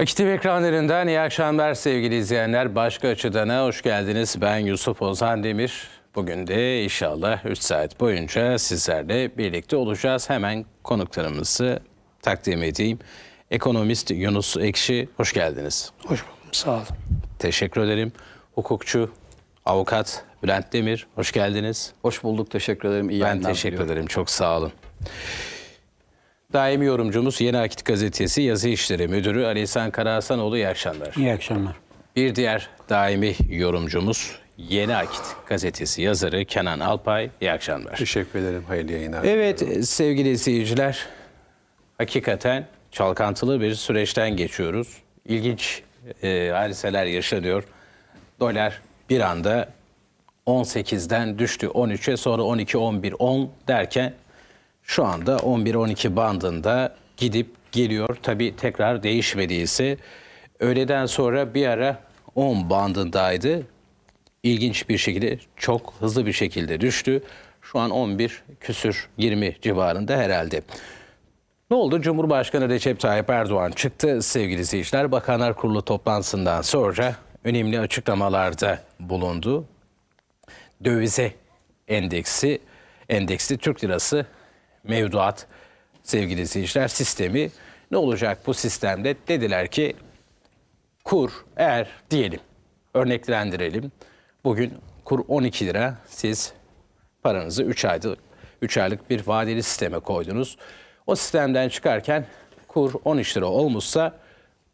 Akit TV ekranlarından iyi akşamlar sevgili izleyenler. Başka açıdan hoş geldiniz. Ben Yusuf Ozan Demir. Bugün de inşallah 3 saat boyunca sizlerle birlikte olacağız. Hemen konuklarımızı takdim edeyim. Ekonomist Yunus Ekşi, hoş geldiniz. Hoş buldum, sağ olun. Teşekkür ederim. Hukukçu, avukat Bülent Demir, hoş geldiniz. Hoş bulduk, teşekkür ederim. İyi ben teşekkür biliyorum. ederim, çok sağ olun. Daimi yorumcumuz Yeni Akit Gazetesi Yazı İşleri Müdürü Ali İhsan Karahasanoğlu iyi akşamlar. İyi akşamlar. Bir diğer daimi yorumcumuz Yeni Akit gazetesi yazarı Kenan Alpay. İyi akşamlar. Teşekkür ederim. Hayırlı yayınlar. Evet sevgili izleyiciler, hakikaten çalkantılı bir süreçten geçiyoruz. İlginç e, hadiseler yaşanıyor. Dolar bir anda 18'den düştü 13'e sonra 12, 11, 10 derken şu anda 11-12 bandında gidip geliyor. Tabi tekrar değişmediyse öğleden sonra bir ara 10 bandındaydı. İlginç bir şekilde çok hızlı bir şekilde düştü. Şu an 11 küsür 20 civarında herhalde. Ne oldu? Cumhurbaşkanı Recep Tayyip Erdoğan çıktı. Sevgili seyirciler Bakanlar Kurulu toplantısından sonra önemli açıklamalarda bulundu. Dövize endeksi, endeksli Türk lirası mevduat sevgili izleyiciler sistemi. Ne olacak bu sistemde? Dediler ki kur eğer diyelim örneklendirelim. Bugün kur 12 lira siz paranızı 3 aylık 3 aylık bir vadeli sisteme koydunuz. O sistemden çıkarken kur 13 lira olmuşsa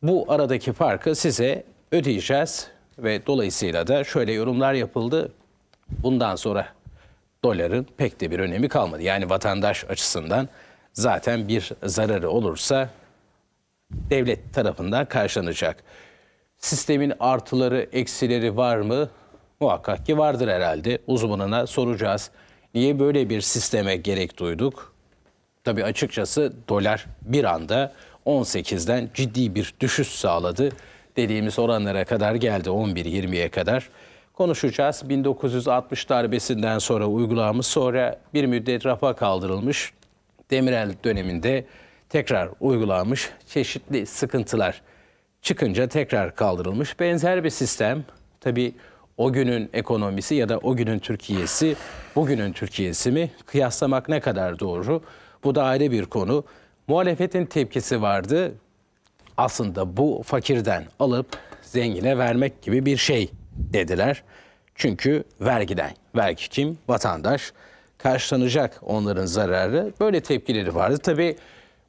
bu aradaki farkı size ödeyeceğiz ve dolayısıyla da şöyle yorumlar yapıldı. Bundan sonra doların pek de bir önemi kalmadı. Yani vatandaş açısından zaten bir zararı olursa devlet tarafından karşılanacak. Sistemin artıları, eksileri var mı? Muhakkak ki vardır herhalde. Uzmanına soracağız. Niye böyle bir sisteme gerek duyduk? Tabii açıkçası dolar bir anda 18'den ciddi bir düşüş sağladı. Dediğimiz oranlara kadar geldi 11-20'ye kadar konuşacağız. 1960 darbesinden sonra uygulamış, sonra bir müddet rafa kaldırılmış. Demirel döneminde tekrar uygulanmış. Çeşitli sıkıntılar çıkınca tekrar kaldırılmış. Benzer bir sistem tabi o günün ekonomisi ya da o günün Türkiye'si bugünün Türkiye'si mi kıyaslamak ne kadar doğru? Bu da ayrı bir konu. Muhalefetin tepkisi vardı. Aslında bu fakirden alıp zengine vermek gibi bir şey dediler. Çünkü vergiden. Vergi kim? Vatandaş. Karşılanacak onların zararı. Böyle tepkileri vardı. Tabii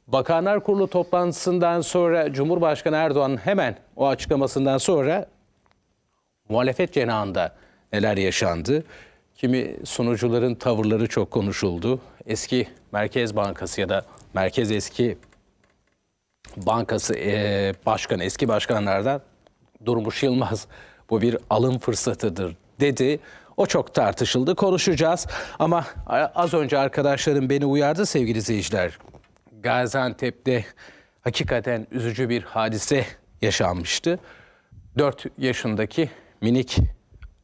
Bakanlar Kurulu toplantısından sonra Cumhurbaşkanı Erdoğan hemen o açıklamasından sonra muhalefet cenahında neler yaşandı? Kimi sunucuların tavırları çok konuşuldu. Eski Merkez Bankası ya da Merkez Eski Bankası e, Başkanı, eski başkanlardan Durmuş Yılmaz bu bir alım fırsatıdır dedi. O çok tartışıldı. Konuşacağız ama az önce arkadaşlarım beni uyardı sevgili izleyiciler. Gaziantep'te hakikaten üzücü bir hadise yaşanmıştı. 4 yaşındaki minik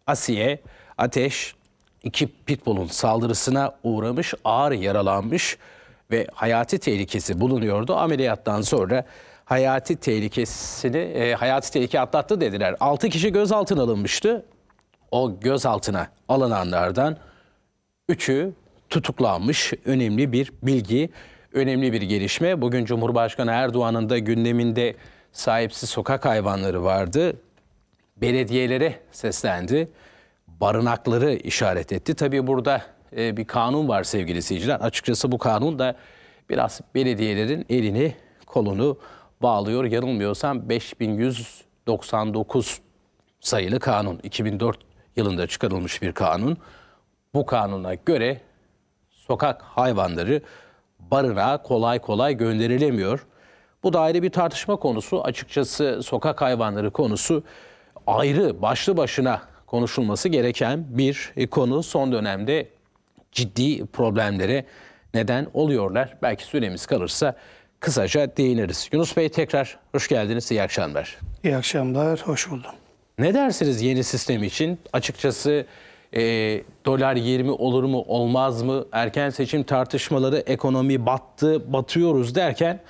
Asiye Ateş iki pitbull'un saldırısına uğramış, ağır yaralanmış ve hayati tehlikesi bulunuyordu. Ameliyattan sonra hayati tehlikesini, e, hayati tehlike atlattı dediler. 6 kişi gözaltına alınmıştı. O gözaltına alınanlardan 3'ü tutuklanmış. Önemli bir bilgi, önemli bir gelişme. Bugün Cumhurbaşkanı Erdoğan'ın da gündeminde sahipsiz sokak hayvanları vardı. Belediyelere seslendi. Barınakları işaret etti. Tabii burada e, bir kanun var sevgili seyirciler. Açıkçası bu kanun da biraz belediyelerin elini kolunu bağlıyor. Yanılmıyorsam 5199 sayılı kanun 2004 yılında çıkarılmış bir kanun. Bu kanuna göre sokak hayvanları barınağa kolay kolay gönderilemiyor. Bu da ayrı bir tartışma konusu. Açıkçası sokak hayvanları konusu ayrı başlı başına konuşulması gereken bir konu. Son dönemde ciddi problemlere neden oluyorlar. Belki süremiz kalırsa kısaca değiniriz. Yunus Bey tekrar hoş geldiniz, iyi akşamlar. İyi akşamlar, hoş buldum. Ne dersiniz yeni sistem için? Açıkçası e, dolar 20 olur mu olmaz mı? Erken seçim tartışmaları, ekonomi battı, batıyoruz derken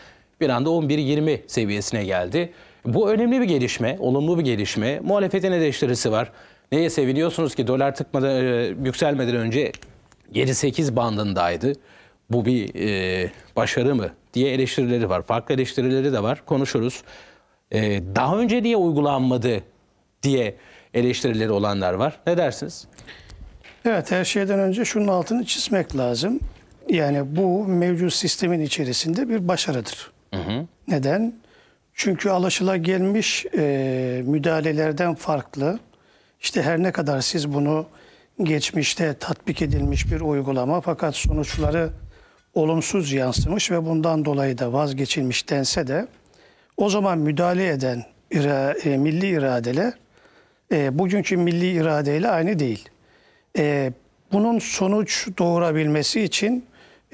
bir anda 11-20 seviyesine geldi. Bu önemli bir gelişme, olumlu bir gelişme. Muhalefete ne eleştirisi var? Neye seviniyorsunuz ki dolar tıkmadan, e, yükselmeden önce 7-8 bandındaydı. Bu bir e, başarı mı diye eleştirileri var. Farklı eleştirileri de var. Konuşuruz. Ee, daha önce niye uygulanmadı diye eleştirileri olanlar var. Ne dersiniz? Evet her şeyden önce şunun altını çizmek lazım. Yani bu mevcut sistemin içerisinde bir başarıdır. Hı hı. Neden? Çünkü alışılagelmiş e, müdahalelerden farklı. İşte her ne kadar siz bunu geçmişte tatbik edilmiş bir uygulama fakat sonuçları olumsuz yansımış ve bundan dolayı da vazgeçilmiş dense de o zaman müdahale eden ira, e, milli iradele e, bugünkü milli iradeyle aynı değil. E, bunun sonuç doğurabilmesi için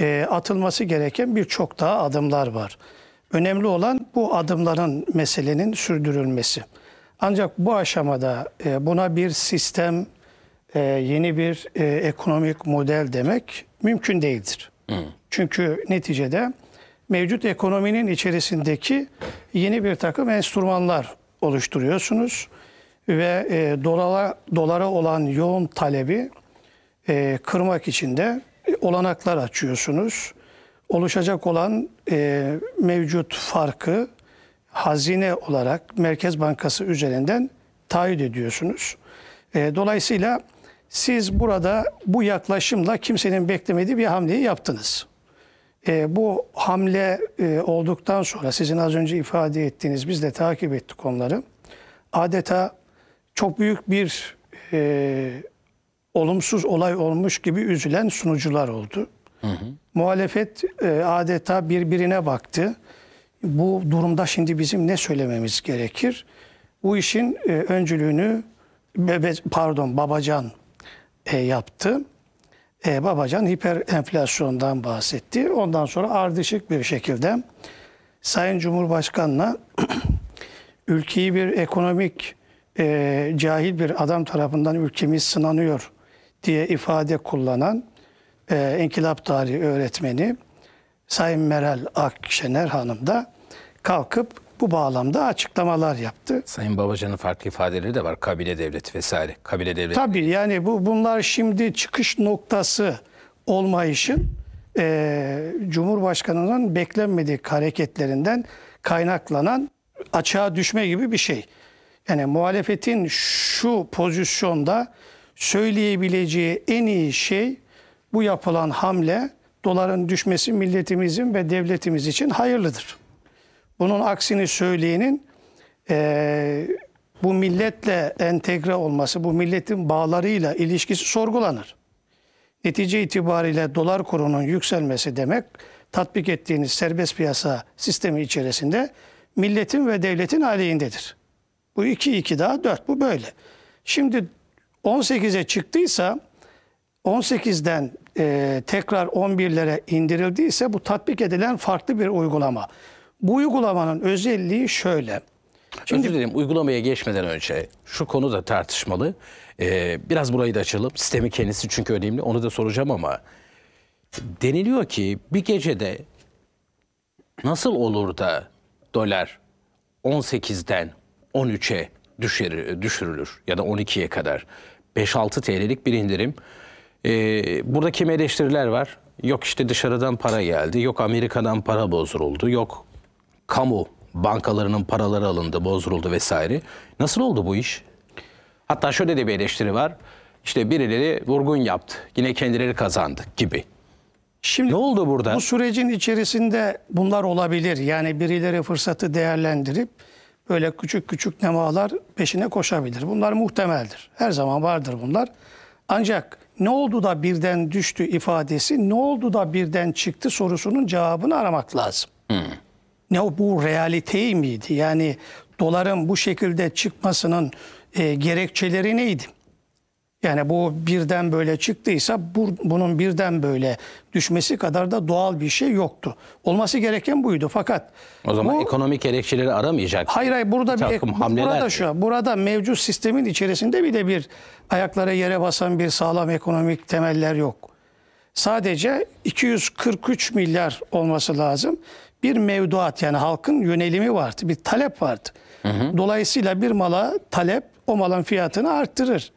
e, atılması gereken birçok daha adımlar var. Önemli olan bu adımların meselenin sürdürülmesi. Ancak bu aşamada e, buna bir sistem, e, yeni bir e, ekonomik model demek mümkün değildir. Hı. Çünkü neticede mevcut ekonominin içerisindeki yeni bir takım enstrümanlar oluşturuyorsunuz ve e, dolara dolara olan yoğun talebi e, kırmak için de e, olanaklar açıyorsunuz. Oluşacak olan e, mevcut farkı hazine olarak Merkez Bankası üzerinden taahhüt ediyorsunuz. E, dolayısıyla siz burada bu yaklaşımla kimsenin beklemediği bir hamleyi yaptınız. E, bu hamle e, olduktan sonra sizin az önce ifade ettiğiniz biz de takip ettik onları. Adeta çok büyük bir e, olumsuz olay olmuş gibi üzülen sunucular oldu. Hı hı. Muhalefet e, adeta birbirine baktı. Bu durumda şimdi bizim ne söylememiz gerekir? Bu işin e, öncülüğünü Bebe, pardon Babacan e, yaptı. E, Babacan hiper enflasyondan bahsetti. Ondan sonra ardışık bir şekilde Sayın Cumhurbaşkanı'na ülkeyi bir ekonomik e, cahil bir adam tarafından ülkemiz sınanıyor diye ifade kullanan e, inkılap tarihi öğretmeni Sayın Meral Akşener Hanım da kalkıp bu bağlamda açıklamalar yaptı. Sayın Babacan'ın farklı ifadeleri de var. Kabile devleti vesaire. Kabile devleti. Tabii yani bu bunlar şimdi çıkış noktası olmayışın e, Cumhurbaşkanı'nın beklenmediği hareketlerinden kaynaklanan açığa düşme gibi bir şey. Yani muhalefetin şu pozisyonda söyleyebileceği en iyi şey bu yapılan hamle doların düşmesi milletimizin ve devletimiz için hayırlıdır. Bunun aksini söyleyenin e, bu milletle entegre olması, bu milletin bağlarıyla ilişkisi sorgulanır. Netice itibariyle dolar kurunun yükselmesi demek tatbik ettiğiniz serbest piyasa sistemi içerisinde milletin ve devletin aleyhindedir. Bu 2 2 daha 4 bu böyle. Şimdi 18'e çıktıysa 18'den e, tekrar 11'lere indirildiyse bu tatbik edilen farklı bir uygulama. Bu uygulamanın özelliği şöyle. Şimdi Özür dilerim uygulamaya geçmeden önce şu konu da tartışmalı. Ee, biraz burayı da açalım. Sistemi kendisi çünkü önemli. Onu da soracağım ama deniliyor ki bir gecede nasıl olur da dolar 18'den 13'e düşür, düşürülür ya da 12'ye kadar 5-6 TL'lik bir indirim. Ee, burada kimi eleştiriler var? Yok işte dışarıdan para geldi, yok Amerika'dan para bozuldu, yok kamu bankalarının paraları alındı, bozduruldu vesaire. Nasıl oldu bu iş? Hatta şöyle de bir eleştiri var. İşte birileri vurgun yaptı. Yine kendileri kazandı gibi. Şimdi ne oldu burada? Bu sürecin içerisinde bunlar olabilir. Yani birileri fırsatı değerlendirip böyle küçük küçük nemalar peşine koşabilir. Bunlar muhtemeldir. Her zaman vardır bunlar. Ancak ne oldu da birden düştü ifadesi, ne oldu da birden çıktı sorusunun cevabını aramak lazım. Hmm ne o bu realiteyi miydi? Yani doların bu şekilde çıkmasının e, gerekçeleri neydi? Yani bu birden böyle çıktıysa bu, bunun birden böyle düşmesi kadar da doğal bir şey yoktu. Olması gereken buydu fakat o zaman bu, ekonomik gerekçeleri aramayacak. Hayır hayır burada bir, ek, burada şu burada mevcut sistemin içerisinde bir de bir ayaklara yere basan bir sağlam ekonomik temeller yok. Sadece 243 milyar olması lazım bir mevduat yani halkın yönelimi vardı, bir talep vardı. Hı hı. Dolayısıyla bir mala talep o malın fiyatını arttırır.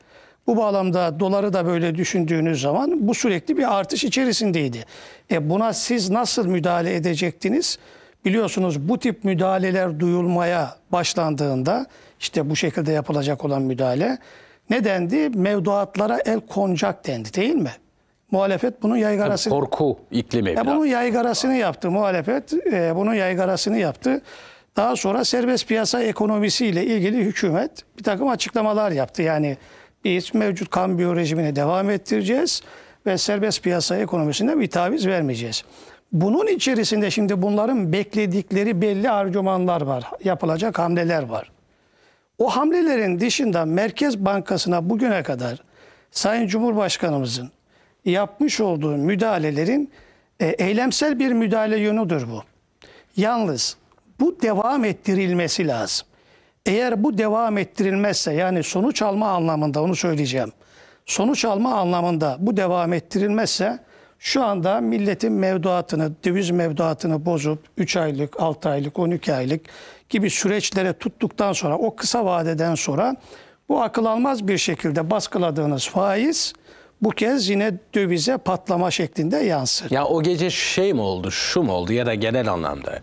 Bu bağlamda doları da böyle düşündüğünüz zaman bu sürekli bir artış içerisindeydi. E buna siz nasıl müdahale edecektiniz? Biliyorsunuz bu tip müdahaleler duyulmaya başlandığında işte bu şekilde yapılacak olan müdahale ne dendi? Mevduatlara el konacak dendi değil mi? Muhalefet bunun yaygarası... Tabii korku iklimi. Ya e, bunun yaygarasını yaptı muhalefet. E, bunun yaygarasını yaptı. Daha sonra serbest piyasa ekonomisiyle ilgili hükümet bir takım açıklamalar yaptı. Yani biz mevcut kambiyo rejimini devam ettireceğiz ve serbest piyasa ekonomisinde bir taviz vermeyeceğiz. Bunun içerisinde şimdi bunların bekledikleri belli argümanlar var. Yapılacak hamleler var. O hamlelerin dışında Merkez Bankası'na bugüne kadar Sayın Cumhurbaşkanımızın yapmış olduğu müdahalelerin e, eylemsel bir müdahale yönüdür bu. Yalnız bu devam ettirilmesi lazım. Eğer bu devam ettirilmezse yani sonuç alma anlamında onu söyleyeceğim. Sonuç alma anlamında bu devam ettirilmezse şu anda milletin mevduatını, döviz mevduatını bozup 3 aylık, 6 aylık, 12 aylık gibi süreçlere tuttuktan sonra o kısa vadeden sonra bu akıl almaz bir şekilde baskıladığınız faiz bu kez yine dövize patlama şeklinde yansır. Ya o gece şey mi oldu, şu mu oldu ya da genel anlamda?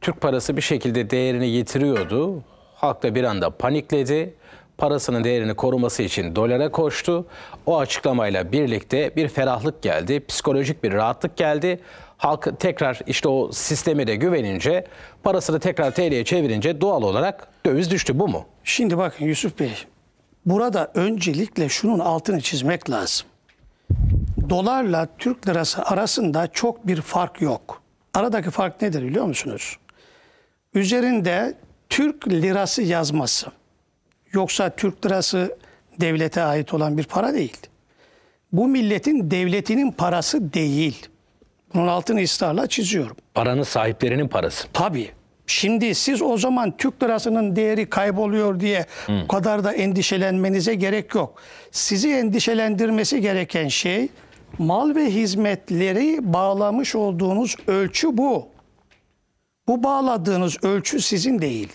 Türk parası bir şekilde değerini yitiriyordu. Halk da bir anda panikledi. Parasının değerini koruması için dolara koştu. O açıklamayla birlikte bir ferahlık geldi, psikolojik bir rahatlık geldi. Halk tekrar işte o sisteme de güvenince, parasını tekrar TL'ye çevirince doğal olarak döviz düştü. Bu mu? Şimdi bakın Yusuf Bey, burada öncelikle şunun altını çizmek lazım dolarla Türk lirası arasında çok bir fark yok. Aradaki fark nedir biliyor musunuz? Üzerinde Türk lirası yazması. Yoksa Türk lirası devlete ait olan bir para değil. Bu milletin devletinin parası değil. Bunun altını ısrarla çiziyorum. Paranın sahiplerinin parası. Tabii. Şimdi siz o zaman Türk lirasının değeri kayboluyor diye hmm. bu kadar da endişelenmenize gerek yok. Sizi endişelendirmesi gereken şey mal ve hizmetleri bağlamış olduğunuz ölçü bu. Bu bağladığınız ölçü sizin değil.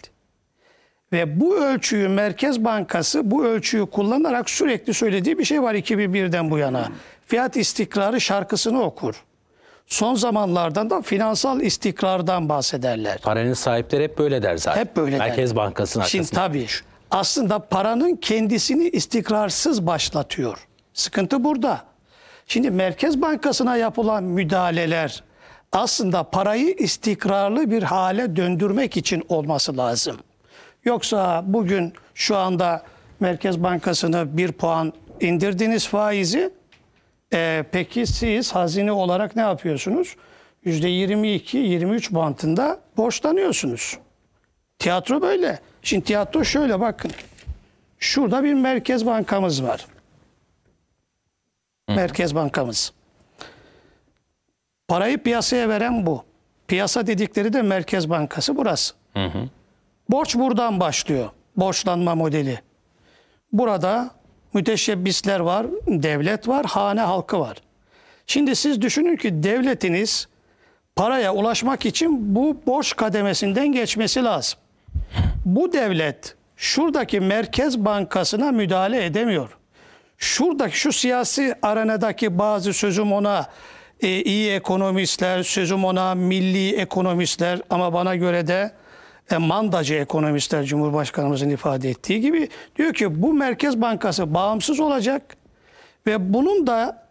Ve bu ölçüyü Merkez Bankası bu ölçüyü kullanarak sürekli söylediği bir şey var 2001'den bu yana. Fiyat istikrarı şarkısını okur son zamanlardan da finansal istikrardan bahsederler. Paranın sahipleri hep böyle der zaten. Hep böyle Merkez der. Merkez Bankası'nın arkasında. Şimdi tabii aslında paranın kendisini istikrarsız başlatıyor. Sıkıntı burada. Şimdi Merkez Bankası'na yapılan müdahaleler aslında parayı istikrarlı bir hale döndürmek için olması lazım. Yoksa bugün şu anda Merkez Bankası'nı bir puan indirdiniz faizi e, peki siz hazine olarak ne yapıyorsunuz? %22-23 bantında borçlanıyorsunuz. Tiyatro böyle. Şimdi tiyatro şöyle bakın. Şurada bir merkez bankamız var. Merkez bankamız. Parayı piyasaya veren bu. Piyasa dedikleri de Merkez Bankası burası. Hı hı. Borç buradan başlıyor. Borçlanma modeli. Burada müteşebbisler var, devlet var, hane halkı var. Şimdi siz düşünün ki devletiniz paraya ulaşmak için bu borç kademesinden geçmesi lazım. Bu devlet şuradaki Merkez Bankası'na müdahale edemiyor. Şuradaki şu siyasi arenadaki bazı sözüm ona e, iyi ekonomistler, sözüm ona milli ekonomistler ama bana göre de e, mandacı ekonomistler Cumhurbaşkanımızın ifade ettiği gibi diyor ki bu Merkez Bankası bağımsız olacak ve bunun da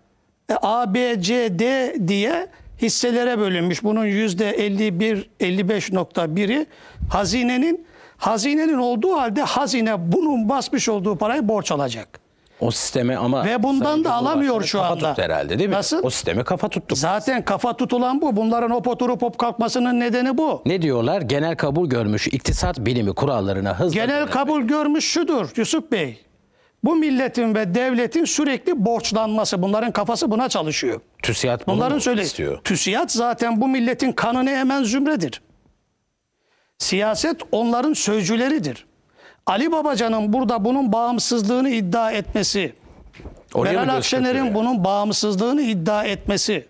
e, A, B, C, D diye hisselere bölünmüş. Bunun %51, 55.1'i hazinenin hazinenin olduğu halde hazine bunun basmış olduğu parayı borç alacak. O sisteme ama ve bundan da alamıyor şu kafa anda. Tut herhalde değil mi? Nasıl? O sisteme kafa tuttuk. Zaten kafa tutulan bu. Bunların hop oturup hop kalkmasının nedeni bu. Ne diyorlar? Genel kabul görmüş iktisat bilimi kurallarına hızla Genel dönemek. kabul görmüş şudur Yusuf Bey. Bu milletin ve devletin sürekli borçlanması. Bunların kafası buna çalışıyor. TÜSİAD bunu Bunların söyle istiyor. TÜSİAD zaten bu milletin kanını emen zümredir. Siyaset onların sözcüleridir. Ali Babacan'ın burada bunun bağımsızlığını iddia etmesi, Oraya Meral Akşener'in bunun bağımsızlığını iddia etmesi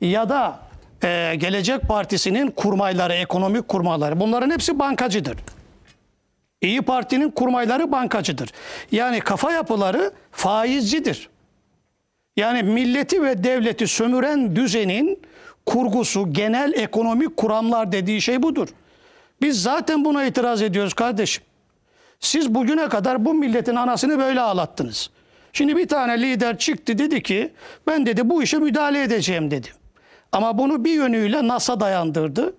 ya da e, Gelecek Partisi'nin kurmayları, ekonomik kurmayları bunların hepsi bankacıdır. İyi Parti'nin kurmayları bankacıdır. Yani kafa yapıları faizcidir. Yani milleti ve devleti sömüren düzenin kurgusu, genel ekonomik kuramlar dediği şey budur. Biz zaten buna itiraz ediyoruz kardeşim. Siz bugüne kadar bu milletin anasını böyle ağlattınız. Şimdi bir tane lider çıktı dedi ki ben dedi bu işe müdahale edeceğim dedi. Ama bunu bir yönüyle NASA dayandırdı.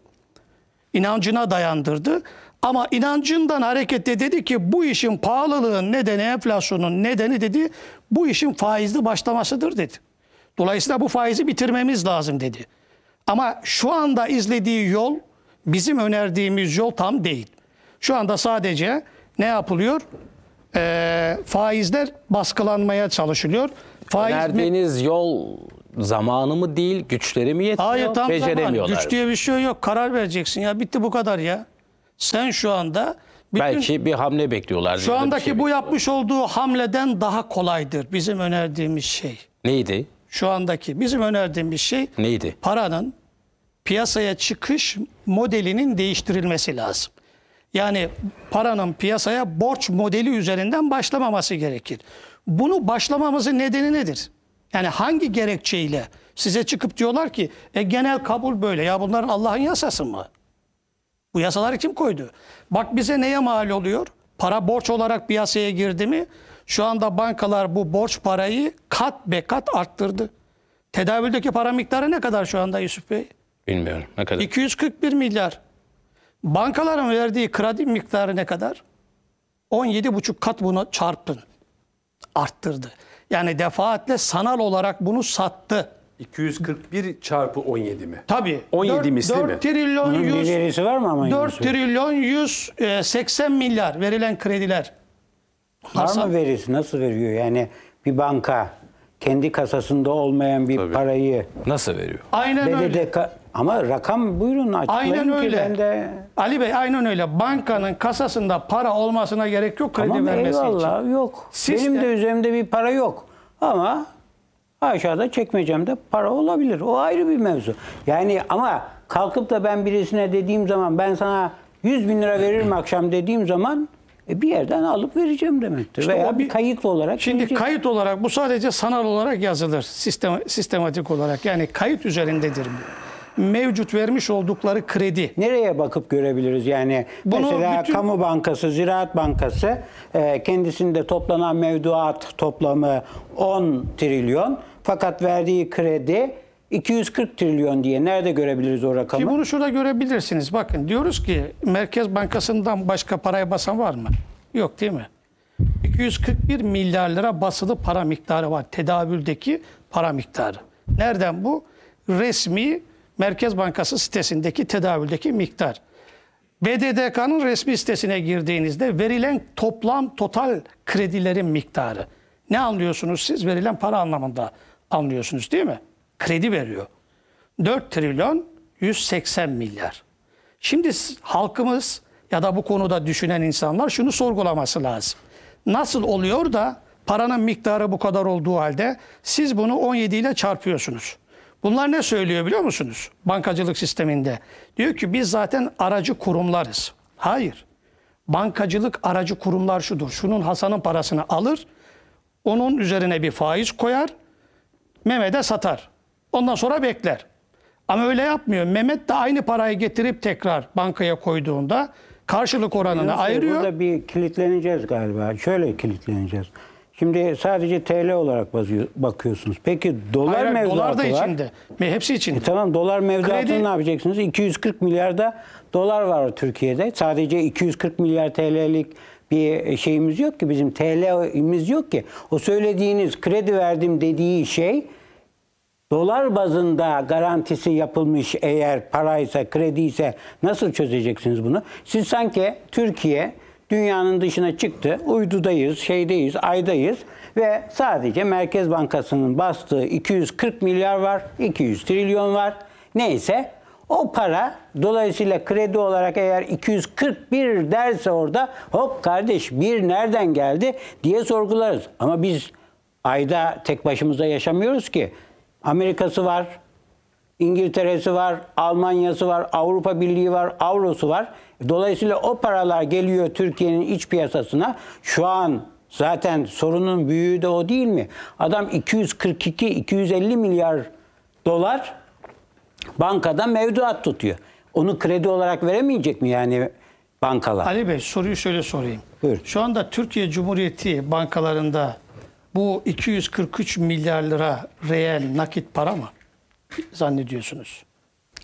İnancına dayandırdı. Ama inancından hareketle dedi ki bu işin pahalılığın nedeni, enflasyonun nedeni dedi bu işin faizli başlamasıdır dedi. Dolayısıyla bu faizi bitirmemiz lazım dedi. Ama şu anda izlediği yol bizim önerdiğimiz yol tam değil. Şu anda sadece ne yapılıyor? E, faizler baskılanmaya çalışılıyor. Faiz Önerdiğiniz mi? yol zamanı mı değil, güçleri mi yetmiyor, Hayır, tam beceremiyorlar. Zaman. Güç diye bir şey yok. Karar vereceksin ya. Bitti bu kadar ya. Sen şu anda bütün, belki bir hamle bekliyorlar. Şu andaki şey bu yapmış olduğu hamleden daha kolaydır bizim önerdiğimiz şey. Neydi? Şu andaki bizim önerdiğimiz şey neydi? Paranın piyasaya çıkış modelinin değiştirilmesi lazım. Yani paranın piyasaya borç modeli üzerinden başlamaması gerekir. Bunu başlamamızın nedeni nedir? Yani hangi gerekçeyle size çıkıp diyorlar ki e, genel kabul böyle ya bunlar Allah'ın yasası mı? Bu yasaları kim koydu? Bak bize neye mal oluyor? Para borç olarak piyasaya girdi mi? Şu anda bankalar bu borç parayı kat be kat arttırdı. Tedavüldeki para miktarı ne kadar şu anda Yusuf Bey? Bilmiyorum. Ne kadar? 241 milyar. Bankaların verdiği kredi miktarı ne kadar? 17,5 kat bunu çarpın. Arttırdı. Yani defaatle sanal olarak bunu sattı. 241 çarpı 17 mi? Tabii. 17 4, misli 4 mi? trilyon 100 var mı ama 4 trilyon 100 180 e, milyar verilen krediler. Var Nasıl? mı verisi? Nasıl veriyor? Yani bir banka kendi kasasında olmayan bir Tabii. parayı nasıl veriyor? Aynen öyle. Ama rakam buyurun açıklayın aynen öyle. ki ben de... Ali Bey aynen öyle. Bankanın kasasında para olmasına gerek yok kredi tamam, vermesi eyvallah, için. yok. Siz Benim de... üzerimde bir para yok. Ama aşağıda çekmecemde para olabilir. O ayrı bir mevzu. Yani ama kalkıp da ben birisine dediğim zaman ben sana 100 bin lira veririm akşam dediğim zaman e bir yerden alıp vereceğim demektir. İşte Veya bir kayıt olarak. Şimdi verecek. kayıt olarak bu sadece sanal olarak yazılır. Sistem, sistematik olarak yani kayıt üzerindedir bu mevcut vermiş oldukları kredi. Nereye bakıp görebiliriz yani? Bunu Mesela bütün... Kamu Bankası, Ziraat Bankası e, kendisinde toplanan mevduat toplamı 10 trilyon. Fakat verdiği kredi 240 trilyon diye nerede görebiliriz o rakamı? Ki bunu şurada görebilirsiniz. Bakın diyoruz ki Merkez Bankası'ndan başka paraya basan var mı? Yok değil mi? 241 milyar lira basılı para miktarı var. Tedavüldeki para miktarı. Nereden bu? Resmi Merkez Bankası sitesindeki tedavüldeki miktar. BDDK'nın resmi sitesine girdiğinizde verilen toplam total kredilerin miktarı. Ne anlıyorsunuz siz? Verilen para anlamında anlıyorsunuz değil mi? Kredi veriyor. 4 trilyon 180 milyar. Şimdi halkımız ya da bu konuda düşünen insanlar şunu sorgulaması lazım. Nasıl oluyor da paranın miktarı bu kadar olduğu halde siz bunu 17 ile çarpıyorsunuz. Bunlar ne söylüyor biliyor musunuz? Bankacılık sisteminde. Diyor ki biz zaten aracı kurumlarız. Hayır. Bankacılık aracı kurumlar şudur. Şunun Hasan'ın parasını alır, onun üzerine bir faiz koyar, Mehmet'e satar. Ondan sonra bekler. Ama öyle yapmıyor. Mehmet de aynı parayı getirip tekrar bankaya koyduğunda karşılık oranını Yalnız ayırıyor. Burada bir kilitleneceğiz galiba. Şöyle kilitleneceğiz. Şimdi sadece TL olarak bakıyorsunuz. Peki dolar Hayır, mevduatı dolar da var. içinde. Hepsi içinde. E tamam dolar mevduatını Kredi... ne yapacaksınız? 240 milyarda dolar var Türkiye'de. Sadece 240 milyar TL'lik bir şeyimiz yok ki bizim TL'imiz yok ki. O söylediğiniz kredi verdim dediği şey dolar bazında garantisi yapılmış eğer paraysa krediyse nasıl çözeceksiniz bunu? Siz sanki Türkiye dünyanın dışına çıktı. Uydudayız, şeydeyiz, aydayız ve sadece Merkez Bankası'nın bastığı 240 milyar var, 200 trilyon var. Neyse o para dolayısıyla kredi olarak eğer 241 derse orada hop kardeş bir nereden geldi diye sorgularız. Ama biz ayda tek başımıza yaşamıyoruz ki. Amerika'sı var, İngiltere'si var, Almanya'sı var, Avrupa Birliği var, Avrosu var. Dolayısıyla o paralar geliyor Türkiye'nin iç piyasasına. Şu an zaten sorunun büyüğü de o değil mi? Adam 242-250 milyar dolar bankada mevduat tutuyor. Onu kredi olarak veremeyecek mi yani bankalar? Ali Bey soruyu şöyle sorayım. Buyur. Şu anda Türkiye Cumhuriyeti bankalarında bu 243 milyar lira reel nakit para mı? zannediyorsunuz?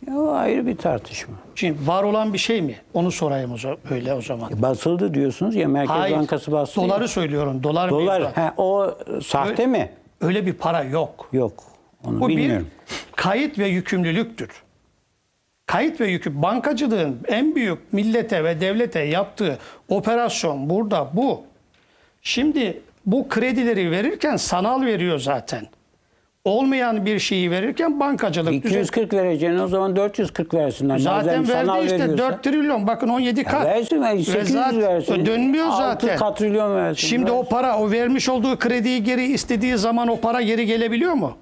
Ya ayrı bir tartışma. Şimdi var olan bir şey mi? Onu sorayım o zaman, öyle o zaman. E, basıldı diyorsunuz ya Merkez Hayır, Bankası bastı. Doları ya. söylüyorum. Dolar, dolar he, o sahte öyle, mi? Öyle bir para yok. Yok. Onu Bu bilmiyorum. bir kayıt ve yükümlülüktür. Kayıt ve yükü bankacılığın en büyük millete ve devlete yaptığı operasyon burada bu. Şimdi bu kredileri verirken sanal veriyor zaten olmayan bir şeyi verirken bankacılık 240 düzen... vereceğine o zaman 440 versinler. Zaten verdi işte veriyorsa. 4 trilyon bakın 17 kat. Ya versin ben 800 zaten, versin. Dönmüyor zaten. 6 kat trilyon versin. Şimdi versin. o para o vermiş olduğu krediyi geri istediği zaman o para geri gelebiliyor mu?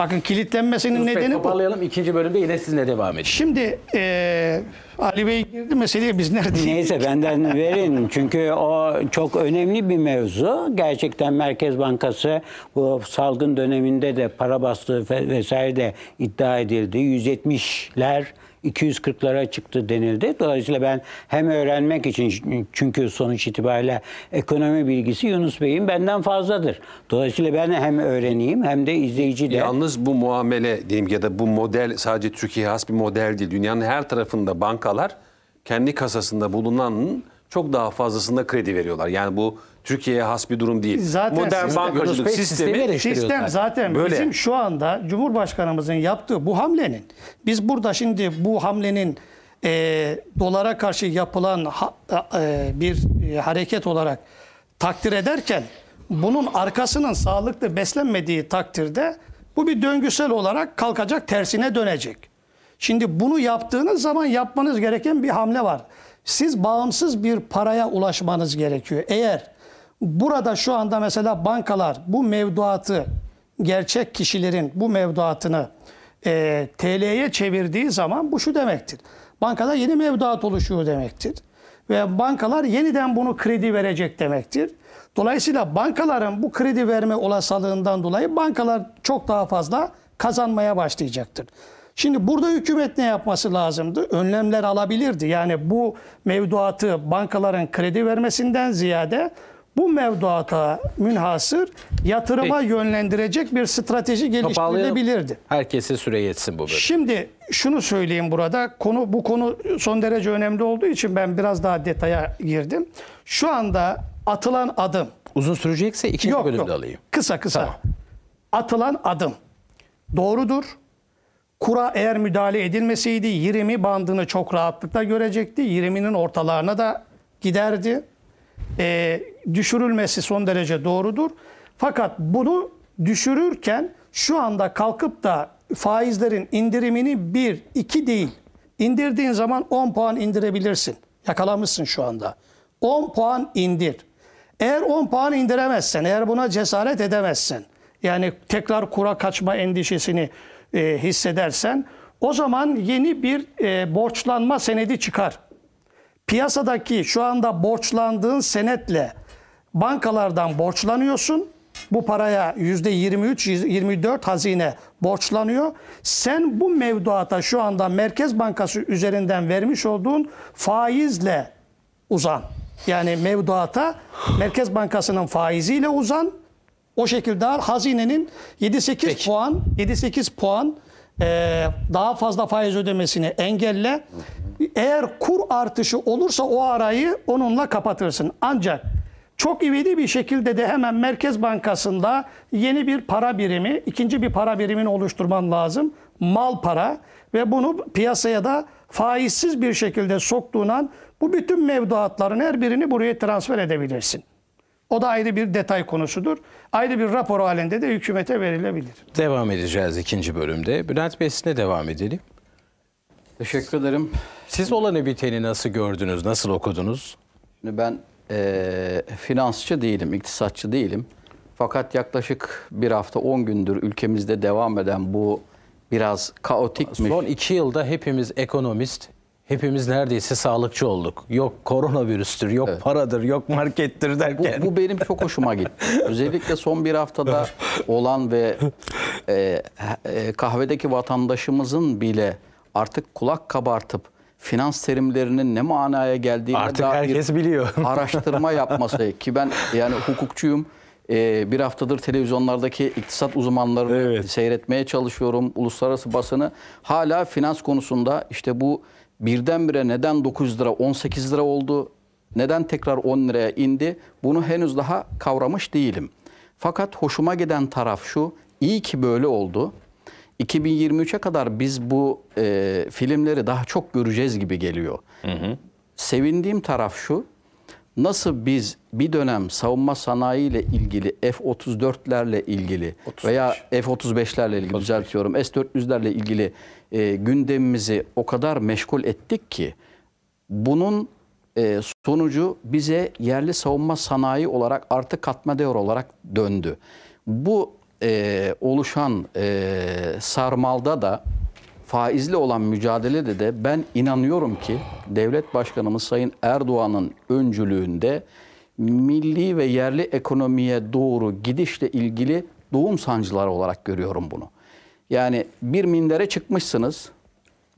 Bakın kilitlenmesinin Yunus nedeni Bey, toparlayalım. Bu. İkinci bölümde yine sizinle devam edelim. Şimdi e, Ali Bey girdi meseleye biz neredeyiz? Neyse benden verin. Çünkü o çok önemli bir mevzu. Gerçekten Merkez Bankası bu salgın döneminde de para bastığı vesaire de iddia edildi. 170'ler 240'lara çıktı denildi. Dolayısıyla ben hem öğrenmek için çünkü sonuç itibariyle ekonomi bilgisi Yunus Bey'in benden fazladır. Dolayısıyla ben hem öğreneyim hem de izleyici de. Yalnız bu muamele diyeyim ya da bu model sadece Türkiye'ye has bir model değil. Dünyanın her tarafında bankalar kendi kasasında bulunanın çok daha fazlasında kredi veriyorlar. Yani bu Türkiye'ye has bir durum değil. Zaten Modern sistem, bankacılık sistemi, sistemi sistem zaten böyle. bizim şu anda Cumhurbaşkanımızın yaptığı bu hamlenin biz burada şimdi bu hamlenin e, dolara karşı yapılan ha, e, e, bir e, hareket olarak takdir ederken bunun arkasının sağlıklı beslenmediği takdirde bu bir döngüsel olarak kalkacak tersine dönecek. Şimdi bunu yaptığınız zaman yapmanız gereken bir hamle var. Siz bağımsız bir paraya ulaşmanız gerekiyor. Eğer Burada şu anda mesela bankalar bu mevduatı gerçek kişilerin bu mevduatını e, TL'ye çevirdiği zaman bu şu demektir. Bankada yeni mevduat oluşuyor demektir. Ve bankalar yeniden bunu kredi verecek demektir. Dolayısıyla bankaların bu kredi verme olasılığından dolayı bankalar çok daha fazla kazanmaya başlayacaktır. Şimdi burada hükümet ne yapması lazımdı? Önlemler alabilirdi. Yani bu mevduatı bankaların kredi vermesinden ziyade bu mevduata münhasır yatırıma Peki. yönlendirecek bir strateji geliştirilebilirdi. Herkese süre yetsin bu bölüm. Şimdi şunu söyleyeyim burada. Konu bu konu son derece önemli olduğu için ben biraz daha detaya girdim. Şu anda atılan adım. Uzun sürecekse ikinci yok, bölümde yok. alayım. Kısa kısa. Tamam. Atılan adım doğrudur. Kura eğer müdahale edilmeseydi 20 bandını çok rahatlıkla görecekti. 20'nin ortalarına da giderdi e, düşürülmesi son derece doğrudur. Fakat bunu düşürürken şu anda kalkıp da faizlerin indirimini 1, 2 değil. İndirdiğin zaman 10 puan indirebilirsin. Yakalamışsın şu anda. 10 puan indir. Eğer 10 puan indiremezsen, eğer buna cesaret edemezsen, yani tekrar kura kaçma endişesini e, hissedersen, o zaman yeni bir e, borçlanma senedi çıkar. Piyasadaki şu anda borçlandığın senetle bankalardan borçlanıyorsun. Bu paraya %23-24 hazine borçlanıyor. Sen bu mevduata şu anda Merkez Bankası üzerinden vermiş olduğun faizle uzan. Yani mevduata Merkez Bankası'nın faiziyle uzan. O şekilde hazinenin 7-8 puan 7-8 puan ee, daha fazla faiz ödemesini engelle. Eğer kur artışı olursa o arayı onunla kapatırsın. Ancak çok ivedi bir şekilde de hemen Merkez Bankası'nda yeni bir para birimi, ikinci bir para birimini oluşturman lazım. Mal para ve bunu piyasaya da faizsiz bir şekilde soktuğun an bu bütün mevduatların her birini buraya transfer edebilirsin. O da ayrı bir detay konusudur. Ayrı bir rapor halinde de hükümete verilebilir. Devam edeceğiz ikinci bölümde. Bülent Bey sizinle devam edelim. Teşekkür ederim. Siz olanı biteni nasıl gördünüz, nasıl okudunuz? Şimdi ben e, finansçı değilim, iktisatçı değilim. Fakat yaklaşık bir hafta 10 gündür ülkemizde devam eden bu biraz kaotikmiş. Son iki yılda hepimiz ekonomist, hepimiz neredeyse sağlıkçı olduk. Yok koronavirüstür, yok evet. paradır, yok markettir derken. Bu, bu benim çok hoşuma gitti. Özellikle son bir haftada olan ve e, e, kahvedeki vatandaşımızın bile artık kulak kabartıp finans terimlerinin ne manaya geldiğini artık dair herkes biliyor. araştırma yapması ki ben yani hukukçuyum. Ee, bir haftadır televizyonlardaki iktisat uzmanlarını evet. seyretmeye çalışıyorum. Uluslararası basını hala finans konusunda işte bu birdenbire neden 9 lira 18 lira oldu, neden tekrar 10 liraya indi bunu henüz daha kavramış değilim. Fakat hoşuma giden taraf şu, iyi ki böyle oldu. 2023'e kadar biz bu e, filmleri daha çok göreceğiz gibi geliyor. Hı hı. Sevindiğim taraf şu, nasıl biz bir dönem savunma sanayi ile ilgili F-34'lerle ilgili 35. veya F-35'lerle ilgili 35. düzeltiyorum S-400'lerle ilgili e, gündemimizi o kadar meşgul ettik ki bunun e, sonucu bize yerli savunma sanayi olarak artı katma değer olarak döndü. Bu e, oluşan e, sarmalda da faizle olan mücadelede de ben inanıyorum ki devlet başkanımız Sayın Erdoğan'ın öncülüğünde milli ve yerli ekonomiye doğru gidişle ilgili doğum sancıları olarak görüyorum bunu. Yani bir mindere çıkmışsınız.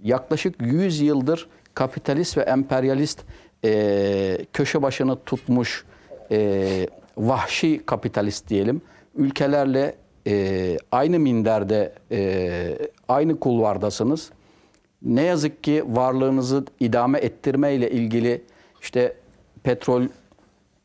Yaklaşık 100 yıldır kapitalist ve emperyalist e, köşe başını tutmuş e, vahşi kapitalist diyelim ülkelerle e, aynı minderde, e, aynı kulvardasınız. Ne yazık ki varlığınızı idame ettirme ile ilgili işte petrol,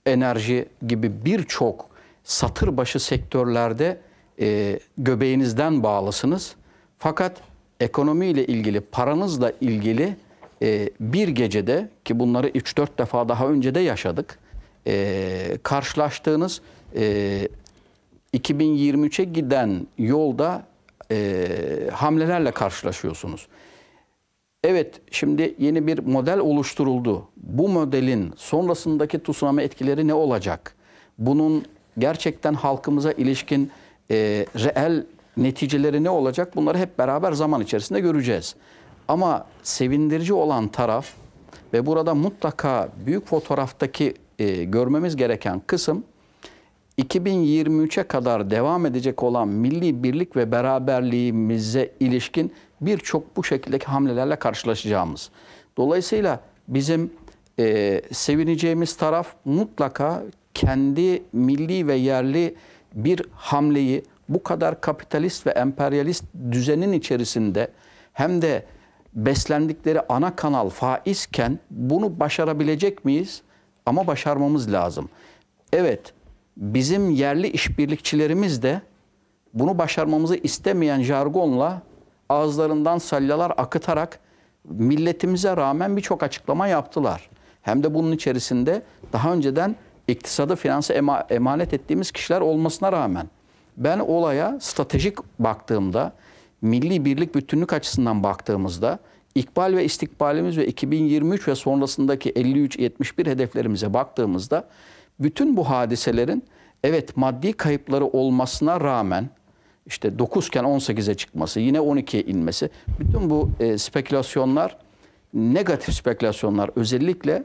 enerji gibi birçok satır başı sektörlerde e, göbeğinizden bağlısınız. Fakat ekonomiyle ilgili, paranızla ilgili e, bir gecede ki bunları 3-4 defa daha önce de yaşadık. E, karşılaştığınız e, 2023'e giden yolda e, hamlelerle karşılaşıyorsunuz. Evet, şimdi yeni bir model oluşturuldu. Bu modelin sonrasındaki tsunami etkileri ne olacak? Bunun gerçekten halkımıza ilişkin e, reel neticeleri ne olacak? Bunları hep beraber zaman içerisinde göreceğiz. Ama sevindirici olan taraf ve burada mutlaka büyük fotoğraftaki e, görmemiz gereken kısım 2023'e kadar devam edecek olan milli birlik ve beraberliğimize ilişkin birçok bu şekildeki hamlelerle karşılaşacağımız. Dolayısıyla bizim e, sevineceğimiz taraf mutlaka kendi milli ve yerli bir hamleyi bu kadar kapitalist ve emperyalist düzenin içerisinde hem de beslendikleri ana kanal faizken bunu başarabilecek miyiz? Ama başarmamız lazım. Evet, bizim yerli işbirlikçilerimiz de bunu başarmamızı istemeyen jargonla ağızlarından salyalar akıtarak milletimize rağmen birçok açıklama yaptılar. Hem de bunun içerisinde daha önceden iktisadı finansı emanet ettiğimiz kişiler olmasına rağmen ben olaya stratejik baktığımda, milli birlik bütünlük açısından baktığımızda ikbal ve istikbalimiz ve 2023 ve sonrasındaki 53-71 hedeflerimize baktığımızda bütün bu hadiselerin evet maddi kayıpları olmasına rağmen işte 9'ken 18'e çıkması, yine 12'ye inmesi. Bütün bu e, spekülasyonlar, negatif spekülasyonlar özellikle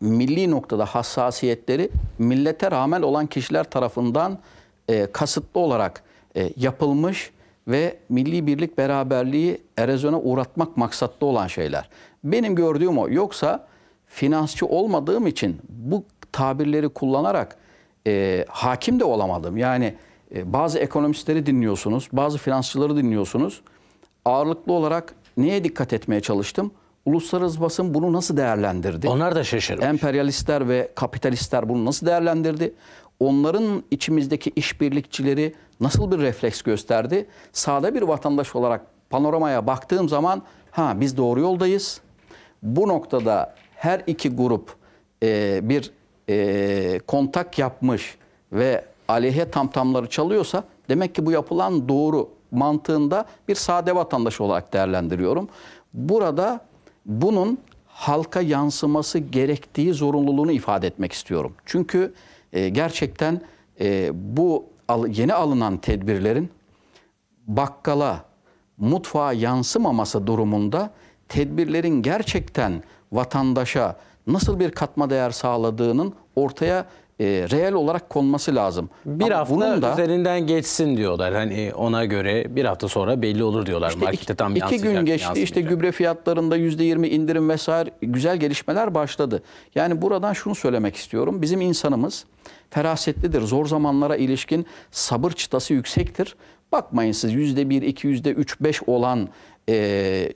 milli noktada hassasiyetleri millete rağmen olan kişiler tarafından e, kasıtlı olarak e, yapılmış ve milli birlik beraberliği erozyona uğratmak maksatlı olan şeyler. Benim gördüğüm o. Yoksa finansçı olmadığım için bu tabirleri kullanarak e, hakim de olamadım. Yani e, bazı ekonomistleri dinliyorsunuz, bazı finansçıları dinliyorsunuz. Ağırlıklı olarak neye dikkat etmeye çalıştım? Uluslararası basın bunu nasıl değerlendirdi? Onlar da şaşırmış. Emperyalistler ve kapitalistler bunu nasıl değerlendirdi? Onların içimizdeki işbirlikçileri nasıl bir refleks gösterdi? Sade bir vatandaş olarak panoramaya baktığım zaman ha biz doğru yoldayız. Bu noktada her iki grup e, bir e, kontak yapmış ve aleyhe tamtamları çalıyorsa demek ki bu yapılan doğru mantığında bir sade vatandaş olarak değerlendiriyorum. Burada bunun halka yansıması gerektiği zorunluluğunu ifade etmek istiyorum. Çünkü e, gerçekten e, bu yeni alınan tedbirlerin bakkala, mutfağa yansımaması durumunda tedbirlerin gerçekten vatandaşa nasıl bir katma değer sağladığının ortaya e, reel olarak konması lazım. Bir Ama hafta bunun da, üzerinden geçsin diyorlar. Hani ona göre bir hafta sonra belli olur diyorlar. İşte Markette tam iki gün geçti İşte gübre fiyatlarında yüzde yirmi indirim vesaire güzel gelişmeler başladı. Yani buradan şunu söylemek istiyorum. Bizim insanımız ferasetlidir. Zor zamanlara ilişkin sabır çıtası yüksektir. Bakmayın siz yüzde bir, iki, yüzde üç, beş olan e,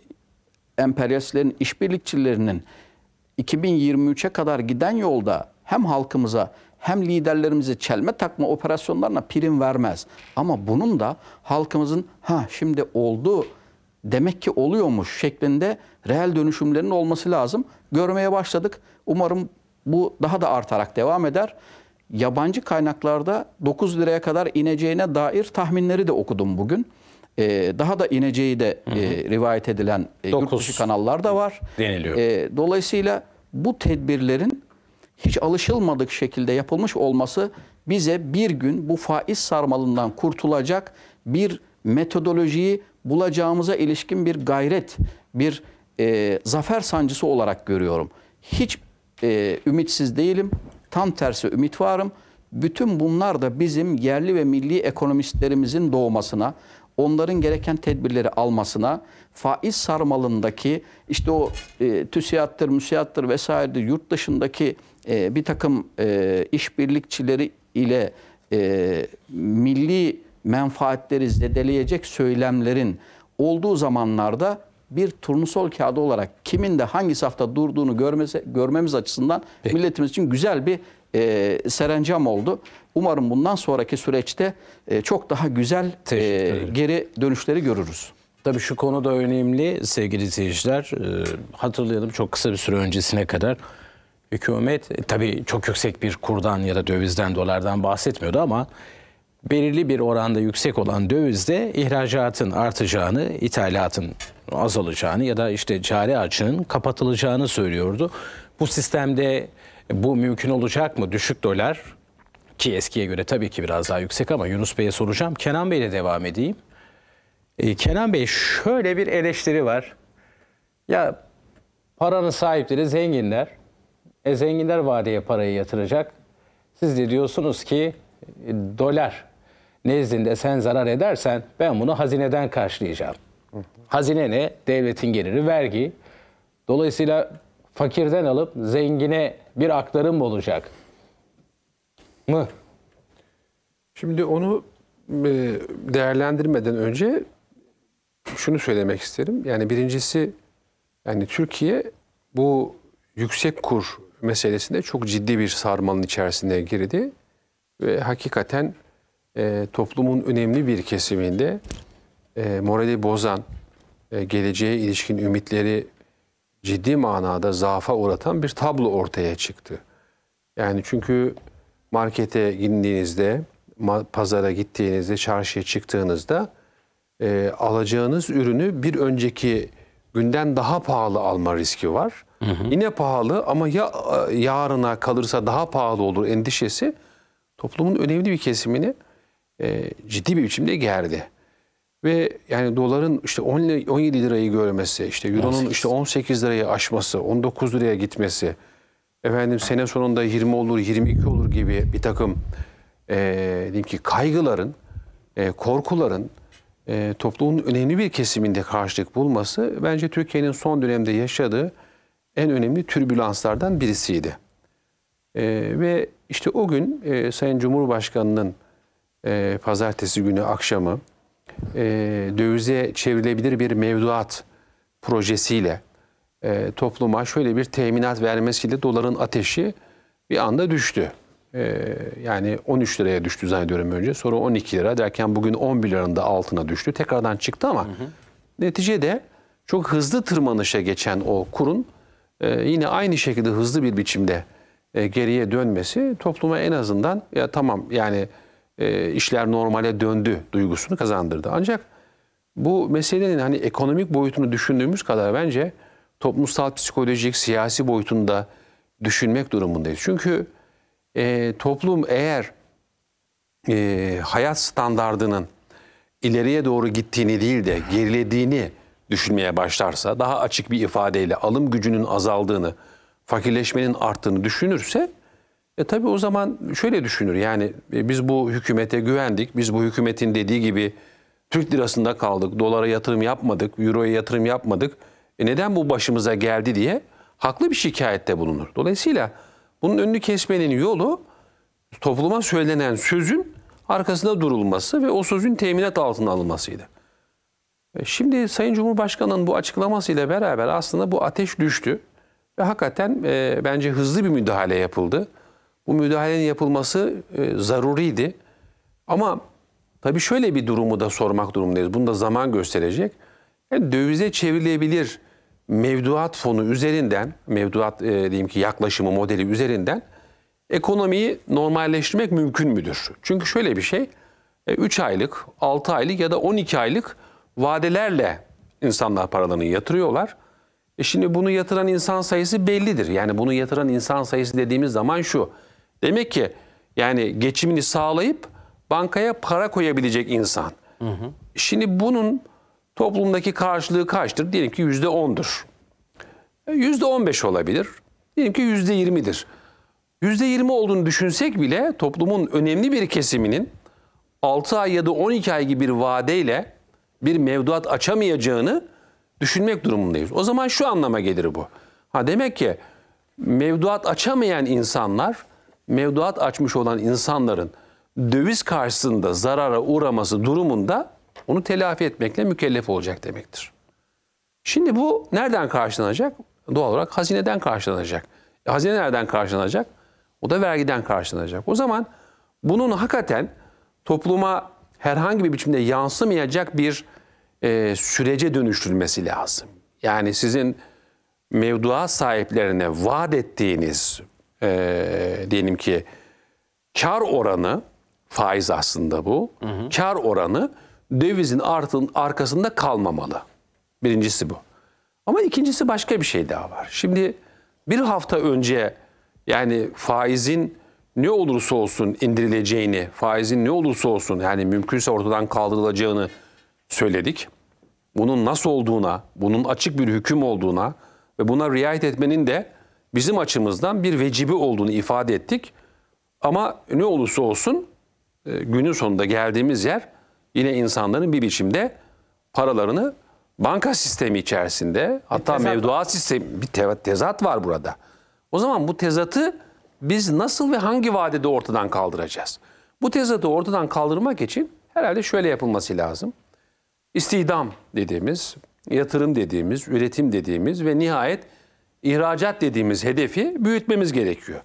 emperyalistlerin, işbirlikçilerinin 2023'e kadar giden yolda hem halkımıza hem liderlerimize çelme takma operasyonlarına prim vermez. Ama bunun da halkımızın ha şimdi oldu demek ki oluyormuş şeklinde reel dönüşümlerinin olması lazım. Görmeye başladık. Umarım bu daha da artarak devam eder. Yabancı kaynaklarda 9 liraya kadar ineceğine dair tahminleri de okudum bugün. Ee, daha da ineceği de hı hı. E, rivayet edilen e, yurt dışı kanallar da var. Deniliyor. E, dolayısıyla bu tedbirlerin hiç alışılmadık şekilde yapılmış olması bize bir gün bu faiz sarmalından kurtulacak bir metodolojiyi bulacağımıza ilişkin bir gayret, bir e, zafer sancısı olarak görüyorum. Hiç e, ümitsiz değilim, tam tersi ümit varım. Bütün bunlar da bizim yerli ve milli ekonomistlerimizin doğmasına, onların gereken tedbirleri almasına, faiz sarmalındaki işte o e, TÜSİAD'tır, MÜSİAD'tır vesairedir yurt dışındaki e, bir takım e, işbirlikçileri ile e, milli menfaatleri zedeleyecek söylemlerin olduğu zamanlarda bir turnusol kağıdı olarak kimin de hangi safta durduğunu görmese, görmemiz açısından Peki. milletimiz için güzel bir e, serencam oldu. Umarım bundan sonraki süreçte e, çok daha güzel e, geri dönüşleri görürüz. Tabii şu konu da önemli sevgili seyirciler. E, ee, hatırlayalım çok kısa bir süre öncesine kadar hükümet e, tabii çok yüksek bir kurdan ya da dövizden dolardan bahsetmiyordu ama belirli bir oranda yüksek olan dövizde ihracatın artacağını, ithalatın azalacağını ya da işte cari açının kapatılacağını söylüyordu. Bu sistemde bu mümkün olacak mı? Düşük dolar ki eskiye göre tabii ki biraz daha yüksek ama Yunus Bey'e soracağım. Kenan Bey'le devam edeyim. Ee, Kenan Bey şöyle bir eleştiri var. Ya paranın sahipleri zenginler. E, zenginler vadeye parayı yatıracak. Siz de diyorsunuz ki e, dolar nezdinde sen zarar edersen ben bunu hazineden karşılayacağım. Hazine ne? Devletin geliri, vergi. Dolayısıyla fakirden alıp zengine bir aktarım olacak mı? Şimdi onu e, değerlendirmeden önce şunu söylemek isterim. Yani birincisi yani Türkiye bu yüksek kur meselesinde çok ciddi bir sarmalın içerisine girdi. Ve hakikaten e, toplumun önemli bir kesiminde e, morali bozan, e, geleceğe ilişkin ümitleri ciddi manada zaafa uğratan bir tablo ortaya çıktı. Yani çünkü markete indiğinizde, pazara gittiğinizde, çarşıya çıktığınızda e, alacağınız ürünü bir önceki günden daha pahalı alma riski var. Hı Yine pahalı ama ya e, yarına kalırsa daha pahalı olur endişesi toplumun önemli bir kesimini e, ciddi bir biçimde gerdi. Ve yani doların işte 10, 17 lirayı görmesi, işte euronun işte 18 lirayı aşması, 19 liraya gitmesi, efendim sene sonunda 20 olur, 22 olur gibi bir takım e, diyeyim ki kaygıların, e, korkuların e, toplumun önemli bir kesiminde karşılık bulması bence Türkiye'nin son dönemde yaşadığı en önemli türbülanslardan birisiydi. E, ve işte o gün e, Sayın Cumhurbaşkanı'nın e, pazartesi günü akşamı e, dövize çevrilebilir bir mevduat projesiyle e, topluma şöyle bir teminat vermesiyle doların ateşi bir anda düştü. E, yani 13 liraya düştü zannediyorum önce. Sonra 12 lira derken bugün 11 liranın da altına düştü. Tekrardan çıktı ama hı hı. neticede çok hızlı tırmanışa geçen o kurun ee, yine aynı şekilde hızlı bir biçimde e, geriye dönmesi topluma en azından ya tamam yani e, işler normale döndü duygusunu kazandırdı. Ancak bu meselenin hani ekonomik boyutunu düşündüğümüz kadar bence toplumsal, psikolojik, siyasi boyutunda düşünmek durumundayız. Çünkü e, toplum eğer e, hayat standardının ileriye doğru gittiğini değil de gerilediğini düşünmeye başlarsa, daha açık bir ifadeyle alım gücünün azaldığını, fakirleşmenin arttığını düşünürse e tabii o zaman şöyle düşünür yani e, biz bu hükümete güvendik, biz bu hükümetin dediği gibi Türk lirasında kaldık, dolara yatırım yapmadık, euroya yatırım yapmadık. E neden bu başımıza geldi diye haklı bir şikayette bulunur. Dolayısıyla bunun önünü kesmenin yolu topluma söylenen sözün arkasında durulması ve o sözün teminat altına alınmasıydı. E, şimdi Sayın Cumhurbaşkanı'nın bu açıklamasıyla beraber aslında bu ateş düştü. Ve hakikaten e, bence hızlı bir müdahale yapıldı. Bu müdahalenin yapılması e, zaruriydi. Ama tabii şöyle bir durumu da sormak durumundayız. Bunu da zaman gösterecek. Yani e, dövize çevrilebilir mevduat fonu üzerinden, mevduat e, diyeyim ki yaklaşımı modeli üzerinden ekonomiyi normalleştirmek mümkün müdür? Çünkü şöyle bir şey, 3 e, aylık, 6 aylık ya da 12 aylık vadelerle insanlar paralarını yatırıyorlar. E şimdi bunu yatıran insan sayısı bellidir. Yani bunu yatıran insan sayısı dediğimiz zaman şu. Demek ki yani geçimini sağlayıp bankaya para koyabilecek insan. Hı hı. Şimdi bunun toplumdaki karşılığı kaçtır? Diyelim ki yüzde ondur. E, yüzde on beş olabilir. Diyelim ki yüzde yirmidir. Yüzde yirmi olduğunu düşünsek bile toplumun önemli bir kesiminin 6 ay ya da 12 ay gibi bir vadeyle bir mevduat açamayacağını düşünmek durumundayız. O zaman şu anlama gelir bu. Ha demek ki mevduat açamayan insanlar, mevduat açmış olan insanların döviz karşısında zarara uğraması durumunda onu telafi etmekle mükellef olacak demektir. Şimdi bu nereden karşılanacak? Doğal olarak hazineden karşılanacak. E, hazine nereden karşılanacak? O da vergiden karşılanacak. O zaman bunun hakikaten topluma herhangi bir biçimde yansımayacak bir e, sürece dönüştürülmesi lazım. Yani sizin mevduat sahiplerine vaat ettiğiniz e, diyelim ki kar oranı faiz aslında bu. Hı hı. Kar oranı dövizin artın arkasında kalmamalı. Birincisi bu. Ama ikincisi başka bir şey daha var. Şimdi bir hafta önce yani faizin ne olursa olsun indirileceğini, faizin ne olursa olsun yani mümkünse ortadan kaldırılacağını söyledik. Bunun nasıl olduğuna, bunun açık bir hüküm olduğuna ve buna riayet etmenin de bizim açımızdan bir vecibi olduğunu ifade ettik. Ama ne olursa olsun e, günün sonunda geldiğimiz yer yine insanların bir biçimde paralarını banka sistemi içerisinde hatta mevduat sistemi bir tezat var burada. O zaman bu tezatı biz nasıl ve hangi vadede ortadan kaldıracağız? Bu tezatı ortadan kaldırmak için herhalde şöyle yapılması lazım. İstihdam dediğimiz, yatırım dediğimiz, üretim dediğimiz ve nihayet ihracat dediğimiz hedefi büyütmemiz gerekiyor.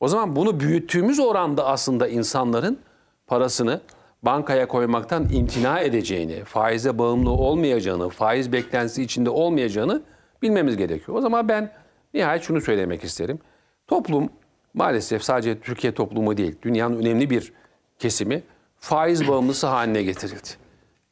O zaman bunu büyüttüğümüz oranda aslında insanların parasını bankaya koymaktan imtina edeceğini, faize bağımlı olmayacağını, faiz beklentisi içinde olmayacağını bilmemiz gerekiyor. O zaman ben nihayet şunu söylemek isterim. Toplum maalesef sadece Türkiye toplumu değil, dünyanın önemli bir kesimi faiz bağımlısı haline getirildi.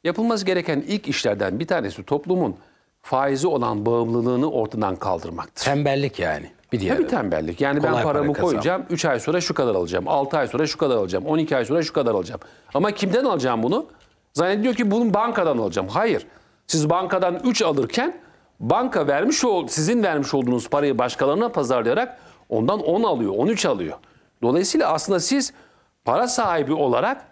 Yapılması gereken ilk işlerden bir tanesi toplumun faizi olan bağımlılığını ortadan kaldırmaktır. Tembellik yani. Bir diğer Tabii tembellik. Yani ben paramı para koyacağım, 3 ay sonra şu kadar alacağım, 6 ay sonra şu kadar alacağım, 12 ay sonra şu kadar alacağım. Ama kimden alacağım bunu? Zannediyor ki bunu bankadan alacağım. Hayır. Siz bankadan 3 alırken banka vermiş ol, sizin vermiş olduğunuz parayı başkalarına pazarlayarak Ondan 10 alıyor, 13 alıyor. Dolayısıyla aslında siz para sahibi olarak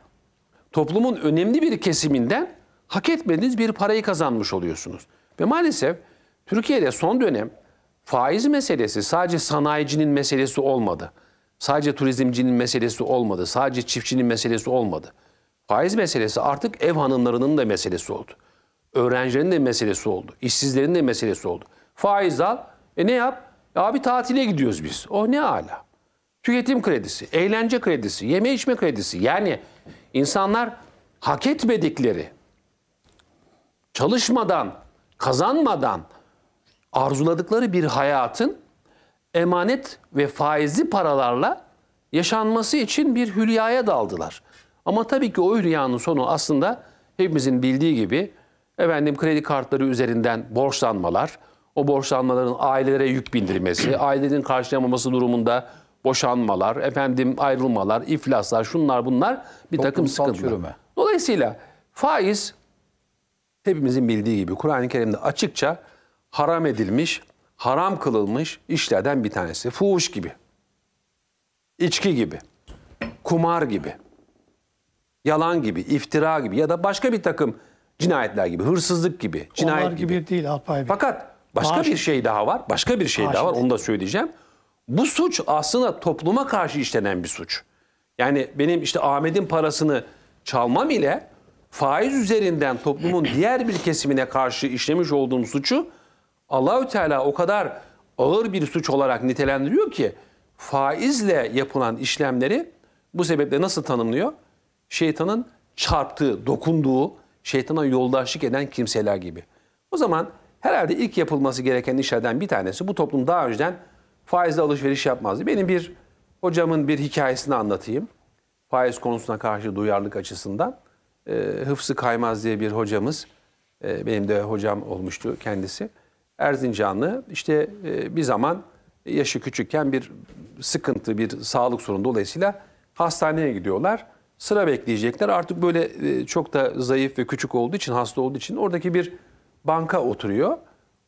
toplumun önemli bir kesiminden hak etmediğiniz bir parayı kazanmış oluyorsunuz. Ve maalesef Türkiye'de son dönem faiz meselesi sadece sanayicinin meselesi olmadı. Sadece turizmcinin meselesi olmadı. Sadece çiftçinin meselesi olmadı. Faiz meselesi artık ev hanımlarının da meselesi oldu. Öğrencilerin de meselesi oldu. İşsizlerin de meselesi oldu. Faiz al, e ne yap? Abi tatile gidiyoruz biz. Oh ne ala. Tüketim kredisi, eğlence kredisi, yeme içme kredisi. Yani insanlar hak etmedikleri, çalışmadan, kazanmadan arzuladıkları bir hayatın emanet ve faizli paralarla yaşanması için bir hülyaya daldılar. Ama tabii ki o hülyanın sonu aslında hepimizin bildiği gibi efendim kredi kartları üzerinden borçlanmalar, o borçlanmaların ailelere yük bindirmesi, ailenin karşılayamaması durumunda boşanmalar, efendim ayrılmalar, iflaslar, şunlar bunlar bir Toplumsal takım sıkıntılar. Çürüme. Dolayısıyla faiz hepimizin bildiği gibi Kur'an-ı Kerim'de açıkça haram edilmiş, haram kılınmış işlerden bir tanesi. Fuhuş gibi, içki gibi, kumar gibi, yalan gibi, iftira gibi ya da başka bir takım cinayetler gibi, hırsızlık gibi, cinayet Onlar gibi. gibi değil Alpay Bey. Fakat Başka Maaş. bir şey daha var. Başka bir şey Maaş. daha var. Onu da söyleyeceğim. Bu suç aslında topluma karşı işlenen bir suç. Yani benim işte Ahmet'in parasını çalmam ile faiz üzerinden toplumun diğer bir kesimine karşı işlemiş olduğum suçu Allahü Teala o kadar ağır bir suç olarak nitelendiriyor ki faizle yapılan işlemleri bu sebeple nasıl tanımlıyor? Şeytanın çarptığı, dokunduğu, şeytana yoldaşlık eden kimseler gibi. O zaman Herhalde ilk yapılması gereken işlerden bir tanesi bu toplum daha önceden faizle alışveriş yapmazdı. Benim bir hocamın bir hikayesini anlatayım. Faiz konusuna karşı duyarlılık açısından. E, Hıfzı Kaymaz diye bir hocamız, e, benim de hocam olmuştu kendisi. Erzincanlı işte e, bir zaman yaşı küçükken bir sıkıntı, bir sağlık sorunu dolayısıyla hastaneye gidiyorlar. Sıra bekleyecekler. Artık böyle e, çok da zayıf ve küçük olduğu için, hasta olduğu için oradaki bir banka oturuyor.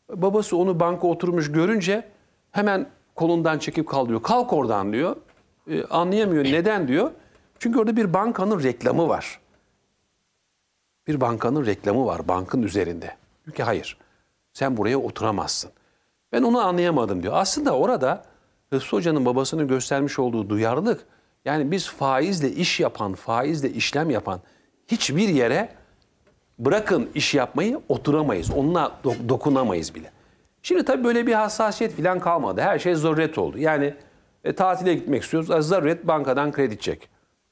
Babası onu banka oturmuş görünce hemen kolundan çekip kaldırıyor. Kalk oradan diyor. E, anlayamıyor neden diyor. Çünkü orada bir bankanın reklamı var. Bir bankanın reklamı var bankın üzerinde. Diyor ki hayır sen buraya oturamazsın. Ben onu anlayamadım diyor. Aslında orada Hıfzı Hoca'nın babasının göstermiş olduğu duyarlılık yani biz faizle iş yapan, faizle işlem yapan hiçbir yere Bırakın iş yapmayı oturamayız. Onunla do- dokunamayız bile. Şimdi tabii böyle bir hassasiyet falan kalmadı. Her şey zaruret oldu. Yani e, tatile gitmek istiyoruz. E, zaruret bankadan kredi çek.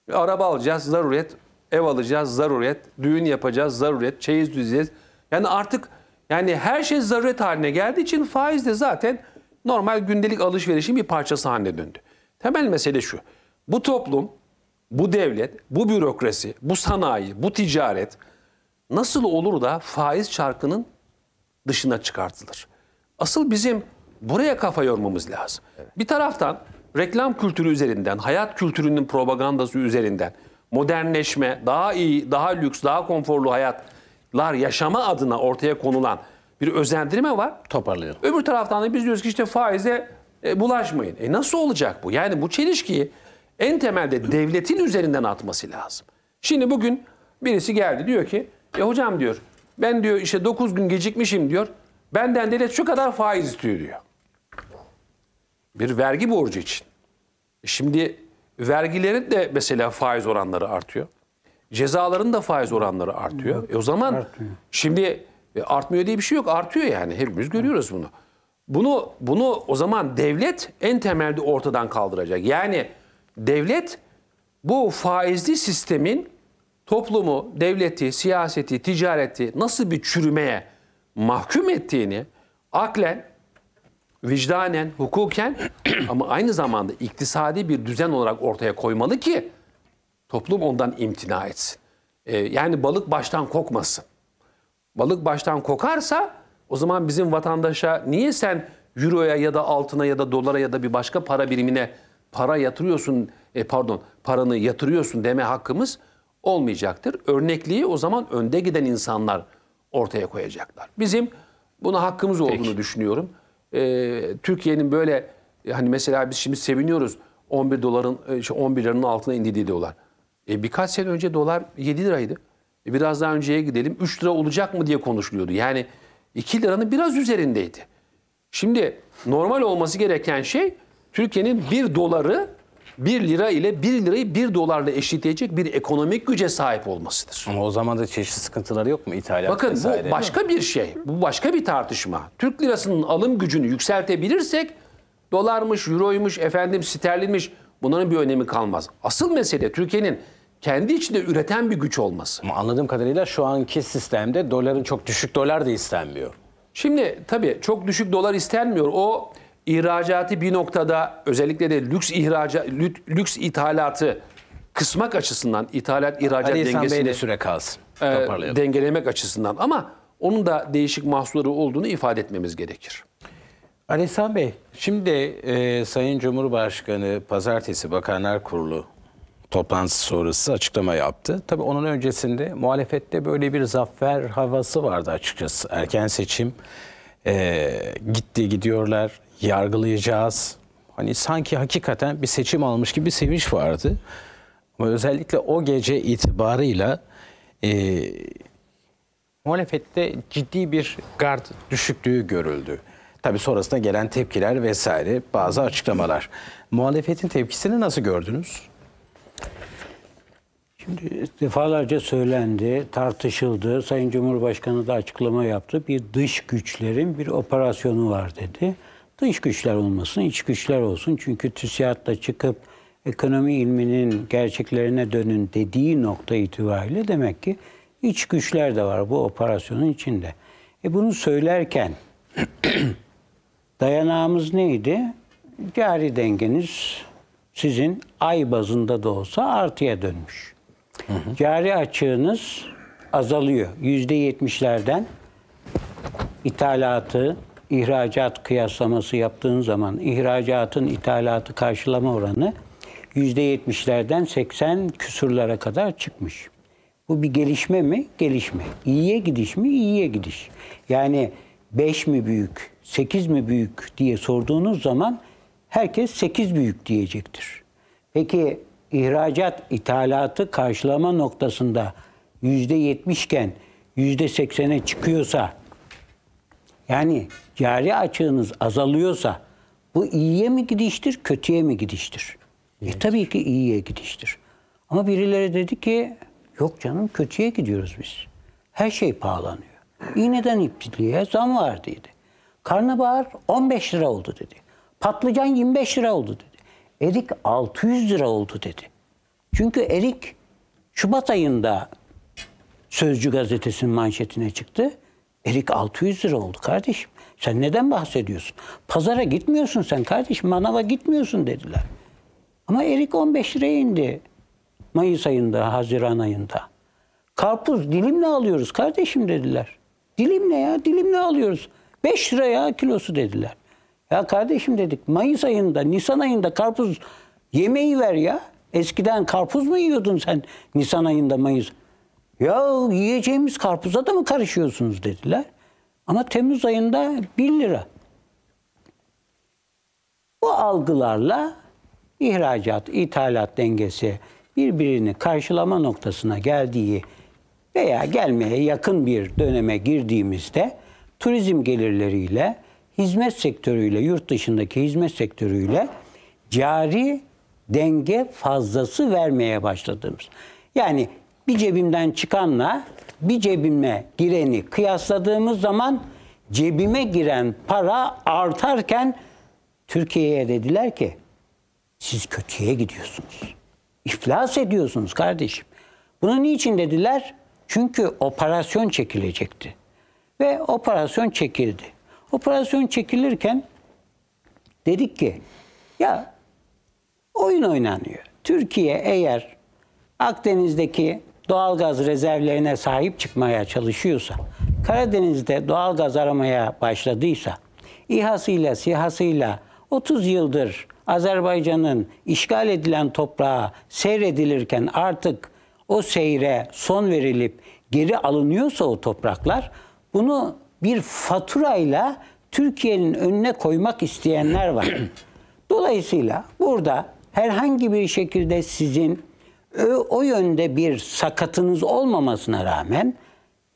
E, araba alacağız zaruret. Ev alacağız zaruret. Düğün yapacağız zaruret. Çeyiz düzeceğiz. Yani artık yani her şey zaruret haline geldiği için faiz de zaten normal gündelik alışverişin bir parçası haline döndü. Temel mesele şu. Bu toplum, bu devlet, bu bürokrasi, bu sanayi, bu ticaret, nasıl olur da faiz çarkının dışına çıkartılır? Asıl bizim buraya kafa yormamız lazım. Evet. Bir taraftan reklam kültürü üzerinden, hayat kültürünün propagandası üzerinden modernleşme, daha iyi, daha lüks, daha konforlu hayatlar yaşama adına ortaya konulan bir özendirme var. Toparlayalım. Öbür taraftan da biz diyoruz ki işte faize e, bulaşmayın. E nasıl olacak bu? Yani bu çelişkiyi en temelde devletin üzerinden atması lazım. Şimdi bugün birisi geldi diyor ki e hocam diyor ben diyor işte 9 gün gecikmişim diyor. Benden devlet şu kadar faiz istiyor diyor. Bir vergi borcu için. E şimdi vergilerin de mesela faiz oranları artıyor. Cezaların da faiz oranları artıyor. e o zaman artıyor. şimdi e, artmıyor diye bir şey yok. Artıyor yani. Hepimiz görüyoruz bunu. Bunu bunu o zaman devlet en temelde ortadan kaldıracak. Yani devlet bu faizli sistemin toplumu, devleti, siyaseti, ticareti nasıl bir çürümeye mahkum ettiğini aklen, vicdanen, hukuken ama aynı zamanda iktisadi bir düzen olarak ortaya koymalı ki toplum ondan imtina etsin. Ee, yani balık baştan kokmasın. Balık baştan kokarsa o zaman bizim vatandaşa niye sen euroya ya da altına ya da dolara ya da bir başka para birimine para yatırıyorsun e pardon paranı yatırıyorsun deme hakkımız olmayacaktır. Örnekliği o zaman önde giden insanlar ortaya koyacaklar. Bizim buna hakkımız olduğunu Peki. düşünüyorum. Ee, Türkiye'nin böyle e, hani mesela biz şimdi seviniyoruz 11 doların 11 e, liranın altına indiği dolar. E birkaç sene önce dolar 7 liraydı. E biraz daha önceye gidelim 3 lira olacak mı diye konuşuluyordu. Yani 2 liranın biraz üzerindeydi. Şimdi normal olması gereken şey Türkiye'nin 1 doları 1 lira ile 1 lirayı 1 dolarla eşitleyecek bir ekonomik güce sahip olmasıdır. Ama o zaman da çeşitli sıkıntıları yok mu İtalya? Bakın bu başka bir şey. Bu başka bir tartışma. Türk lirasının alım gücünü yükseltebilirsek dolarmış, euroymuş, efendim sterlinmiş bunların bir önemi kalmaz. Asıl mesele Türkiye'nin kendi içinde üreten bir güç olması. Ama anladığım kadarıyla şu anki sistemde doların çok düşük dolar da istenmiyor. Şimdi tabii çok düşük dolar istenmiyor. O ihracatı bir noktada özellikle de lüks ihraca lüks ithalatı kısmak açısından ithalat ihracat Ali İhsan dengesini de süre kalsın. E, dengelemek açısından ama onun da değişik mahsulleri olduğunu ifade etmemiz gerekir. Ali Bey, şimdi e, Sayın Cumhurbaşkanı Pazartesi Bakanlar Kurulu toplantısı sonrası açıklama yaptı. Tabii onun öncesinde muhalefette böyle bir zafer havası vardı açıkçası. Erken seçim, e, gitti gidiyorlar, yargılayacağız. Hani sanki hakikaten bir seçim almış gibi bir sevinç vardı. Ama özellikle o gece itibarıyla e, muhalefette ciddi bir gard düşüklüğü görüldü. Tabii sonrasında gelen tepkiler vesaire bazı açıklamalar. Muhalefetin tepkisini nasıl gördünüz? Şimdi defalarca söylendi, tartışıldı. Sayın Cumhurbaşkanı da açıklama yaptı. Bir dış güçlerin bir operasyonu var dedi dış güçler olmasın, iç güçler olsun. Çünkü TÜSİAD'da çıkıp ekonomi ilminin gerçeklerine dönün dediği nokta itibariyle demek ki iç güçler de var bu operasyonun içinde. E bunu söylerken dayanağımız neydi? Cari dengeniz sizin ay bazında da olsa artıya dönmüş. Hı hı. Cari açığınız azalıyor. Yüzde yetmişlerden ithalatı ihracat kıyaslaması yaptığın zaman ihracatın ithalatı karşılama oranı %70'lerden 80 küsurlara kadar çıkmış. Bu bir gelişme mi? Gelişme. İyiye gidiş mi? İyiye gidiş. Yani 5 mi büyük, 8 mi büyük diye sorduğunuz zaman herkes 8 büyük diyecektir. Peki ihracat ithalatı karşılama noktasında %70 iken %80'e çıkıyorsa yani cari açığınız azalıyorsa bu iyiye mi gidiştir, kötüye mi gidiştir? E, evet. E tabii ki iyiye gidiştir. Ama birileri dedi ki yok canım kötüye gidiyoruz biz. Her şey pahalanıyor. İğneden ipliğe zam var dedi. Karnabahar 15 lira oldu dedi. Patlıcan 25 lira oldu dedi. Erik 600 lira oldu dedi. Çünkü erik Şubat ayında Sözcü gazetesinin manşetine çıktı. Erik 600 lira oldu kardeşim. Sen neden bahsediyorsun? Pazara gitmiyorsun sen kardeş, manava gitmiyorsun dediler. Ama erik 15 lira indi. Mayıs ayında, Haziran ayında. Karpuz dilimle alıyoruz kardeşim dediler. Dilimle ya, dilimle alıyoruz. 5 lira ya kilosu dediler. Ya kardeşim dedik Mayıs ayında, Nisan ayında karpuz yemeği ver ya. Eskiden karpuz mu yiyordun sen Nisan ayında, Mayıs? Ya yiyeceğimiz karpuza da mı karışıyorsunuz dediler. Ama Temmuz ayında 1 lira. Bu algılarla ihracat, ithalat dengesi birbirini karşılama noktasına geldiği veya gelmeye yakın bir döneme girdiğimizde turizm gelirleriyle, hizmet sektörüyle, yurt dışındaki hizmet sektörüyle cari denge fazlası vermeye başladığımız. Yani bir cebimden çıkanla bir cebime gireni kıyasladığımız zaman cebime giren para artarken Türkiye'ye dediler ki siz kötüye gidiyorsunuz. İflas ediyorsunuz kardeşim. Bunu niçin dediler? Çünkü operasyon çekilecekti. Ve operasyon çekildi. Operasyon çekilirken dedik ki ya oyun oynanıyor. Türkiye eğer Akdeniz'deki doğalgaz rezervlerine sahip çıkmaya çalışıyorsa, Karadeniz'de doğalgaz aramaya başladıysa, İHA'sıyla, SİHA'sıyla 30 yıldır Azerbaycan'ın işgal edilen toprağa seyredilirken artık o seyre son verilip geri alınıyorsa o topraklar, bunu bir faturayla Türkiye'nin önüne koymak isteyenler var. Dolayısıyla burada herhangi bir şekilde sizin o yönde bir sakatınız olmamasına rağmen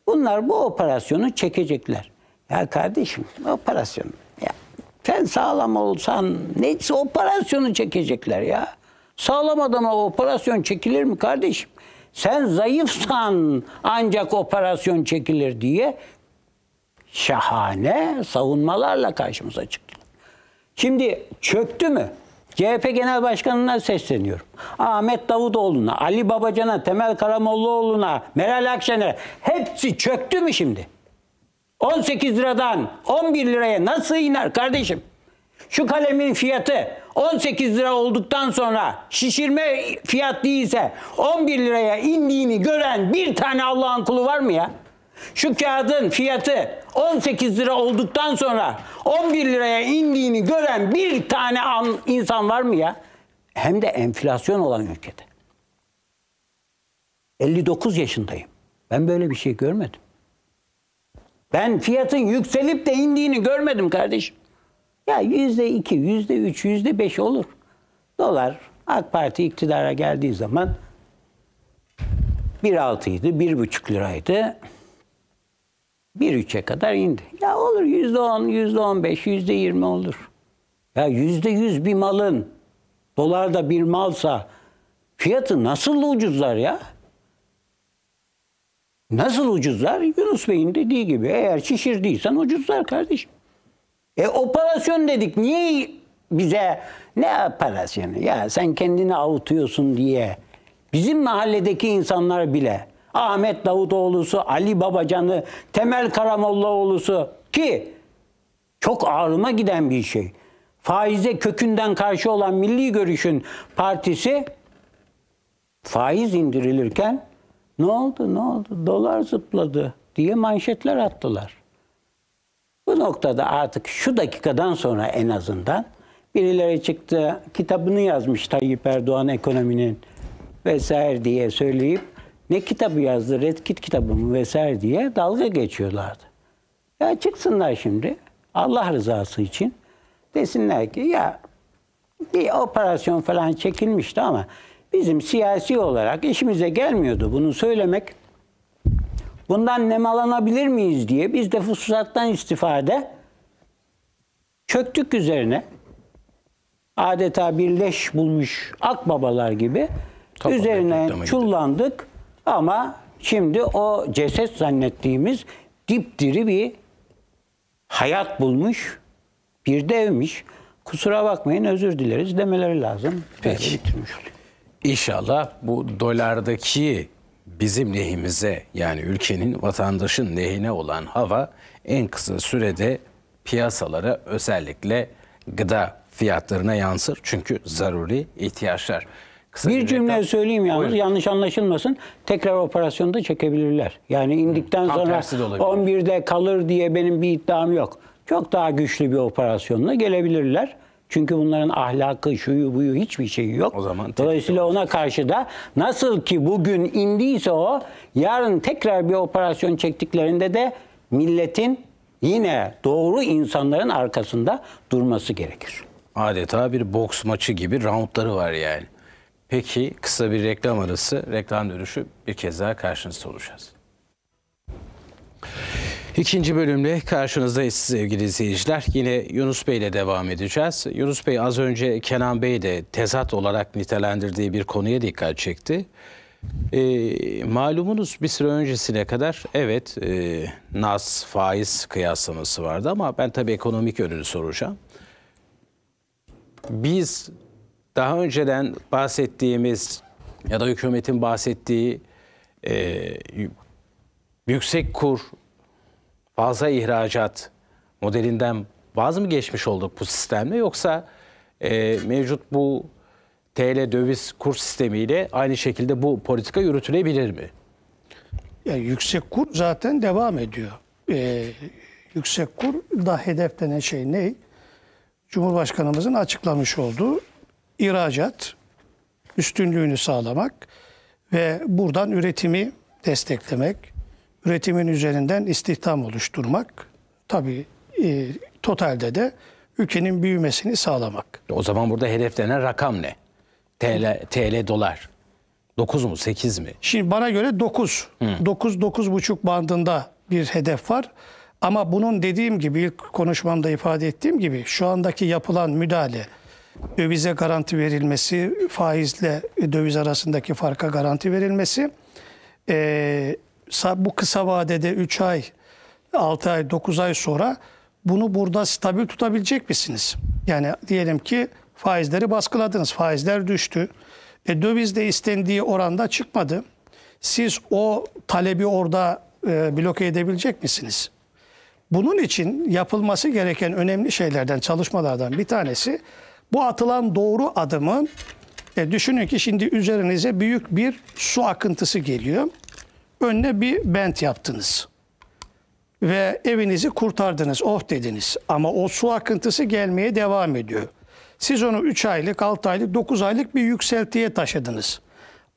bunlar bu operasyonu çekecekler. Ya kardeşim operasyon. Ya sen sağlam olsan neyse operasyonu çekecekler ya. Sağlam adama operasyon çekilir mi kardeşim? Sen zayıfsan ancak operasyon çekilir diye şahane savunmalarla karşımıza çıktı. Şimdi çöktü mü? CHP Genel Başkanı'na sesleniyorum. Ahmet Davutoğlu'na, Ali Babacan'a, Temel Karamollaoğlu'na, Meral Akşener'e hepsi çöktü mü şimdi? 18 liradan 11 liraya nasıl iner kardeşim? Şu kalemin fiyatı 18 lira olduktan sonra şişirme fiyat değilse 11 liraya indiğini gören bir tane Allah'ın kulu var mı ya? şu kağıdın fiyatı 18 lira olduktan sonra 11 liraya indiğini gören bir tane insan var mı ya? Hem de enflasyon olan ülkede. 59 yaşındayım. Ben böyle bir şey görmedim. Ben fiyatın yükselip de indiğini görmedim kardeşim. Ya yüzde iki, yüzde üç, yüzde beş olur. Dolar AK Parti iktidara geldiği zaman bir altıydı, bir buçuk liraydı. Bir üçe kadar indi. Ya olur yüzde on, yüzde on beş, yüzde yirmi olur. Ya yüzde yüz bir malın dolarda bir malsa fiyatı nasıl ucuzlar ya? Nasıl ucuzlar? Yunus Bey'in dediği gibi eğer şişirdiysen ucuzlar kardeşim. E operasyon dedik. Niye bize ne operasyonu? Ya sen kendini avutuyorsun diye. Bizim mahalledeki insanlar bile Ahmet Davutoğlu'su, Ali Babacan'ı, Temel Karamollaoğlu'su ki çok ağrıma giden bir şey. Faize kökünden karşı olan milli görüşün partisi faiz indirilirken ne oldu ne oldu dolar zıpladı diye manşetler attılar. Bu noktada artık şu dakikadan sonra en azından birileri çıktı kitabını yazmış Tayyip Erdoğan ekonominin vesaire diye söyleyip ne kitabı yazdı, Red Kit kitabı mı vesaire diye dalga geçiyorlardı. Ya çıksınlar şimdi Allah rızası için desinler ki ya bir operasyon falan çekilmişti ama bizim siyasi olarak işimize gelmiyordu bunu söylemek. Bundan nemalanabilir miyiz diye biz de fırsattan istifade çöktük üzerine. Adeta bir leş bulmuş akbabalar gibi Top üzerine çullandık. Ama şimdi o ceset zannettiğimiz dipdiri bir hayat bulmuş bir devmiş. Kusura bakmayın özür dileriz demeleri lazım. Peki. İnşallah bu dolardaki bizim lehimize yani ülkenin vatandaşın lehine olan hava en kısa sürede piyasalara özellikle gıda fiyatlarına yansır. Çünkü zaruri ihtiyaçlar. Kısa bir cümle reklam. söyleyeyim yalnız Buyurun. yanlış anlaşılmasın. Tekrar da çekebilirler. Yani indikten Tam sonra 11'de kalır diye benim bir iddiam yok. Çok daha güçlü bir operasyonla gelebilirler. Çünkü bunların ahlakı, şuyu buyu hiçbir şeyi yok. O zaman Dolayısıyla ona karşı da nasıl ki bugün indiyse o yarın tekrar bir operasyon çektiklerinde de milletin yine doğru insanların arkasında durması gerekir. Adeta bir boks maçı gibi roundları var yani. Peki kısa bir reklam arası, reklam dönüşü bir kez daha karşınızda olacağız. İkinci bölümle karşınızdayız sevgili izleyiciler. Yine Yunus Bey ile devam edeceğiz. Yunus Bey az önce Kenan Bey de tezat olarak nitelendirdiği bir konuya dikkat çekti. E, malumunuz bir süre öncesine kadar evet e, nas faiz kıyaslaması vardı ama ben tabii ekonomik yönünü soracağım. Biz daha önceden bahsettiğimiz ya da hükümetin bahsettiği e, yüksek kur, fazla ihracat modelinden vaz mı geçmiş olduk bu sistemle yoksa e, mevcut bu TL döviz kur sistemiyle aynı şekilde bu politika yürütülebilir mi? Ya yüksek kur zaten devam ediyor. Ee, yüksek kur da hedeflenen şey ne? Cumhurbaşkanımızın açıklamış olduğu ihracat üstünlüğünü sağlamak ve buradan üretimi desteklemek, üretimin üzerinden istihdam oluşturmak, tabii e, totalde de ülkenin büyümesini sağlamak. O zaman burada hedeflenen rakam ne? TL, TL dolar. 9 mu 8 mi? Şimdi bana göre 9. Hmm. 9 9,5 bandında bir hedef var. Ama bunun dediğim gibi ilk konuşmamda ifade ettiğim gibi şu andaki yapılan müdahale dövize garanti verilmesi, faizle döviz arasındaki farka garanti verilmesi, ee, bu kısa vadede 3 ay, 6 ay, 9 ay sonra bunu burada stabil tutabilecek misiniz? Yani diyelim ki faizleri baskıladınız, faizler düştü. E, döviz de istendiği oranda çıkmadı. Siz o talebi orada e, bloke edebilecek misiniz? Bunun için yapılması gereken önemli şeylerden, çalışmalardan bir tanesi bu atılan doğru adımın e, düşünün ki şimdi üzerinize büyük bir su akıntısı geliyor. Önüne bir bent yaptınız. Ve evinizi kurtardınız, oh dediniz. Ama o su akıntısı gelmeye devam ediyor. Siz onu 3 aylık, 6 aylık, 9 aylık bir yükseltiye taşıdınız.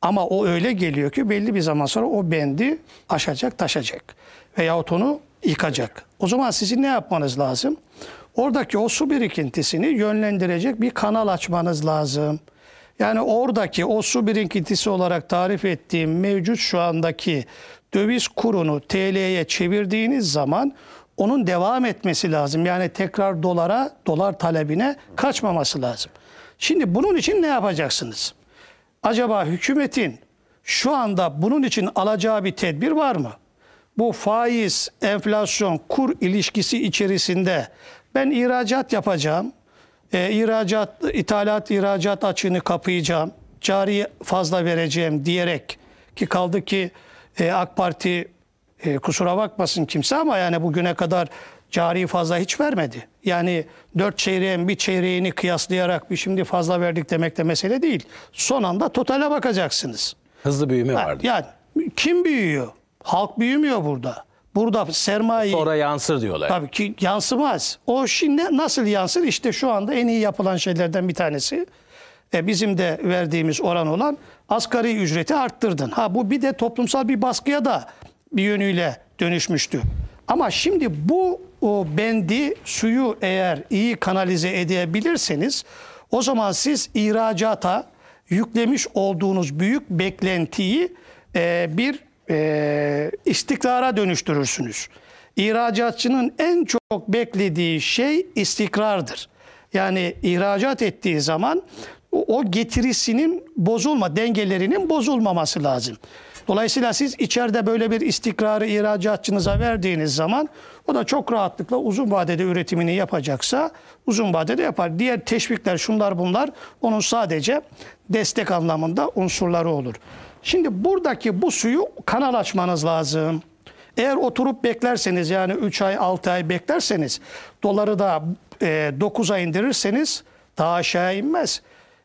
Ama o öyle geliyor ki belli bir zaman sonra o bendi aşacak, taşacak. Veyahut onu yıkacak. O zaman sizin ne yapmanız lazım? Oradaki o su birikintisini yönlendirecek bir kanal açmanız lazım. Yani oradaki o su birikintisi olarak tarif ettiğim mevcut şu andaki döviz kurunu TL'ye çevirdiğiniz zaman onun devam etmesi lazım. Yani tekrar dolara, dolar talebine kaçmaması lazım. Şimdi bunun için ne yapacaksınız? Acaba hükümetin şu anda bunun için alacağı bir tedbir var mı? Bu faiz, enflasyon, kur ilişkisi içerisinde ben ihracat yapacağım. E, ihracat, ithalat, ihracat açığını kapayacağım. Cari fazla vereceğim diyerek ki kaldı ki e, AK Parti e, kusura bakmasın kimse ama yani bugüne kadar cari fazla hiç vermedi. Yani dört çeyreğin bir çeyreğini kıyaslayarak bir şimdi fazla verdik demek de mesele değil. Son anda totale bakacaksınız. Hızlı büyüme vardı. Yani kim büyüyor? Halk büyümüyor burada. Burada sermaye... Sonra yansır diyorlar. Tabii ki yansımaz. O şimdi nasıl yansır? İşte şu anda en iyi yapılan şeylerden bir tanesi. E, bizim de verdiğimiz oran olan asgari ücreti arttırdın. Ha bu bir de toplumsal bir baskıya da bir yönüyle dönüşmüştü. Ama şimdi bu o bendi suyu eğer iyi kanalize edebilirseniz o zaman siz ihracata yüklemiş olduğunuz büyük beklentiyi e, bir e, istikrara dönüştürürsünüz. İhracatçının en çok beklediği şey istikrardır. Yani ihracat ettiği zaman o getirisinin bozulma, dengelerinin bozulmaması lazım. Dolayısıyla siz içeride böyle bir istikrarı ihracatçınıza verdiğiniz zaman o da çok rahatlıkla uzun vadede üretimini yapacaksa uzun vadede yapar. Diğer teşvikler şunlar bunlar onun sadece destek anlamında unsurları olur. Şimdi buradaki bu suyu kanal açmanız lazım. Eğer oturup beklerseniz yani 3 ay 6 ay beklerseniz doları da e, ay indirirseniz daha aşağı inmez.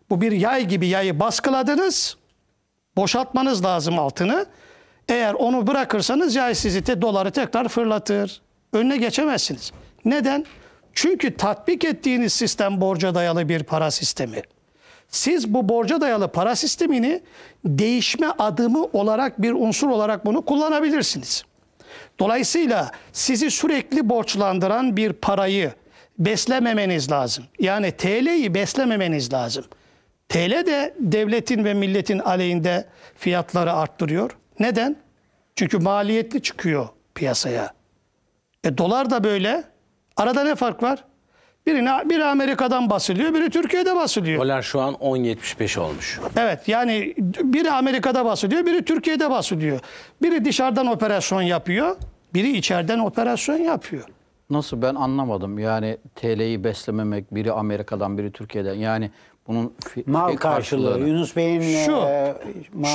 Bu bir yay gibi yayı baskıladınız. Boşaltmanız lazım altını. Eğer onu bırakırsanız yay sizi te, doları tekrar fırlatır. Önüne geçemezsiniz. Neden? Çünkü tatbik ettiğiniz sistem borca dayalı bir para sistemi. Siz bu borca dayalı para sistemini değişme adımı olarak bir unsur olarak bunu kullanabilirsiniz. Dolayısıyla sizi sürekli borçlandıran bir parayı beslememeniz lazım. Yani TL'yi beslememeniz lazım. TL de devletin ve milletin aleyhinde fiyatları arttırıyor. Neden? Çünkü maliyetli çıkıyor piyasaya. E dolar da böyle. Arada ne fark var? Birine, biri Amerika'dan basılıyor, biri Türkiye'de basılıyor. Dolar şu an 10.75 olmuş. Evet yani biri Amerika'da basılıyor, biri Türkiye'de basılıyor. Biri dışarıdan operasyon yapıyor, biri içeriden operasyon yapıyor. Nasıl ben anlamadım. Yani TL'yi beslememek biri Amerika'dan biri Türkiye'den. Yani bunun e, mal karşılığı. Yunus Bey'in şu, e,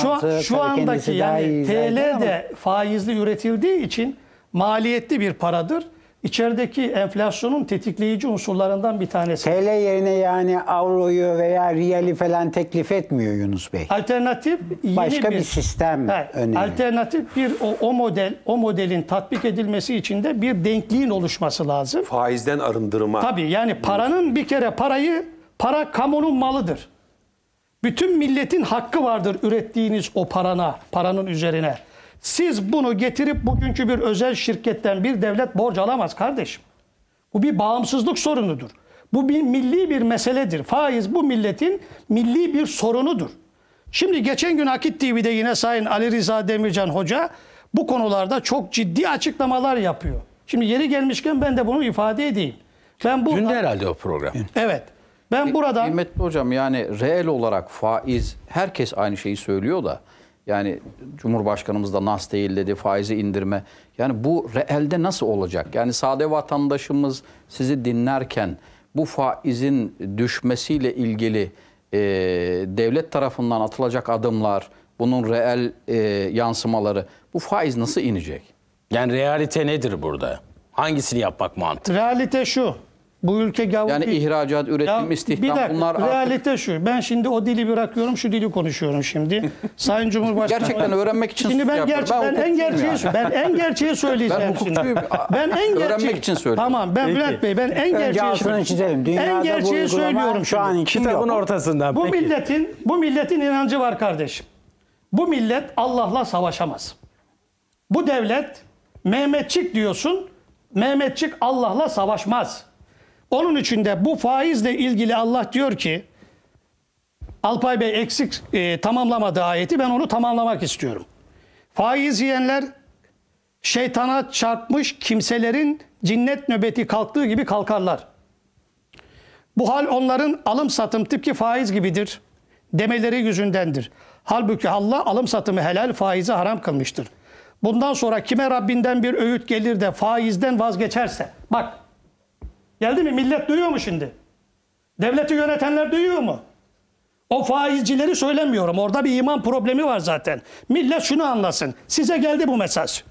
şu, şu andaki yani TL de faizli üretildiği için maliyetli bir paradır içerideki enflasyonun tetikleyici unsurlarından bir tanesi. TL yerine yani avroyu veya riyali falan teklif etmiyor Yunus Bey. Alternatif yeni başka bir, bir sistem önemli. Alternatif bir o, o model o modelin tatbik edilmesi için de bir denkliğin oluşması lazım. Faizden arındırma. Tabii yani paranın bir kere parayı para kamunun malıdır. Bütün milletin hakkı vardır ürettiğiniz o parana, paranın üzerine. Siz bunu getirip bugünkü bir özel şirketten bir devlet borç alamaz kardeşim. Bu bir bağımsızlık sorunudur. Bu bir milli bir meseledir. Faiz bu milletin milli bir sorunudur. Şimdi geçen gün Akit TV'de yine Sayın Ali Rıza Demircan Hoca bu konularda çok ciddi açıklamalar yapıyor. Şimdi yeri gelmişken ben de bunu ifade edeyim. Ben bu Dün herhalde o program. Evet. Ben buradan... Kıymetli hocam yani reel olarak faiz herkes aynı şeyi söylüyor da yani Cumhurbaşkanımız da nas değil dedi, faizi indirme. Yani bu reelde nasıl olacak? Yani sade vatandaşımız sizi dinlerken bu faizin düşmesiyle ilgili e, devlet tarafından atılacak adımlar, bunun reel e, yansımaları, bu faiz nasıl inecek? Yani realite nedir burada? Hangisini yapmak mantıklı? Realite şu. Bu ülke gavur Yani ihracat, üretim, istihdam bir dakika, bunlar realite şu. Ben şimdi o dili bırakıyorum, şu dili konuşuyorum şimdi. Sayın Cumhurbaşkanı gerçekten öğrenmek için Şimdi ben gerçek ben, ben en gerçeği yani. ben en gerçeği söyleyeceğim ben hukukçuyum. şimdi. Ben en gerçeği öğrenmek için söylüyorum. Tamam ben Peki. Bülent Bey ben en gerçeği söylüyorum. Dünyada en gerçeği söylüyorum şu an kitabın ortasından. Bu milletin bu milletin inancı var kardeşim. Bu millet Allah'la savaşamaz. Bu devlet Mehmetçik diyorsun. Mehmetçik Allah'la savaşmaz. Onun için de bu faizle ilgili Allah diyor ki Alpay Bey eksik e, tamamlamadı ayeti ben onu tamamlamak istiyorum. Faiz yiyenler şeytana çarpmış kimselerin cinnet nöbeti kalktığı gibi kalkarlar. Bu hal onların alım satım tipki faiz gibidir demeleri yüzündendir. Halbuki Allah alım satımı helal faizi haram kılmıştır. Bundan sonra kime Rabbinden bir öğüt gelir de faizden vazgeçerse bak Geldi mi? Millet duyuyor mu şimdi? Devleti yönetenler duyuyor mu? O faizcileri söylemiyorum. Orada bir iman problemi var zaten. Millet şunu anlasın. Size geldi bu mesaj.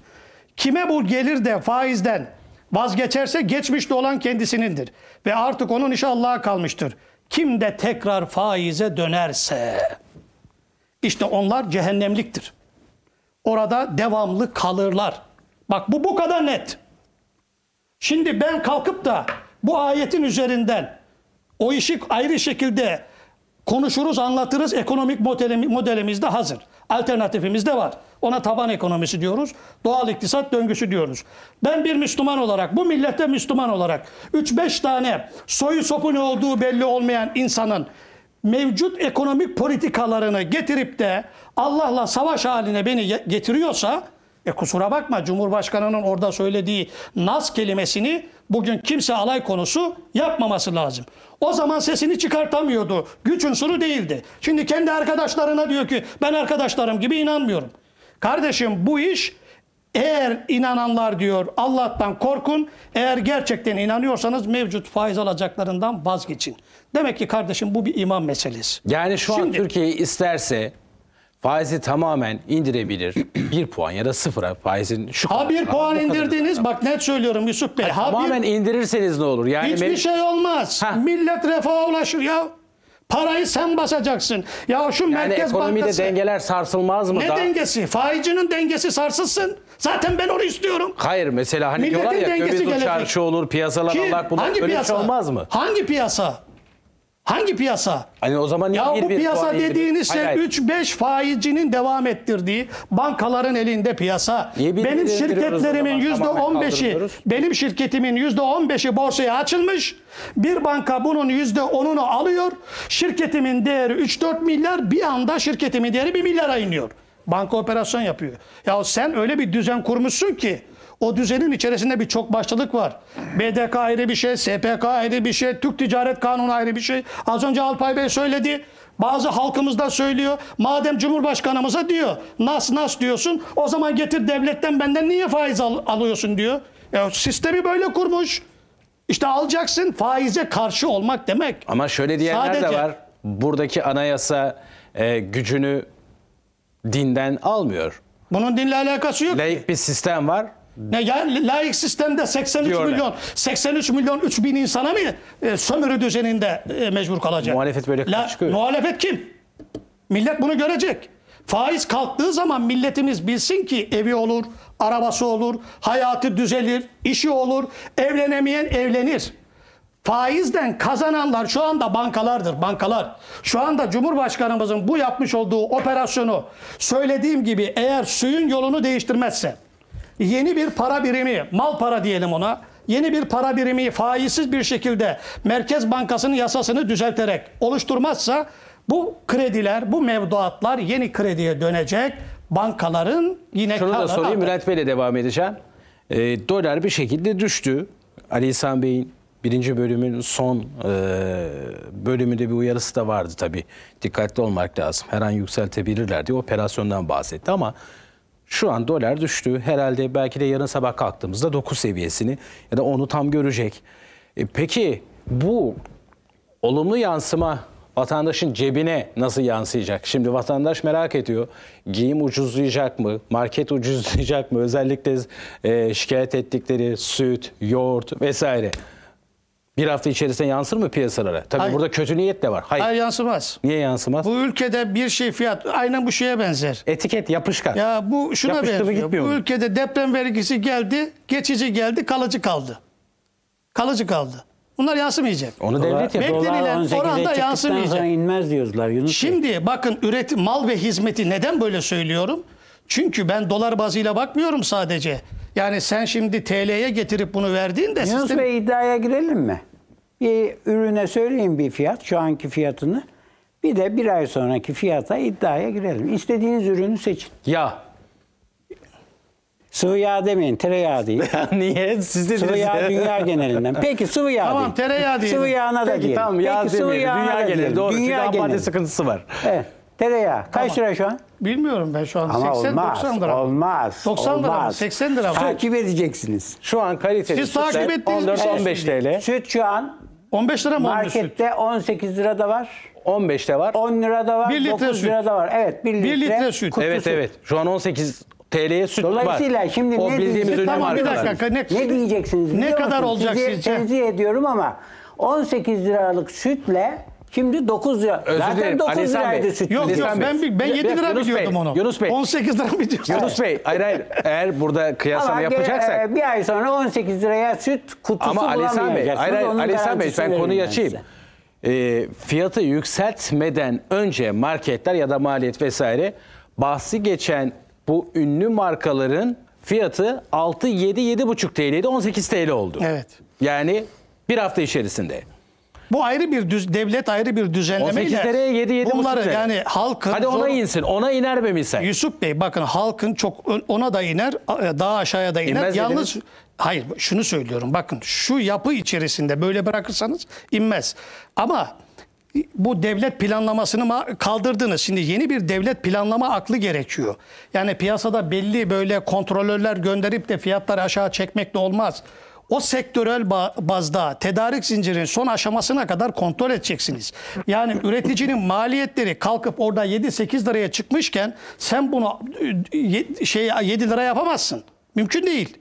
Kime bu gelir de faizden vazgeçerse geçmişte olan kendisinindir. Ve artık onun işi Allah'a kalmıştır. Kim de tekrar faize dönerse işte onlar cehennemliktir. Orada devamlı kalırlar. Bak bu bu kadar net. Şimdi ben kalkıp da bu ayetin üzerinden o işi ayrı şekilde konuşuruz, anlatırız. Ekonomik modelimiz de hazır. Alternatifimiz de var. Ona taban ekonomisi diyoruz. Doğal iktisat döngüsü diyoruz. Ben bir Müslüman olarak, bu millette Müslüman olarak 3-5 tane soyu sopu ne olduğu belli olmayan insanın mevcut ekonomik politikalarını getirip de Allah'la savaş haline beni getiriyorsa e kusura bakma Cumhurbaşkanı'nın orada söylediği nas kelimesini bugün kimse alay konusu yapmaması lazım. O zaman sesini çıkartamıyordu. Güç unsuru değildi. Şimdi kendi arkadaşlarına diyor ki ben arkadaşlarım gibi inanmıyorum. Kardeşim bu iş eğer inananlar diyor Allah'tan korkun. Eğer gerçekten inanıyorsanız mevcut faiz alacaklarından vazgeçin. Demek ki kardeşim bu bir iman meselesi. Yani şu Şimdi, an Türkiye isterse faizi tamamen indirebilir. bir puan ya da sıfıra faizin şu Ha bir puan indirdiniz bak net söylüyorum Yusuf Bey. Ha, ha tamamen bir, indirirseniz ne olur? Yani hiçbir ben... şey olmaz. Ha. Millet refaha ulaşır ya. Parayı sen basacaksın. Ya şu yani Merkez ekonomide Bankası. ekonomide dengeler sarsılmaz mı? Ne da? dengesi? Faizcinin dengesi sarsılsın. Zaten ben onu istiyorum. Hayır mesela hani Milletin diyorlar ya dengesi göbez uçar şu olur piyasalar Ki, Allah bulur. Hangi Öyle şey piyasa? Şey olmaz mı? Hangi piyasa? Hangi piyasa? Hani o zaman ya bir, bu bir, piyasa bir, dediğiniz şey 3-5 faizcinin devam ettirdiği bankaların elinde piyasa. Bir, benim şirketlerimin yüzde %15'i benim şirketimin %15'i borsaya açılmış. Bir banka bunun %10'unu alıyor. Şirketimin değeri 3-4 milyar bir anda şirketimin değeri 1 milyara iniyor. Banka operasyon yapıyor. Ya sen öyle bir düzen kurmuşsun ki o düzenin içerisinde bir çok başlılık var. BDK ayrı bir şey, SPK ayrı bir şey, Türk Ticaret Kanunu ayrı bir şey. Az önce Alpay Bey söyledi. Bazı halkımız da söylüyor. Madem Cumhurbaşkanımıza diyor, nas nas diyorsun, o zaman getir devletten benden niye faiz al alıyorsun diyor. Ya, sistemi böyle kurmuş. İşte alacaksın faize karşı olmak demek. Ama şöyle diyenler Sadece... de var. Buradaki anayasa e, gücünü dinden almıyor. Bunun dinle alakası yok. Layık bir sistem var. Ne yani laik sistemde 83 diyorlar. milyon 83 milyon 3 bin insana mı e, sömürü düzeninde e, mecbur kalacak? Muhalefet böyle La, çıkıyor. Muhalefet kim? Millet bunu görecek. Faiz kalktığı zaman milletimiz bilsin ki evi olur, arabası olur, hayatı düzelir, işi olur, evlenemeyen evlenir. Faizden kazananlar şu anda bankalardır, bankalar. Şu anda Cumhurbaşkanımızın bu yapmış olduğu operasyonu söylediğim gibi eğer suyun yolunu değiştirmezse yeni bir para birimi, mal para diyelim ona, yeni bir para birimi faizsiz bir şekilde Merkez Bankası'nın yasasını düzelterek oluşturmazsa bu krediler, bu mevduatlar yeni krediye dönecek. Bankaların yine Şunu da sorayım Bülent Bey'le devam edeceğim. E, dolar bir şekilde düştü. Ali İhsan Bey'in birinci bölümün son e, bölümünde bir uyarısı da vardı tabii. Dikkatli olmak lazım. Her an yükseltebilirler diye operasyondan bahsetti ama şu an dolar düştü. Herhalde belki de yarın sabah kalktığımızda 9 seviyesini ya da onu tam görecek. E peki bu olumlu yansıma vatandaşın cebine nasıl yansıyacak? Şimdi vatandaş merak ediyor. Giyim ucuzlayacak mı? Market ucuzlayacak mı? Özellikle e, şikayet ettikleri süt, yoğurt vesaire. Bir hafta içerisinde yansır mı piyasalara? Tabii Hayır. burada kötü niyet de var. Hayır. Hayır yansımaz. Niye yansımaz? Bu ülkede bir şey fiyat aynen bu şeye benzer. Etiket yapışkan. Ya bu şuna Yapıştırı benziyor. Bu mu? ülkede deprem vergisi geldi, geçici geldi, kalıcı kaldı. Kalıcı kaldı. Bunlar yansımayacak. Onu devlet yapıyor. Beklenilen oranda yansımayacak. Sonra inmez diyorlar Yunus. Şimdi Bey. bakın üret mal ve hizmeti neden böyle söylüyorum? Çünkü ben dolar bazıyla bakmıyorum sadece. Yani sen şimdi TL'ye getirip bunu verdiğinde Yunus sistem... Bey iddiaya girelim mi? Bir ürüne söyleyin bir fiyat, şu anki fiyatını. Bir de bir ay sonraki fiyata iddiaya girelim. İstediğiniz ürünü seçin. Ya Sıvı yağ demeyin, tereyağı değil. Niye? Siz de sıvı yağ dünya genelinden. Peki sıvı yağ Tamam tereyağı değil. Sıvı yağına Peki, da diyelim. Tamam, Peki yağ sıvı yağına dünya da geneli, Doğru. Dünya Çünkü geneli. sıkıntısı var. Evet. Tereyağı kaç lira şu an? Bilmiyorum ben şu an. Ama 80 olmaz, 90 lira. Olmaz. 90 olmaz. lira mı? 80 lira mı? Takip edeceksiniz. Şu an kaliteli Siz takip ettiğiniz bir şey 14-15 TL. Süt şu an 15 lira mı markette 18 lira da var. 15 de var. 10 lira da var. Bir litre 9 süt. lira da var. Evet 1 litre, Bir litre süt. kutusu. Evet evet. Şu an 18 TL'ye süt var. Dolayısıyla şimdi o ne bildiğimiz diyeceksiniz? Tamam bir markalar. dakika. Ne, Ne diyeceksiniz? Ne kadar musunuz? olacak Sizi sizce? tenzih ediyorum ama 18 liralık sütle Şimdi 9 lira. Özür Zaten dilerim. 9 Ali liraydı süt. Yok yok ben, ben 7 lira Yunus biliyordum Bey, onu. Yunus Bey. 18 lira biliyordum. Yunus Bey hayır hayır eğer burada kıyaslama Ama yapacaksak. e, bir ay sonra 18 liraya süt kutusu Ama Ali Sami Bey, hayır, Ali Sami Bey garantisini ben konuyu açayım. size. fiyatı yükseltmeden önce marketler ya da maliyet vesaire bahsi geçen bu ünlü markaların fiyatı 6 7 7,5 TL'ydi 18 TL oldu. Evet. Yani bir hafta içerisinde. Bu ayrı bir düz, devlet ayrı bir düzenlemeyle 18 liraya 7 7 bunları yani halkın Hadi ona zor, insin. Ona iner mi misal? Yusuf Bey bakın halkın çok ona da iner, e, daha aşağıya da iner. İnmez Yalnız dediniz. hayır şunu söylüyorum. Bakın şu yapı içerisinde böyle bırakırsanız inmez. Ama bu devlet planlamasını kaldırdınız. Şimdi yeni bir devlet planlama aklı gerekiyor. Yani piyasada belli böyle kontrolörler gönderip de fiyatları aşağı çekmek de olmaz o sektörel bazda tedarik zincirin son aşamasına kadar kontrol edeceksiniz. Yani üreticinin maliyetleri kalkıp orada 7-8 liraya çıkmışken sen bunu e, şey 7 lira yapamazsın. Mümkün değil.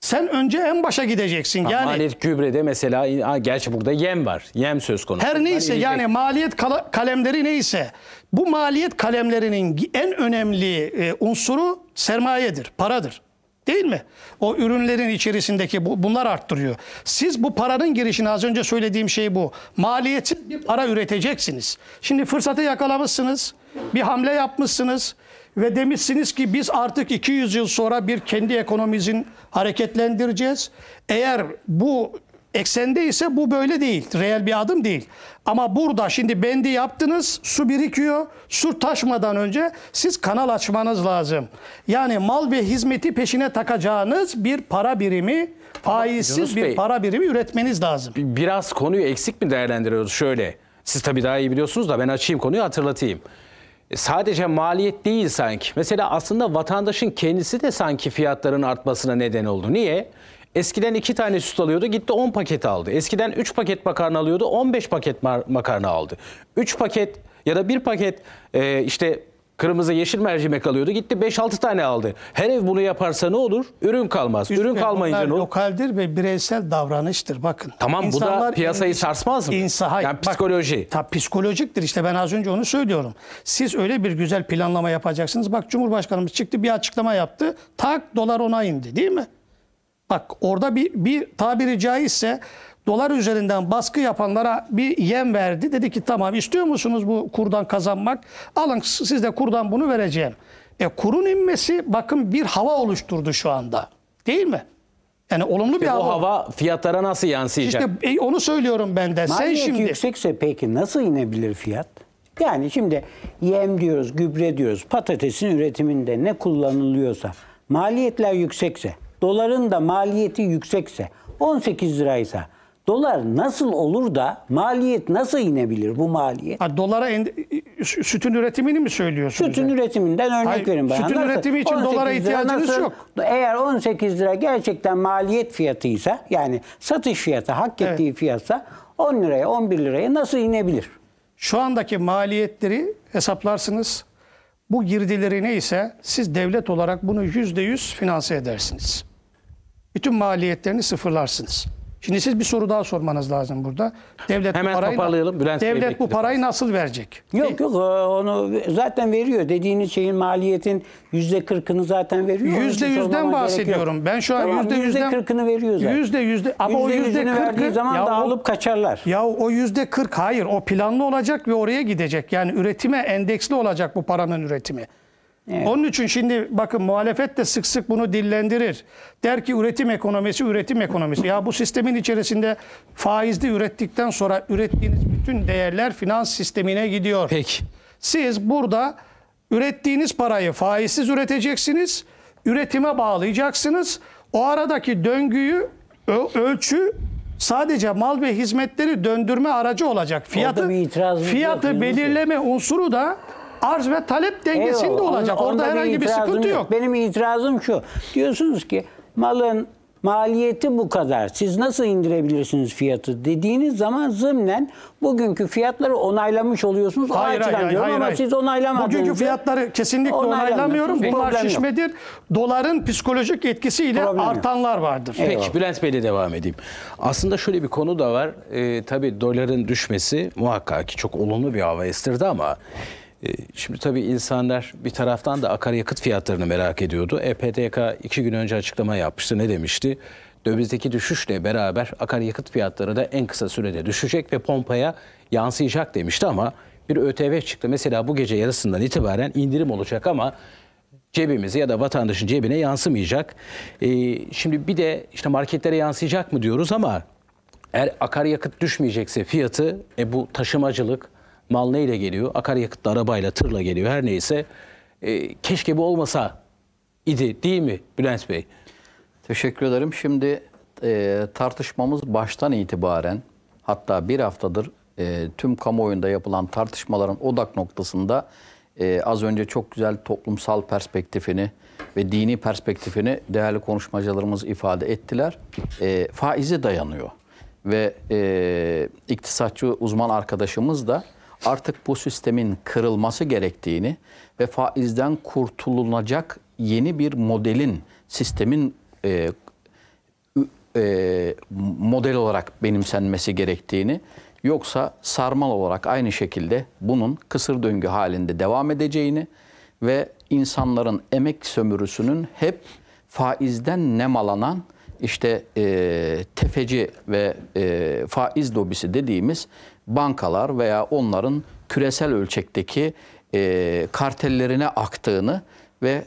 Sen önce en başa gideceksin. yani maliyet gübrede mesela ha, gerçi burada yem var. Yem söz konusu. Her neyse yani, yani maliyet kal kalemleri neyse bu maliyet kalemlerinin en önemli e, unsuru sermayedir, paradır. Değil mi? O ürünlerin içerisindeki bu, bunlar arttırıyor. Siz bu paranın girişini az önce söylediğim şey bu. Maliyetsiz bir para üreteceksiniz. Şimdi fırsatı yakalamışsınız. Bir hamle yapmışsınız. Ve demişsiniz ki biz artık 200 yıl sonra bir kendi ekonomimizin hareketlendireceğiz. Eğer bu Eksende ise bu böyle değil. Reel bir adım değil. Ama burada şimdi bendi yaptınız, su birikiyor. Su taşmadan önce siz kanal açmanız lazım. Yani mal ve hizmeti peşine takacağınız bir para birimi, faizsiz bir Bey, para birimi üretmeniz lazım. Biraz konuyu eksik mi değerlendiriyoruz? Şöyle, siz tabii daha iyi biliyorsunuz da ben açayım konuyu hatırlatayım e, sadece maliyet değil sanki. Mesela aslında vatandaşın kendisi de sanki fiyatların artmasına neden oldu. Niye? Eskiden 2 tane süt alıyordu gitti 10 paket aldı. Eskiden 3 paket makarna alıyordu 15 paket makarna aldı. 3 paket ya da 1 paket e, işte kırmızı yeşil mercimek alıyordu gitti 5-6 tane aldı. Her ev bunu yaparsa ne olur? Ürün kalmaz. Üstüne Ürün kalmayınca ne olur? lokaldir ve bireysel davranıştır bakın. Tamam İnsanlar bu da piyasayı endişe, sarsmaz mı? İnsa, hayır, yani psikoloji. Bak, ta, psikolojiktir işte ben az önce onu söylüyorum. Siz öyle bir güzel planlama yapacaksınız. Bak Cumhurbaşkanımız çıktı bir açıklama yaptı. Tak dolar ona indi değil mi? Bak orada bir, bir tabiri caizse dolar üzerinden baskı yapanlara bir yem verdi. Dedi ki tamam istiyor musunuz bu kurdan kazanmak? Alın siz de kurdan bunu vereceğim. E kurun inmesi bakın bir hava oluşturdu şu anda. Değil mi? Yani olumlu bir hava. O hava fiyatlara nasıl yansıyacak? İşte e, onu söylüyorum ben de. Maliyeti Sen şimdi yüksekse peki nasıl inebilir fiyat? Yani şimdi yem diyoruz, gübre diyoruz. Patatesin üretiminde ne kullanılıyorsa maliyetler yüksekse doların da maliyeti yüksekse 18 liraysa dolar nasıl olur da maliyet nasıl inebilir bu maliyet? Ha, dolara en, sütün üretimini mi söylüyorsunuz? Sütün yani? üretiminden örnek verin bana. Sütün üretimi için dolara ihtiyacınız nasıl, yok. Eğer 18 lira gerçekten maliyet fiyatıysa yani satış fiyatı hak ettiği evet. fiyatsa 10 liraya 11 liraya nasıl inebilir? Şu andaki maliyetleri hesaplarsınız. Bu girdileri neyse siz devlet olarak bunu %100 finanse edersiniz bütün maliyetlerini sıfırlarsınız. Şimdi siz bir soru daha sormanız lazım burada. Devlet Hemen bu parayı, toparlayalım. Bülent devlet bu parayı nasıl verecek? Yok yok onu zaten veriyor. Dediğiniz şeyin maliyetin yüzde kırkını zaten veriyor. Yüzde yüzden bahsediyorum. Ben şu an yüzde Yüzde kırkını veriyor zaten. Yüzde yüzde. Ama o yüzde kırkı. zaman ya dağılıp o, kaçarlar. Ya o yüzde kırk hayır. O planlı olacak ve oraya gidecek. Yani üretime endeksli olacak bu paranın üretimi. Evet. Onun için şimdi bakın muhalefet de sık sık bunu dillendirir. Der ki üretim ekonomisi, üretim ekonomisi. Ya bu sistemin içerisinde faizli ürettikten sonra ürettiğiniz bütün değerler finans sistemine gidiyor. Peki. Siz burada ürettiğiniz parayı faizsiz üreteceksiniz, üretime bağlayacaksınız. O aradaki döngüyü ölçü sadece mal ve hizmetleri döndürme aracı olacak. Fiyatı fiyatı belirleme unsuru da arz ve talep dengesinde Eyvallah, olacak. Onda, onda herhangi bir sıkıntı yok. yok. Benim itirazım şu. Diyorsunuz ki malın maliyeti bu kadar. Siz nasıl indirebilirsiniz fiyatı dediğiniz zaman zımnen bugünkü fiyatları onaylamış oluyorsunuz. O hayır, hayır, hayır, hayır, ama hayır. siz onaylamadınız. Bugünkü fiyatları kesinlikle onaylamıyoruz. Bunlar şişmedir. Yok. Doların psikolojik etkisiyle Problem artanlar yok. vardır. Peki Eyvallah. Bülent Bey'le devam edeyim. Aslında şöyle bir konu da var. Ee, tabii doların düşmesi muhakkak ki çok olumlu bir hava estirdi ama ee, şimdi tabii insanlar bir taraftan da akaryakıt fiyatlarını merak ediyordu. EPTK iki gün önce açıklama yapmıştı. Ne demişti? Dövizdeki düşüşle beraber akaryakıt fiyatları da en kısa sürede düşecek ve pompaya yansıyacak demişti ama bir ÖTV çıktı. Mesela bu gece yarısından itibaren indirim olacak ama cebimize ya da vatandaşın cebine yansımayacak. Ee, şimdi bir de işte marketlere yansıyacak mı diyoruz ama eğer akaryakıt düşmeyecekse fiyatı e bu taşımacılık, Mal neyle geliyor? Akaryakıtlı arabayla, tırla geliyor her neyse. E, keşke bu olmasa idi değil mi Bülent Bey? Teşekkür ederim. Şimdi e, tartışmamız baştan itibaren hatta bir haftadır e, tüm kamuoyunda yapılan tartışmaların odak noktasında e, az önce çok güzel toplumsal perspektifini ve dini perspektifini değerli konuşmacılarımız ifade ettiler. E, faize dayanıyor ve e, iktisatçı uzman arkadaşımız da artık bu sistemin kırılması gerektiğini ve faizden kurtulunacak yeni bir modelin, sistemin e, e, model olarak benimsenmesi gerektiğini yoksa sarmal olarak aynı şekilde bunun kısır döngü halinde devam edeceğini ve insanların emek sömürüsünün hep faizden nemalanan işte e, tefeci ve e, faiz lobisi dediğimiz bankalar veya onların küresel ölçekteki e, kartellerine aktığını ve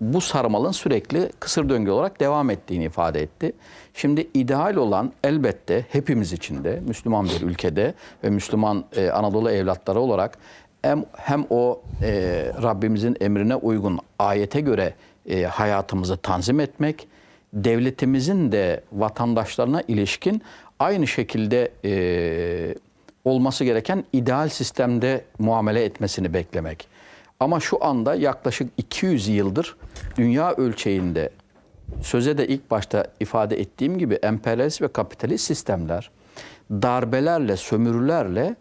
bu sarmalın sürekli kısır döngü olarak devam ettiğini ifade etti. Şimdi ideal olan elbette hepimiz için de Müslüman bir ülkede ve Müslüman e, Anadolu evlatları olarak hem, hem o e, Rabbimizin emrine uygun ayete göre e, hayatımızı tanzim etmek, devletimizin de vatandaşlarına ilişkin aynı şekilde e, olması gereken ideal sistemde muamele etmesini beklemek. Ama şu anda yaklaşık 200 yıldır dünya ölçeğinde söze de ilk başta ifade ettiğim gibi emperyalist ve kapitalist sistemler darbelerle, sömürülerle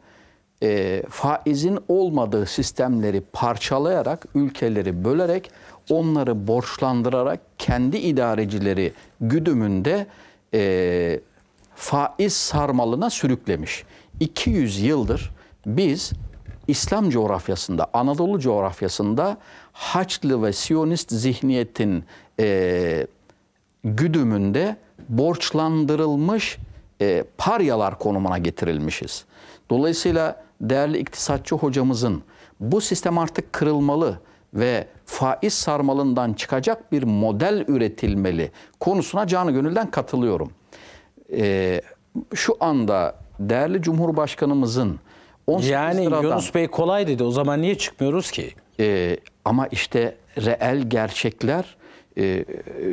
e, faizin olmadığı sistemleri parçalayarak, ülkeleri bölerek, onları borçlandırarak kendi idarecileri güdümünde e, faiz sarmalına sürüklemiş. 200 yıldır biz İslam coğrafyasında, Anadolu coğrafyasında Haçlı ve Siyonist zihniyetin e, güdümünde borçlandırılmış e, paryalar konumuna getirilmişiz. Dolayısıyla değerli iktisatçı hocamızın bu sistem artık kırılmalı ve faiz sarmalından çıkacak bir model üretilmeli konusuna canı gönülden katılıyorum. E, şu anda değerli Cumhurbaşkanımızın 18 yani sıradan, Yunus Bey kolay dedi o zaman niye çıkmıyoruz ki? E, ama işte reel gerçekler e,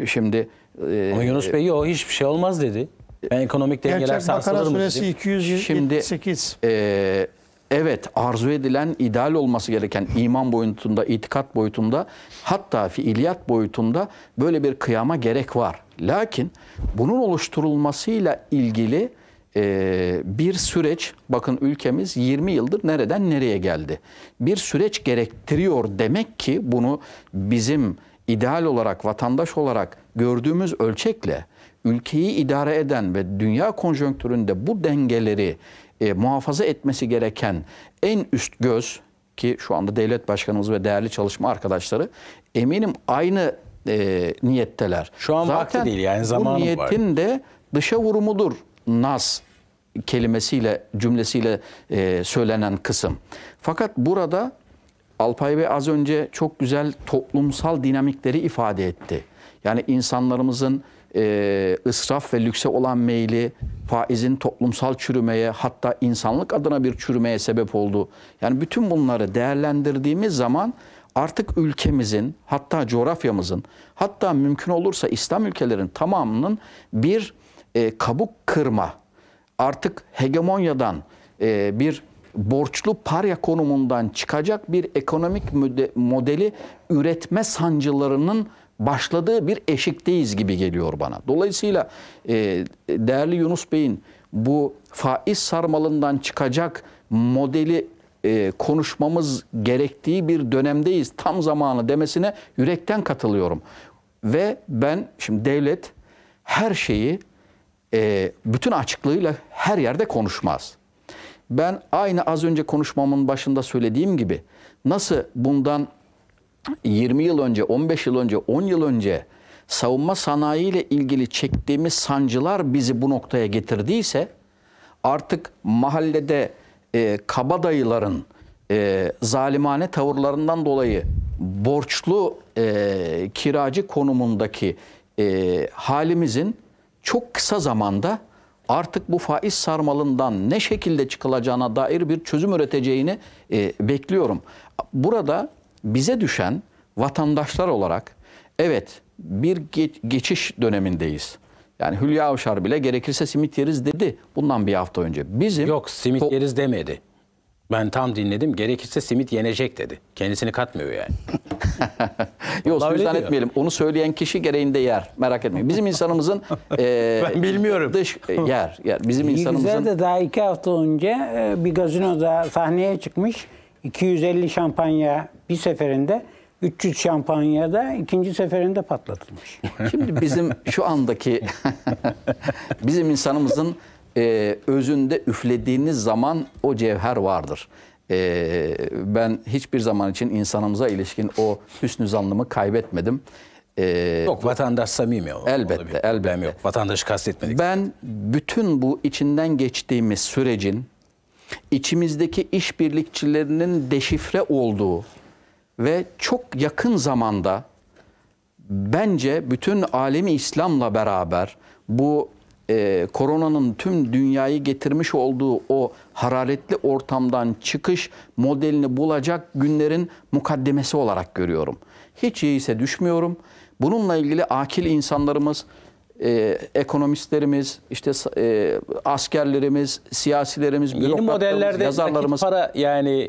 şimdi e, ama Yunus Bey o hiçbir şey olmaz dedi. Ben ekonomik dengeler sarsılır mı dedim. 278. Şimdi e, evet arzu edilen ideal olması gereken iman boyutunda, itikat boyutunda hatta fiiliyat boyutunda böyle bir kıyama gerek var. Lakin bunun oluşturulmasıyla ilgili e, bir süreç, bakın ülkemiz 20 yıldır nereden nereye geldi. Bir süreç gerektiriyor demek ki bunu bizim ideal olarak, vatandaş olarak gördüğümüz ölçekle ülkeyi idare eden ve dünya konjonktüründe bu dengeleri e, muhafaza etmesi gereken en üst göz ki şu anda devlet başkanımız ve değerli çalışma arkadaşları eminim aynı e, niyetteler. Şu an Zaten vakti değil yani zamanı var. Bu niyetin var. de dışa vurumudur nas kelimesiyle cümlesiyle e, söylenen kısım. Fakat burada Alpay Bey az önce çok güzel toplumsal dinamikleri ifade etti. Yani insanlarımızın e, ısraf ve lükse olan meyli faizin toplumsal çürümeye hatta insanlık adına bir çürümeye sebep oldu. Yani bütün bunları değerlendirdiğimiz zaman artık ülkemizin hatta coğrafyamızın hatta mümkün olursa İslam ülkelerin tamamının bir e, kabuk kırma, artık hegemonyadan e, bir borçlu parya konumundan çıkacak bir ekonomik modeli üretme sancılarının başladığı bir eşikteyiz gibi geliyor bana. Dolayısıyla e, değerli Yunus Bey'in bu faiz sarmalından çıkacak modeli e, konuşmamız gerektiği bir dönemdeyiz tam zamanı demesine yürekten katılıyorum. Ve ben şimdi devlet her şeyi e, bütün açıklığıyla her yerde konuşmaz. Ben aynı az önce konuşmamın başında söylediğim gibi nasıl bundan 20 yıl önce, 15 yıl önce, 10 yıl önce savunma sanayi ile ilgili çektiğimiz sancılar bizi bu noktaya getirdiyse artık mahallede e, kabadayıların e, zalimane tavırlarından dolayı borçlu e, kiracı konumundaki e, halimizin çok kısa zamanda artık bu faiz sarmalından ne şekilde çıkılacağına dair bir çözüm üreteceğini e, bekliyorum. Burada bize düşen vatandaşlar olarak evet bir geç, geçiş dönemindeyiz. Yani Hülya Avşar bile gerekirse simit yeriz dedi bundan bir hafta önce. Bizim Yok simit yeriz demedi. Ben tam dinledim. Gerekirse simit yenecek dedi. Kendisini katmıyor yani. Yok öyle zannetmeyelim. Onu söyleyen kişi gereğinde yer. Merak etmeyin. Bizim insanımızın e, ben bilmiyorum. Dış e, yer yer. Bizim İyi insanımızın de daha iki hafta önce e, bir gazinoda sahneye çıkmış. 250 şampanya bir seferinde 300 şampanya da ikinci seferinde patlatılmış. Şimdi bizim şu andaki bizim insanımızın e, özünde üflediğiniz zaman o cevher vardır. E, ben hiçbir zaman için insanımıza ilişkin o hüsnü zannımı kaybetmedim. E, yok vatandaş samimi olur. Elbette, bir elbette. Yok. Vatandaşı kastetmedik. Ben bütün bu içinden geçtiğimiz sürecin içimizdeki işbirlikçilerinin deşifre olduğu ve çok yakın zamanda bence bütün alemi İslam'la beraber bu e, koronanın tüm dünyayı getirmiş olduğu o hararetli ortamdan çıkış modelini bulacak günlerin mukaddemesi olarak görüyorum. Hiç iyiyse düşmüyorum. Bununla ilgili akil insanlarımız e, ekonomistlerimiz, işte e, askerlerimiz, siyasilerimiz, Yeni modellerde yazarlarımız. para yani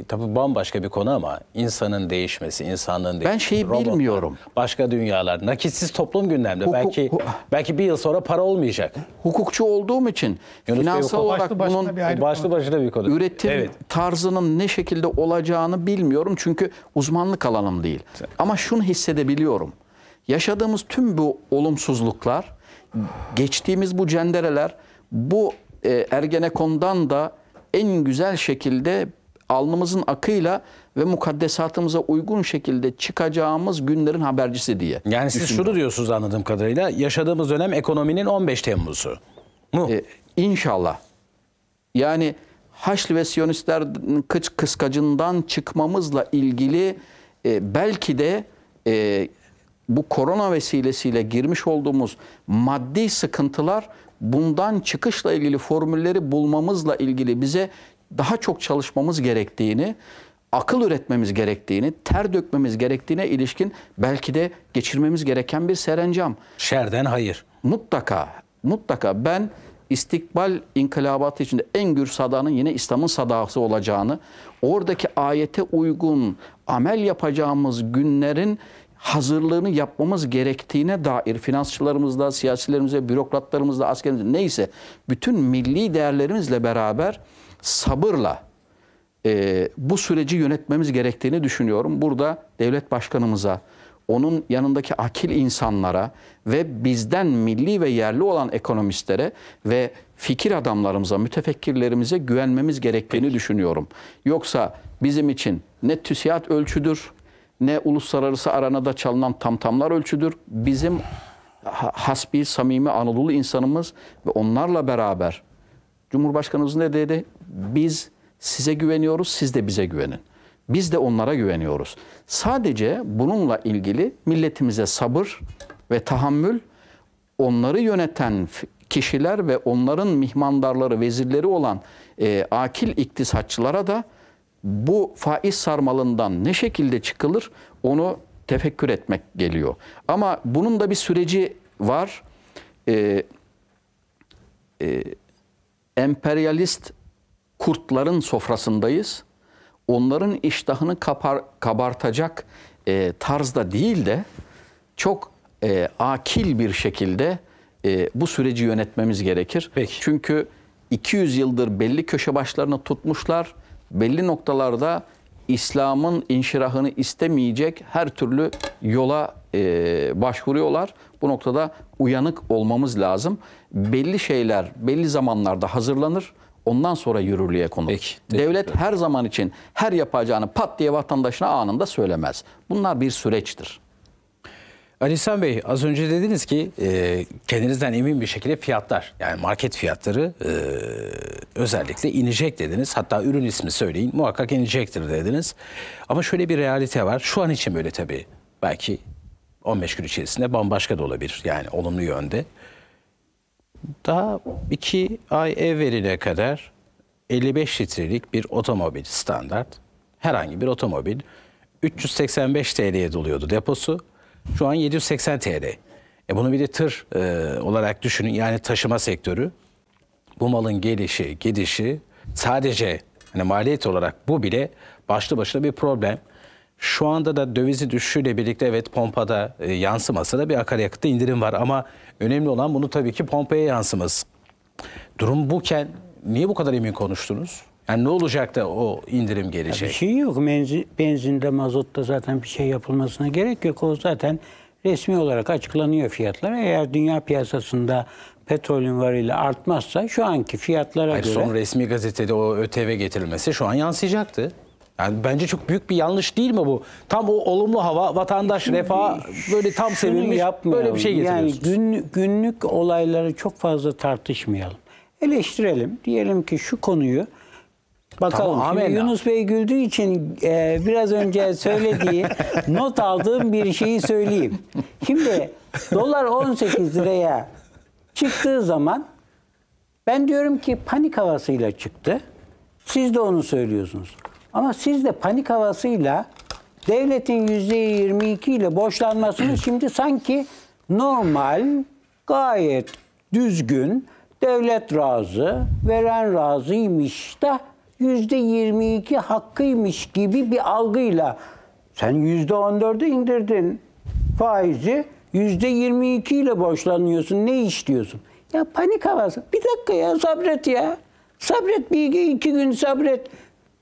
e, tabii bambaşka bir konu ama insanın değişmesi, insanlığın değişmesi. Ben şeyi robotlar, bilmiyorum. Başka dünyalar, nakitsiz toplum gündemde. Hukuk, belki belki bir yıl sonra para olmayacak. Hukukçu olduğum için Yunus finansal Bey, olarak başlı bunun bir başlı başına bir konu. Üretim evet. tarzının ne şekilde olacağını bilmiyorum çünkü uzmanlık alanım değil. Ama şunu hissedebiliyorum yaşadığımız tüm bu olumsuzluklar, geçtiğimiz bu cendereler bu e, Ergenekon'dan da en güzel şekilde alnımızın akıyla ve mukaddesatımıza uygun şekilde çıkacağımız günlerin habercisi diye. Yani siz düşündüm. şunu diyorsunuz anladığım kadarıyla yaşadığımız dönem ekonominin 15 Temmuz'u mu? Ee, inşallah. Yani Haçlı ve Siyonistlerin kıç kıskacından çıkmamızla ilgili e, belki de e, bu korona vesilesiyle girmiş olduğumuz maddi sıkıntılar bundan çıkışla ilgili formülleri bulmamızla ilgili bize daha çok çalışmamız gerektiğini, akıl üretmemiz gerektiğini, ter dökmemiz gerektiğine ilişkin belki de geçirmemiz gereken bir serencam. Şerden hayır. Mutlaka, mutlaka ben istikbal inkılabatı içinde en gür sadanın yine İslam'ın sadası olacağını, oradaki ayete uygun amel yapacağımız günlerin hazırlığını yapmamız gerektiğine dair finansçılarımızla, siyasilerimize, bürokratlarımızla, askerimizle neyse bütün milli değerlerimizle beraber sabırla e, bu süreci yönetmemiz gerektiğini düşünüyorum. Burada devlet başkanımıza, onun yanındaki akil insanlara ve bizden milli ve yerli olan ekonomistlere ve fikir adamlarımıza, mütefekkirlerimize güvenmemiz gerektiğini Peki. düşünüyorum. Yoksa bizim için ne tüsiyat ölçüdür, ne uluslararası aranada çalınan tamtamlar ölçüdür. Bizim hasbi, samimi Anadolu insanımız ve onlarla beraber Cumhurbaşkanımız ne dedi? Biz size güveniyoruz, siz de bize güvenin. Biz de onlara güveniyoruz. Sadece bununla ilgili milletimize sabır ve tahammül onları yöneten kişiler ve onların mihmandarları, vezirleri olan e, akil iktisatçılara da bu faiz sarmalından ne şekilde çıkılır onu tefekkür etmek geliyor. Ama bunun da bir süreci var. Ee, e, emperyalist kurtların sofrasındayız. Onların iştahını kapar, kabartacak e, tarzda değil de çok e, akil bir şekilde e, bu süreci yönetmemiz gerekir. Peki. Çünkü 200 yıldır belli köşe başlarını tutmuşlar belli noktalarda İslam'ın inşirahını istemeyecek her türlü yola e, başvuruyorlar. Bu noktada uyanık olmamız lazım. Belli şeyler belli zamanlarda hazırlanır. Ondan sonra yürürlüğe konulur. Peki, Devlet her zaman için her yapacağını pat diye vatandaşına anında söylemez. Bunlar bir süreçtir. Ali Bey az önce dediniz ki e, kendinizden emin bir şekilde fiyatlar yani market fiyatları e, özellikle inecek dediniz. Hatta ürün ismi söyleyin muhakkak inecektir dediniz. Ama şöyle bir realite var şu an için böyle tabii belki 15 gün içerisinde bambaşka da olabilir yani olumlu yönde. Daha 2 ay evveline kadar 55 litrelik bir otomobil standart herhangi bir otomobil 385 TL'ye doluyordu deposu. Şu an 780 TL. E bunu bir de tır e, olarak düşünün. Yani taşıma sektörü. Bu malın gelişi, gidişi sadece hani maliyet olarak bu bile başlı başına bir problem. Şu anda da dövizi düşüşüyle birlikte evet pompada e, yansımasa da bir akaryakıtta indirim var. Ama önemli olan bunu tabii ki pompaya yansıması. Durum buken niye bu kadar emin konuştunuz? Yani ne olacak da o indirim gelecek? Ya bir şey yok. Benzin, benzinde, mazotta zaten bir şey yapılmasına gerek yok. O zaten resmi olarak açıklanıyor fiyatlar. Eğer dünya piyasasında petrolün varili artmazsa şu anki fiyatlara Hayır, göre... Son resmi gazetede o ÖTV getirilmesi şu an yansıyacaktı. Yani bence çok büyük bir yanlış değil mi bu? Tam o olumlu hava, vatandaş Şimdi, refah böyle tam sevilmiş böyle bir şey getiriyorsunuz. Yani gün, günlük olayları çok fazla tartışmayalım. Eleştirelim. Diyelim ki şu konuyu Bakalım. Tamam, Şimdi Yunus Bey güldüğü için e, biraz önce söylediği, not aldığım bir şeyi söyleyeyim. Şimdi dolar 18 liraya çıktığı zaman ben diyorum ki panik havasıyla çıktı. Siz de onu söylüyorsunuz. Ama siz de panik havasıyla devletin %22 ile boşlanmasını şimdi sanki normal, gayet düzgün, devlet razı, veren razıymış da yüzde 22 hakkıymış gibi bir algıyla sen yüzde 14'ü indirdin faizi yüzde 22 ile borçlanıyorsun ne işliyorsun? Ya panik havası. Bir dakika ya sabret ya. Sabret bir iki gün sabret.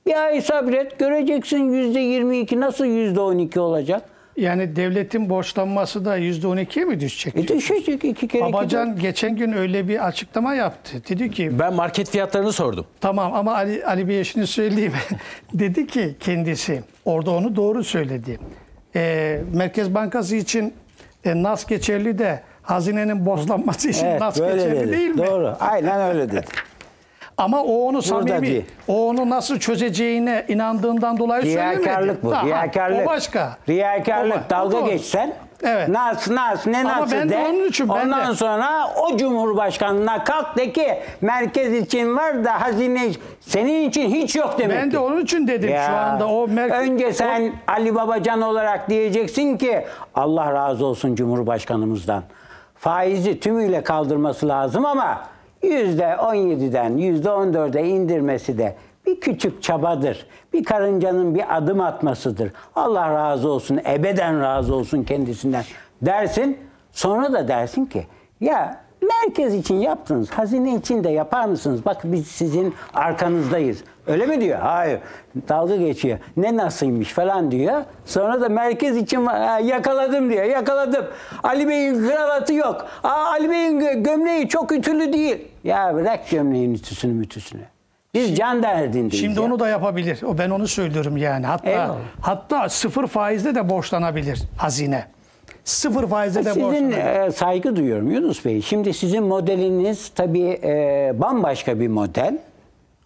Bir ay sabret göreceksin yüzde 22 nasıl yüzde 12 olacak? Yani devletin borçlanması da %12'ye mi düşecek? E düşecek iki kere. Babacan iki geçen gün öyle bir açıklama yaptı. Dedi ki... Ben market fiyatlarını sordum. Tamam ama Ali, Ali Bey'e şunu söyleyeyim. dedi ki kendisi, orada onu doğru söyledi. E, Merkez Bankası için e, NAS geçerli de hazinenin borçlanması için evet, NAS geçerli dedi. değil mi? Doğru, aynen öyle dedi. Ama o onu samimi, değil. o onu nasıl çözeceğine inandığından dolayı riyakarlık söylemedi. Riyakarlık bu, Daha, riyakarlık. O başka. Riyakarlık, o, dalga o geçsen Evet. Nasıl nasıl ne Ama nasıl de. de onun için, ben Ondan de. sonra o cumhurbaşkanına kalk de ki merkez için var da hazine senin için hiç yok demek. Ben de onun için dedim ya. şu anda o merkez. Önce sen o... Ali Babacan olarak diyeceksin ki Allah razı olsun cumhurbaşkanımızdan. Faizi tümüyle kaldırması lazım ama %17'den %14'e indirmesi de bir küçük çabadır. Bir karıncanın bir adım atmasıdır. Allah razı olsun, ebeden razı olsun kendisinden dersin. Sonra da dersin ki ya merkez için yaptınız, hazine için de yapar mısınız? Bak biz sizin arkanızdayız. Öyle mi diyor? Hayır. Dalga geçiyor. Ne nasılmış falan diyor. Sonra da merkez için yakaladım diyor. Yakaladım. Ali Bey'in kravatı yok. Aa, Ali Bey'in gömleği çok ütülü değil. Ya bırak gömleğin ütüsünü mütüsünü. Biz can derdindeyiz. Şimdi ya. onu da yapabilir. O ben onu söylüyorum yani. Hatta Eyvallah. hatta sıfır faizle de borçlanabilir hazine. Sıfır faizle de borçlanabilir. Sizin e, saygı duyuyorum Yunus Bey. Şimdi sizin modeliniz tabii e, bambaşka bir model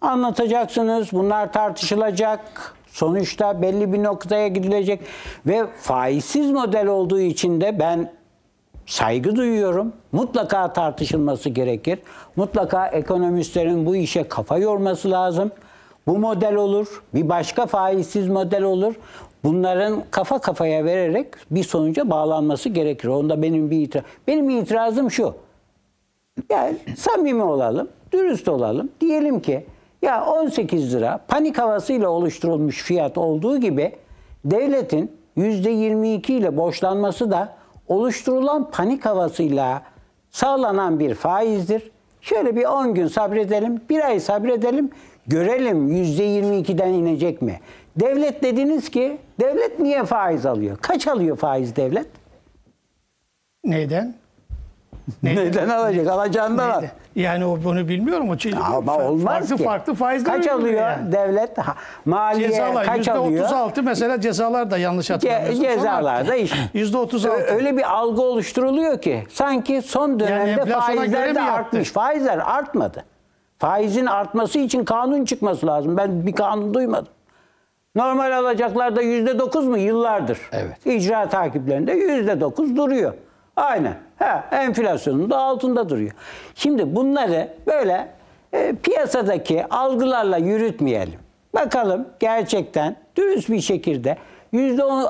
anlatacaksınız. Bunlar tartışılacak. Sonuçta belli bir noktaya gidilecek ve faizsiz model olduğu için de ben saygı duyuyorum. Mutlaka tartışılması gerekir. Mutlaka ekonomistlerin bu işe kafa yorması lazım. Bu model olur, bir başka faizsiz model olur. Bunların kafa kafaya vererek bir sonuca bağlanması gerekir. Onda benim bir itiraz. Benim itirazım şu. Yani samimi olalım, dürüst olalım. Diyelim ki ya 18 lira panik havasıyla oluşturulmuş fiyat olduğu gibi devletin %22 ile borçlanması da oluşturulan panik havasıyla sağlanan bir faizdir. Şöyle bir 10 gün sabredelim, bir ay sabredelim, görelim %22'den inecek mi? Devlet dediniz ki, devlet niye faiz alıyor? Kaç alıyor faiz devlet? Neden? Neden Neyden alacak? Ne, Alacağından Yani o bunu bilmiyorum. O şey, Ama olmaz farklı ki. Farklı faizler Kaç alıyor yani. devlet? Ha, maliye Cezalar, kaç alıyor? %36 mesela cezalar da yanlış hatırlamıyorsun. Ce, cezalar da işte. %36. Öyle bir algı oluşturuluyor ki sanki son dönemde yani faizler de artmış. Faizler artmadı. Faizin artması için kanun çıkması lazım. Ben bir kanun duymadım. Normal alacaklarda yüzde dokuz mu yıllardır? Evet. İcra takiplerinde yüzde dokuz duruyor. Aynen. Ha, enflasyonun da altında duruyor. Şimdi bunları böyle e, piyasadaki algılarla yürütmeyelim. Bakalım gerçekten dürüst bir şekilde yüzde on, e,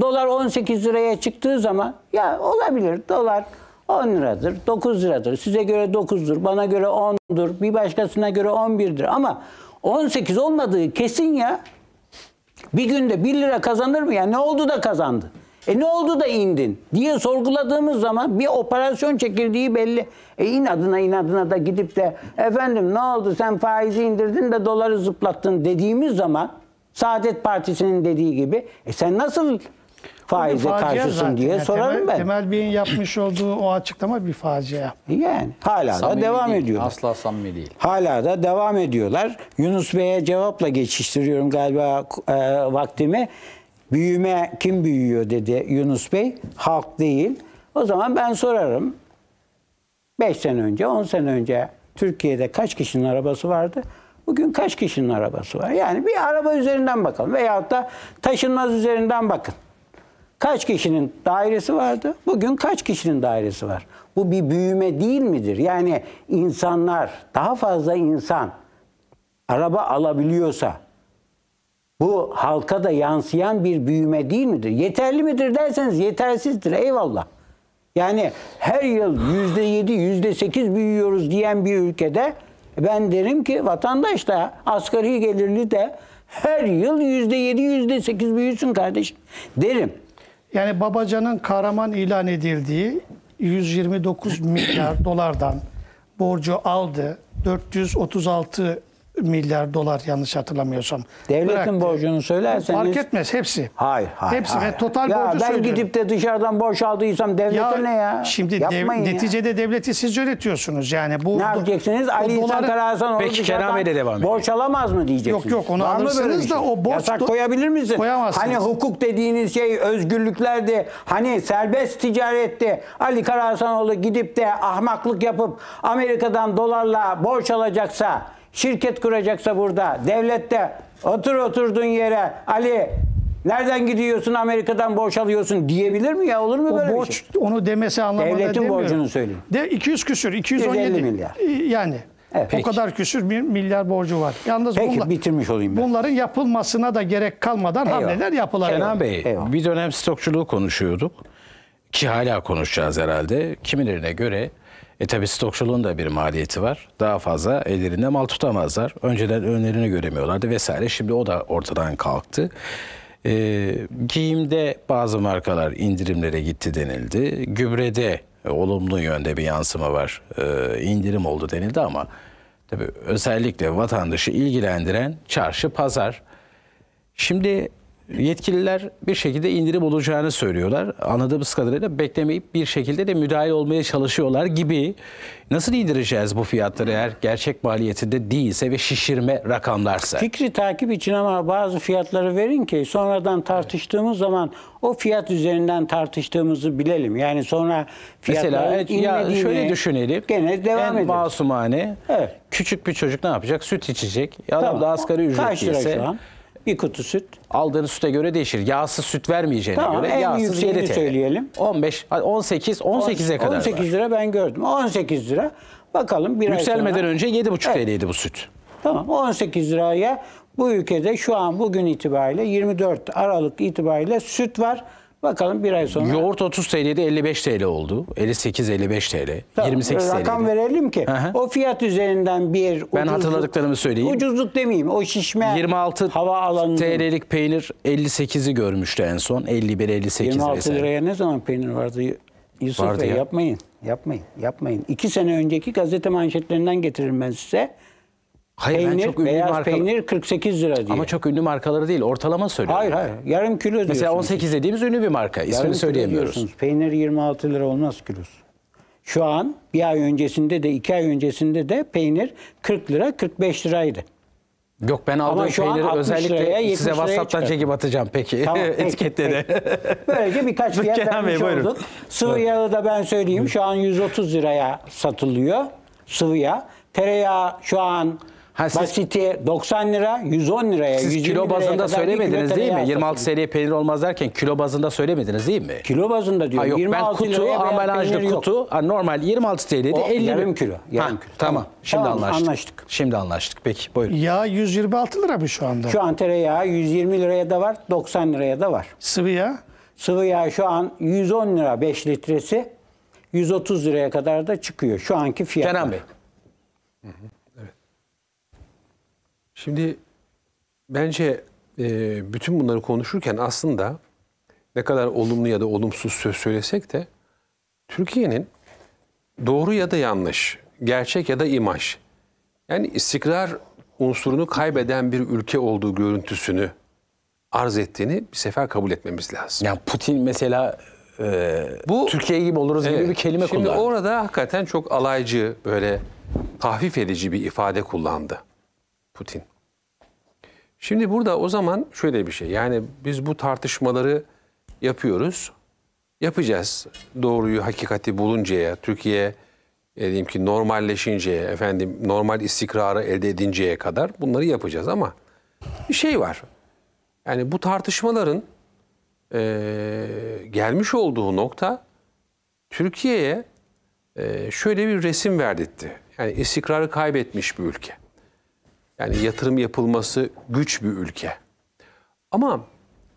dolar 18 liraya çıktığı zaman ya olabilir dolar 10 liradır, 9 liradır. Size göre 9'dur, bana göre 10'dur, bir başkasına göre 11'dir. Ama 18 olmadığı kesin ya. Bir günde 1 lira kazanır mı ya? Ne oldu da kazandı? E ne oldu da indin diye sorguladığımız zaman bir operasyon çekildiği belli. E inadına inadına da gidip de efendim ne oldu sen faizi indirdin de doları zıplattın dediğimiz zaman Saadet Partisi'nin dediği gibi e sen nasıl faize karşısın zaten. diye yani sorarım temel, ben. Temel Bey'in yapmış olduğu o açıklama bir facia. Yani hala samimi da devam değil, ediyor. Asla samimi değil. Hala da devam ediyorlar. Yunus Bey'e cevapla geçiştiriyorum galiba e, vaktimi. Büyüme kim büyüyor dedi Yunus Bey. Halk değil. O zaman ben sorarım. 5 sene önce, 10 sene önce Türkiye'de kaç kişinin arabası vardı? Bugün kaç kişinin arabası var? Yani bir araba üzerinden bakalım veyahut da taşınmaz üzerinden bakın. Kaç kişinin dairesi vardı? Bugün kaç kişinin dairesi var? Bu bir büyüme değil midir? Yani insanlar, daha fazla insan araba alabiliyorsa bu halka da yansıyan bir büyüme değil midir? Yeterli midir derseniz yetersizdir eyvallah. Yani her yıl yüzde yedi, yüzde sekiz büyüyoruz diyen bir ülkede ben derim ki vatandaş da asgari gelirli de her yıl yüzde yedi, yüzde sekiz büyüsün kardeşim derim. Yani Babacan'ın kahraman ilan edildiği 129 milyar dolardan borcu aldı. 436 milyar dolar yanlış hatırlamıyorsam. Devletin bıraktı. borcunu söylerseniz... Fark etmez hepsi. Hayır, hayır. Hepsi. Hayır. Ben total ya, borcu ben söylüyorum. gidip de dışarıdan borç aldıysam devlete ya, ne ya? Şimdi dev, ya. devleti siz yönetiyorsunuz yani. Bu, ne yapacaksınız? Ali doları, İhsan Karahasan onu Peki, dışarıdan devam borç alamaz mı diyeceksiniz? Yok yok onu Var alırsınız şey? da o borç... Yasak koyabilir misiniz? Koyamazsınız. Hani hukuk dediğiniz şey özgürlüklerdi. Hani serbest ticaretti. Ali Karahasanoğlu gidip de ahmaklık yapıp Amerika'dan dolarla borç alacaksa Şirket kuracaksa burada, devlette otur oturduğun yere Ali Nereden gidiyorsun Amerika'dan borç alıyorsun diyebilir mi ya olur mu o borç, bir şey? Onu demesi anlamında Devletin demiyorum. borcunu söyleyeyim. De 200 küsür 217 milyar. E, yani Evet, o kadar küsür bir milyar borcu var. Yalnız peki, bunla, bitirmiş olayım ben. bunların yapılmasına da gerek kalmadan Eyvallah. hamleler yapılar. Kenan Bey Eyvallah. bir dönem stokçuluğu konuşuyorduk ki hala konuşacağız herhalde. Kimilerine göre e tabi stokçuluğun da bir maliyeti var. Daha fazla ellerinde mal tutamazlar. Önceden önlerini göremiyorlardı vesaire. Şimdi o da ortadan kalktı. E, giyimde bazı markalar indirimlere gitti denildi. Gübrede e, olumlu yönde bir yansıma var. E, indirim oldu denildi ama tabii özellikle vatandaşı ilgilendiren çarşı pazar. Şimdi yetkililer bir şekilde indirim olacağını söylüyorlar. Anladığımız kadarıyla beklemeyip bir şekilde de müdahil olmaya çalışıyorlar gibi. Nasıl indireceğiz bu fiyatları eğer gerçek maliyetinde değilse ve şişirme rakamlarsa? Fikri takip için ama bazı fiyatları verin ki sonradan tartıştığımız zaman o fiyat üzerinden tartıştığımızı bilelim. Yani sonra fiyatların Mesela evet, ya şöyle düşünelim. Gene devam en masumane evet. küçük bir çocuk ne yapacak? Süt içecek. ya tamam. da asgari ücretliyse. Kaç lira şu an? bir kutu süt aldığınız süte göre değişir. Yağsız süt vermeyeceğine tamam, göre en yağsız söyleyelim. 15, 18, 18'e kadar 18 var. lira ben gördüm. 18 lira. Bakalım bir Yükselmeden ay sonra... önce 7,5 evet. TL'ydi bu süt. Tamam 18 liraya bu ülkede şu an bugün itibariyle 24 Aralık itibariyle süt var. Bakalım bir ay sonra. Yoğurt 30 TL'de 55 TL oldu. 58-55 TL. Tamam, 28 TL. Rakam verelim ki Aha. o fiyat üzerinden bir ben ucuzluk, Ben hatırladıklarımı söyleyeyim. Ucuzluk demeyeyim o şişme 26 hava alanı. TL'lik peynir 58'i görmüştü en son. 51-58 26 vesaire. liraya ne zaman peynir vardı? Yusuf vardı Bey ya. yapmayın. Yapmayın. Yapmayın. İki sene önceki gazete manşetlerinden getiririm ben size. Hayır, peynir, çok ünlü beyaz markalı... peynir 48 lira diye. Ama çok ünlü markaları değil. Ortalama söylüyorum. Hayır hayır. Yarım kilo diyorsunuz. Mesela 18 dediğimiz ünlü bir marka. ismini Yarım söyleyemiyoruz. Peynir 26 lira olmaz kilosu. Şu an bir ay öncesinde de iki ay öncesinde de peynir 40 lira 45 liraydı. Yok ben aldığım Ama peyniri özellikle liraya, size WhatsApp'tan çekip atacağım peki tamam, etiketleri. Peki, Böylece birkaç fiyat Kenan vermiş Bey, olduk. Sıvı evet. yağı da ben söyleyeyim şu an 130 liraya satılıyor sıvı yağ. Tereyağı şu an Ha, siz, Basiti 90 lira, 110 liraya, siz kilo bazında söylemediniz değil mi? 26 seriye peynir olmaz derken kilo bazında söylemediniz değil mi? Kilo bazında diyorum. Ha, yok, 26 ben kutu, ambalajlı kutu Ha, normal 26 TL'de 50 yarım kilo. Yarım ha, kilo. Tamam. Şimdi tamam, anlaştık. anlaştık. Şimdi anlaştık. Peki buyurun. Ya 126 lira mı şu anda? Şu an tereyağı 120 liraya da var, 90 liraya da var. Sıvı yağ? Sıvı yağ şu an 110 lira 5 litresi. 130 liraya kadar da çıkıyor şu anki fiyatlar. Kenan Bey. Hı hı. Şimdi bence e, bütün bunları konuşurken aslında ne kadar olumlu ya da olumsuz söz söylesek de Türkiye'nin doğru ya da yanlış, gerçek ya da imaj yani istikrar unsurunu kaybeden bir ülke olduğu görüntüsünü arz ettiğini bir sefer kabul etmemiz lazım. Yani Putin mesela e, bu Türkiye gibi oluruz evet, gibi bir kelime şimdi kullandı. Şimdi orada hakikaten çok alaycı böyle tahfif edici bir ifade kullandı. Putin. Şimdi burada o zaman şöyle bir şey. Yani biz bu tartışmaları yapıyoruz. Yapacağız. Doğruyu, hakikati buluncaya, Türkiye e, diyelim ki normalleşinceye, efendim normal istikrarı elde edinceye kadar bunları yapacağız ama bir şey var. Yani bu tartışmaların e, gelmiş olduğu nokta Türkiye'ye e, şöyle bir resim verdetti. Yani istikrarı kaybetmiş bir ülke. Yani yatırım yapılması güç bir ülke. Ama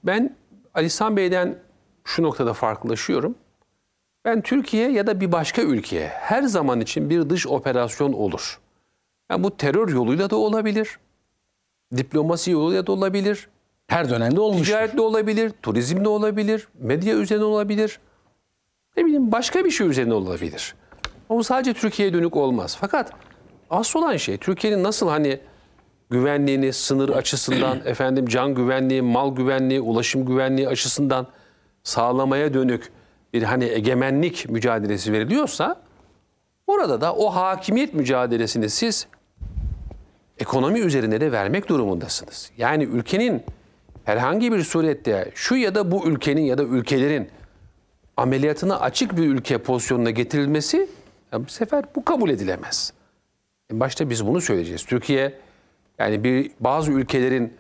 ben Alisan Bey'den şu noktada farklılaşıyorum. Ben Türkiye ya da bir başka ülkeye her zaman için bir dış operasyon olur. Yani bu terör yoluyla da olabilir. Diplomasi yoluyla da olabilir. Her dönemde olmuş. Ticaretle olabilir, turizmle olabilir, medya üzerine olabilir. Ne bileyim başka bir şey üzerine olabilir. Ama sadece Türkiye'ye dönük olmaz. Fakat asıl olan şey Türkiye'nin nasıl hani güvenliğini sınır açısından, efendim can güvenliği, mal güvenliği, ulaşım güvenliği açısından sağlamaya dönük bir hani egemenlik mücadelesi veriliyorsa orada da o hakimiyet mücadelesini siz ekonomi üzerine de vermek durumundasınız. Yani ülkenin herhangi bir surette şu ya da bu ülkenin ya da ülkelerin ameliyatına açık bir ülke pozisyonuna getirilmesi bu sefer bu kabul edilemez. En başta biz bunu söyleyeceğiz. Türkiye yani bir bazı ülkelerin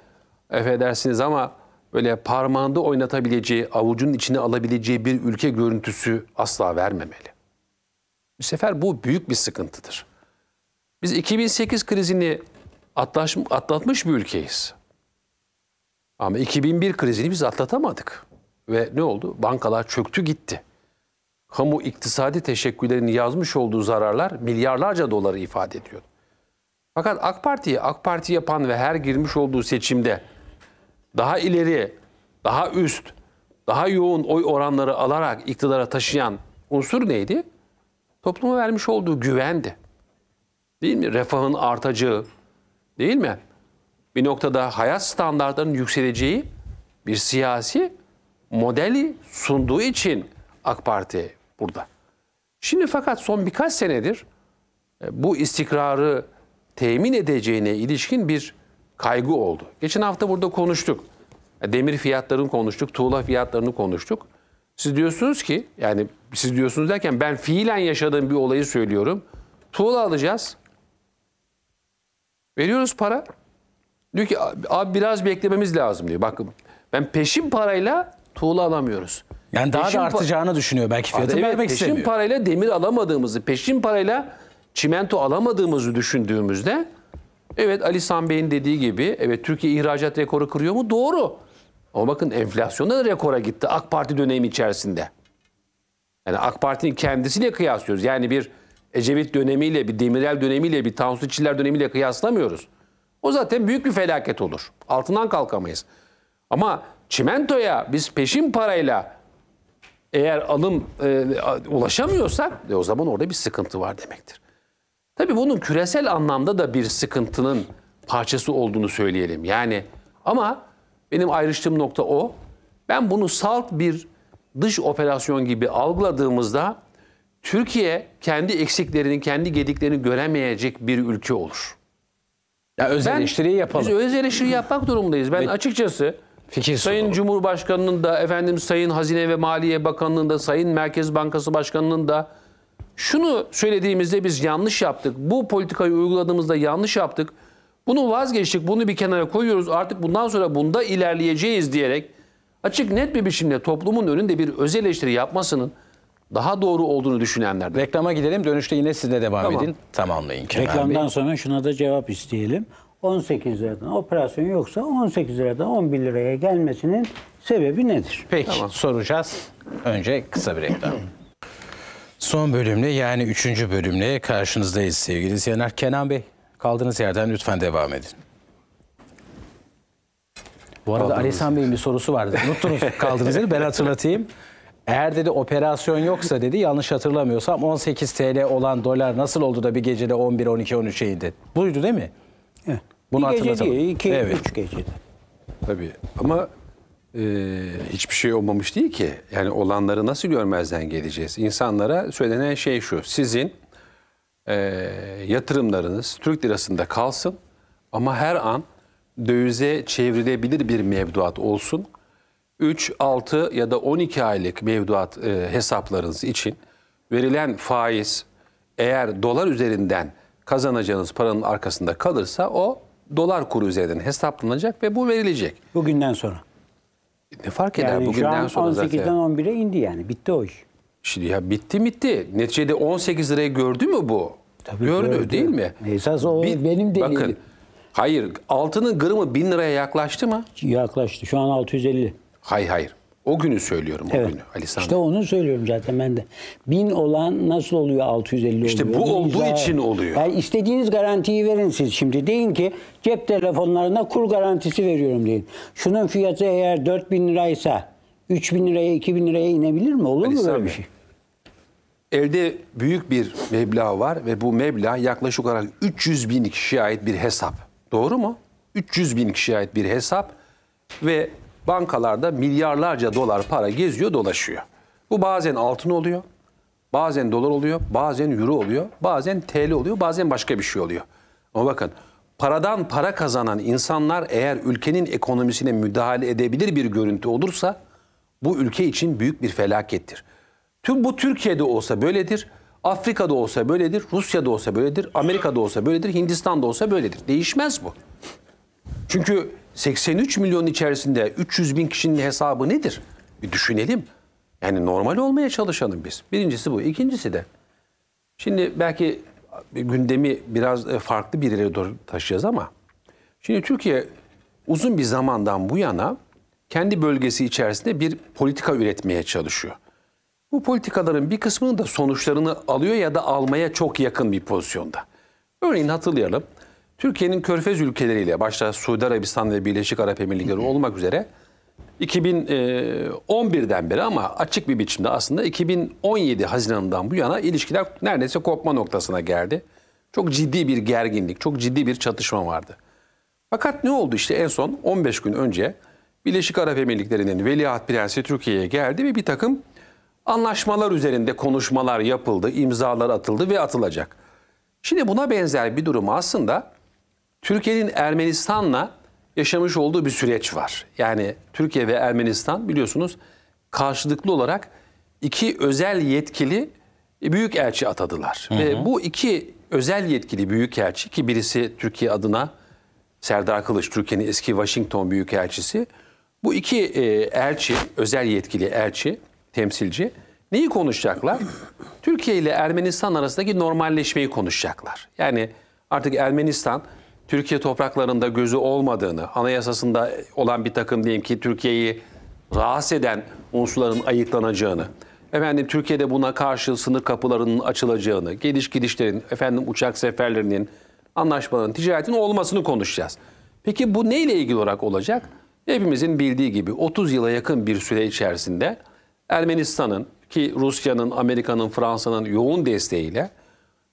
affedersiniz ama böyle parmağında oynatabileceği, avucunun içine alabileceği bir ülke görüntüsü asla vermemeli. Bu sefer bu büyük bir sıkıntıdır. Biz 2008 krizini atlaş, atlatmış bir ülkeyiz. Ama 2001 krizini biz atlatamadık. Ve ne oldu? Bankalar çöktü gitti. Kamu iktisadi teşekküllerinin yazmış olduğu zararlar milyarlarca doları ifade ediyordu. Fakat AK Parti'yi AK Parti yapan ve her girmiş olduğu seçimde daha ileri, daha üst, daha yoğun oy oranları alarak iktidara taşıyan unsur neydi? Topluma vermiş olduğu güvendi. Değil mi? Refahın artacağı, değil mi? Bir noktada hayat standartlarının yükseleceği bir siyasi modeli sunduğu için AK Parti burada. Şimdi fakat son birkaç senedir e, bu istikrarı temin edeceğine ilişkin bir kaygı oldu. Geçen hafta burada konuştuk. Demir fiyatlarını konuştuk, tuğla fiyatlarını konuştuk. Siz diyorsunuz ki, yani siz diyorsunuz derken ben fiilen yaşadığım bir olayı söylüyorum. Tuğla alacağız. Veriyoruz para. Diyor ki abi biraz beklememiz lazım diyor. Bakın ben peşin parayla tuğla alamıyoruz. Yani peşin daha da artacağını düşünüyor belki fiyatı vermek peşin istemiyor. Peşin parayla demir alamadığımızı, peşin parayla çimento alamadığımızı düşündüğümüzde evet Ali San Bey'in dediği gibi evet Türkiye ihracat rekoru kırıyor mu? Doğru. Ama bakın enflasyonda da rekora gitti AK Parti dönemi içerisinde. Yani AK Parti'nin kendisiyle kıyaslıyoruz. Yani bir Ecevit dönemiyle, bir Demirel dönemiyle, bir Tansu Çiller dönemiyle kıyaslamıyoruz. O zaten büyük bir felaket olur. Altından kalkamayız. Ama çimentoya biz peşin parayla eğer alım e, ulaşamıyorsak e, o zaman orada bir sıkıntı var demektir. Tabii bunun küresel anlamda da bir sıkıntının parçası olduğunu söyleyelim. Yani ama benim ayrıştığım nokta o. Ben bunu salt bir dış operasyon gibi algıladığımızda Türkiye kendi eksiklerini, kendi gediklerini göremeyecek bir ülke olur. Ya öz eleştiriyi yapalım. Biz öz eleştiri yapmak durumundayız. Ben açıkçası Fikir Sayın soralım. Cumhurbaşkanı'nın da efendim Sayın Hazine ve Maliye Bakanı'nın da Sayın Merkez Bankası Başkanı'nın da şunu söylediğimizde biz yanlış yaptık. Bu politikayı uyguladığımızda yanlış yaptık. Bunu vazgeçtik, bunu bir kenara koyuyoruz. Artık bundan sonra bunda ilerleyeceğiz diyerek açık net bir biçimde toplumun önünde bir öz eleştiri yapmasının daha doğru olduğunu düşünenler. Reklama gidelim dönüşte yine sizle devam tamam. edin. Tamamlayın Kenan Reklamdan Bey. sonra şuna da cevap isteyelim. 18 liradan operasyon yoksa 18 liradan 11 liraya gelmesinin sebebi nedir? Peki tamam. soracağız. Önce kısa bir reklam. Son bölümle yani üçüncü bölümle karşınızdayız sevgili izleyenler. Kenan Bey kaldığınız yerden lütfen devam edin. Bu arada Ali İhsan Bey'in bir sorusu vardı. Unuttunuz kaldığınız yeri ben hatırlatayım. Eğer dedi operasyon yoksa dedi yanlış hatırlamıyorsam 18 TL olan dolar nasıl oldu da bir gecede 11, 12, 13'e indi? Buydu değil mi? Evet. Bunu bir gece değil, iki, evet. üç gecede. Tabii ama ee, Hiçbir şey olmamış değil ki. Yani olanları nasıl görmezden geleceğiz? İnsanlara söylenen şey şu. Sizin e, yatırımlarınız Türk lirasında kalsın ama her an dövize çevrilebilir bir mevduat olsun. 3, 6 ya da 12 aylık mevduat e, hesaplarınız için verilen faiz eğer dolar üzerinden kazanacağınız paranın arkasında kalırsa o dolar kuru üzerinden hesaplanacak ve bu verilecek. Bugünden sonra. Ne fark eder yani bugünden sonra zaten? 18'den 11'e indi yani. Bitti o iş. Şimdi ya bitti bitti. Neticede 18 lirayı gördü mü bu? Tabii gördü, gördü. değil mi? Esas o Bir, benim delilim. Bakın hayır altının gramı 1000 liraya yaklaştı mı? Yaklaştı. Şu an 650. Hayır hayır. O günü söylüyorum o evet. günü Ali Sami. İşte onu söylüyorum zaten ben de. Bin olan nasıl oluyor 650 oluyor? İşte bu olduğu izah... için oluyor. Yani istediğiniz garantiyi verin siz şimdi. Deyin ki cep telefonlarına kur garantisi veriyorum deyin. Şunun fiyatı eğer 4 4000 liraysa bin liraya 2 bin liraya inebilir mi? Olur Ali mu böyle bir şey? Elde büyük bir meblağ var ve bu meblağ yaklaşık olarak 300 bin kişiye ait bir hesap. Doğru mu? 300 bin kişiye ait bir hesap ve bankalarda milyarlarca dolar para geziyor dolaşıyor. Bu bazen altın oluyor, bazen dolar oluyor, bazen euro oluyor, bazen TL oluyor, bazen başka bir şey oluyor. Ama bakın paradan para kazanan insanlar eğer ülkenin ekonomisine müdahale edebilir bir görüntü olursa bu ülke için büyük bir felakettir. Tüm bu Türkiye'de olsa böyledir, Afrika'da olsa böyledir, Rusya'da olsa böyledir, Amerika'da olsa böyledir, Hindistan'da olsa böyledir. Değişmez bu. Çünkü 83 milyon içerisinde 300 bin kişinin hesabı nedir? Bir düşünelim. Yani normal olmaya çalışalım biz. Birincisi bu. İkincisi de şimdi belki gündemi biraz e, farklı bir yere doğru taşıyacağız ama şimdi Türkiye uzun bir zamandan bu yana kendi bölgesi içerisinde bir politika üretmeye çalışıyor. Bu politikaların bir kısmını da sonuçlarını alıyor ya da almaya çok yakın bir pozisyonda. Örneğin hatırlayalım. Türkiye'nin körfez ülkeleriyle başta Suudi Arabistan ve Birleşik Arap Emirlikleri olmak üzere 2011'den e, beri ama açık bir biçimde aslında 2017 Haziran'dan bu yana ilişkiler neredeyse kopma noktasına geldi. Çok ciddi bir gerginlik, çok ciddi bir çatışma vardı. Fakat ne oldu işte en son 15 gün önce Birleşik Arap Emirlikleri'nin Veliaht Prensi Türkiye'ye geldi ve bir takım anlaşmalar üzerinde konuşmalar yapıldı, imzalar atıldı ve atılacak. Şimdi buna benzer bir durum aslında Türkiye'nin Ermenistan'la yaşamış olduğu bir süreç var. Yani Türkiye ve Ermenistan biliyorsunuz karşılıklı olarak iki özel yetkili e, büyük elçi atadılar. Hı hı. Ve bu iki özel yetkili büyük elçi ki birisi Türkiye adına Serdar Kılıç, Türkiye'nin eski Washington büyük elçisi. Bu iki e, elçi, özel yetkili elçi, temsilci neyi konuşacaklar? Türkiye ile Ermenistan arasındaki normalleşmeyi konuşacaklar. Yani artık Ermenistan Türkiye topraklarında gözü olmadığını, anayasasında olan bir takım diyeyim ki Türkiye'yi rahatsız eden unsurların ayıklanacağını, efendim Türkiye'de buna karşı sınır kapılarının açılacağını, geliş gidişlerin, efendim uçak seferlerinin, anlaşmanın ticaretin olmasını konuşacağız. Peki bu neyle ilgili olarak olacak? Hepimizin bildiği gibi 30 yıla yakın bir süre içerisinde Ermenistan'ın ki Rusya'nın, Amerika'nın, Fransa'nın yoğun desteğiyle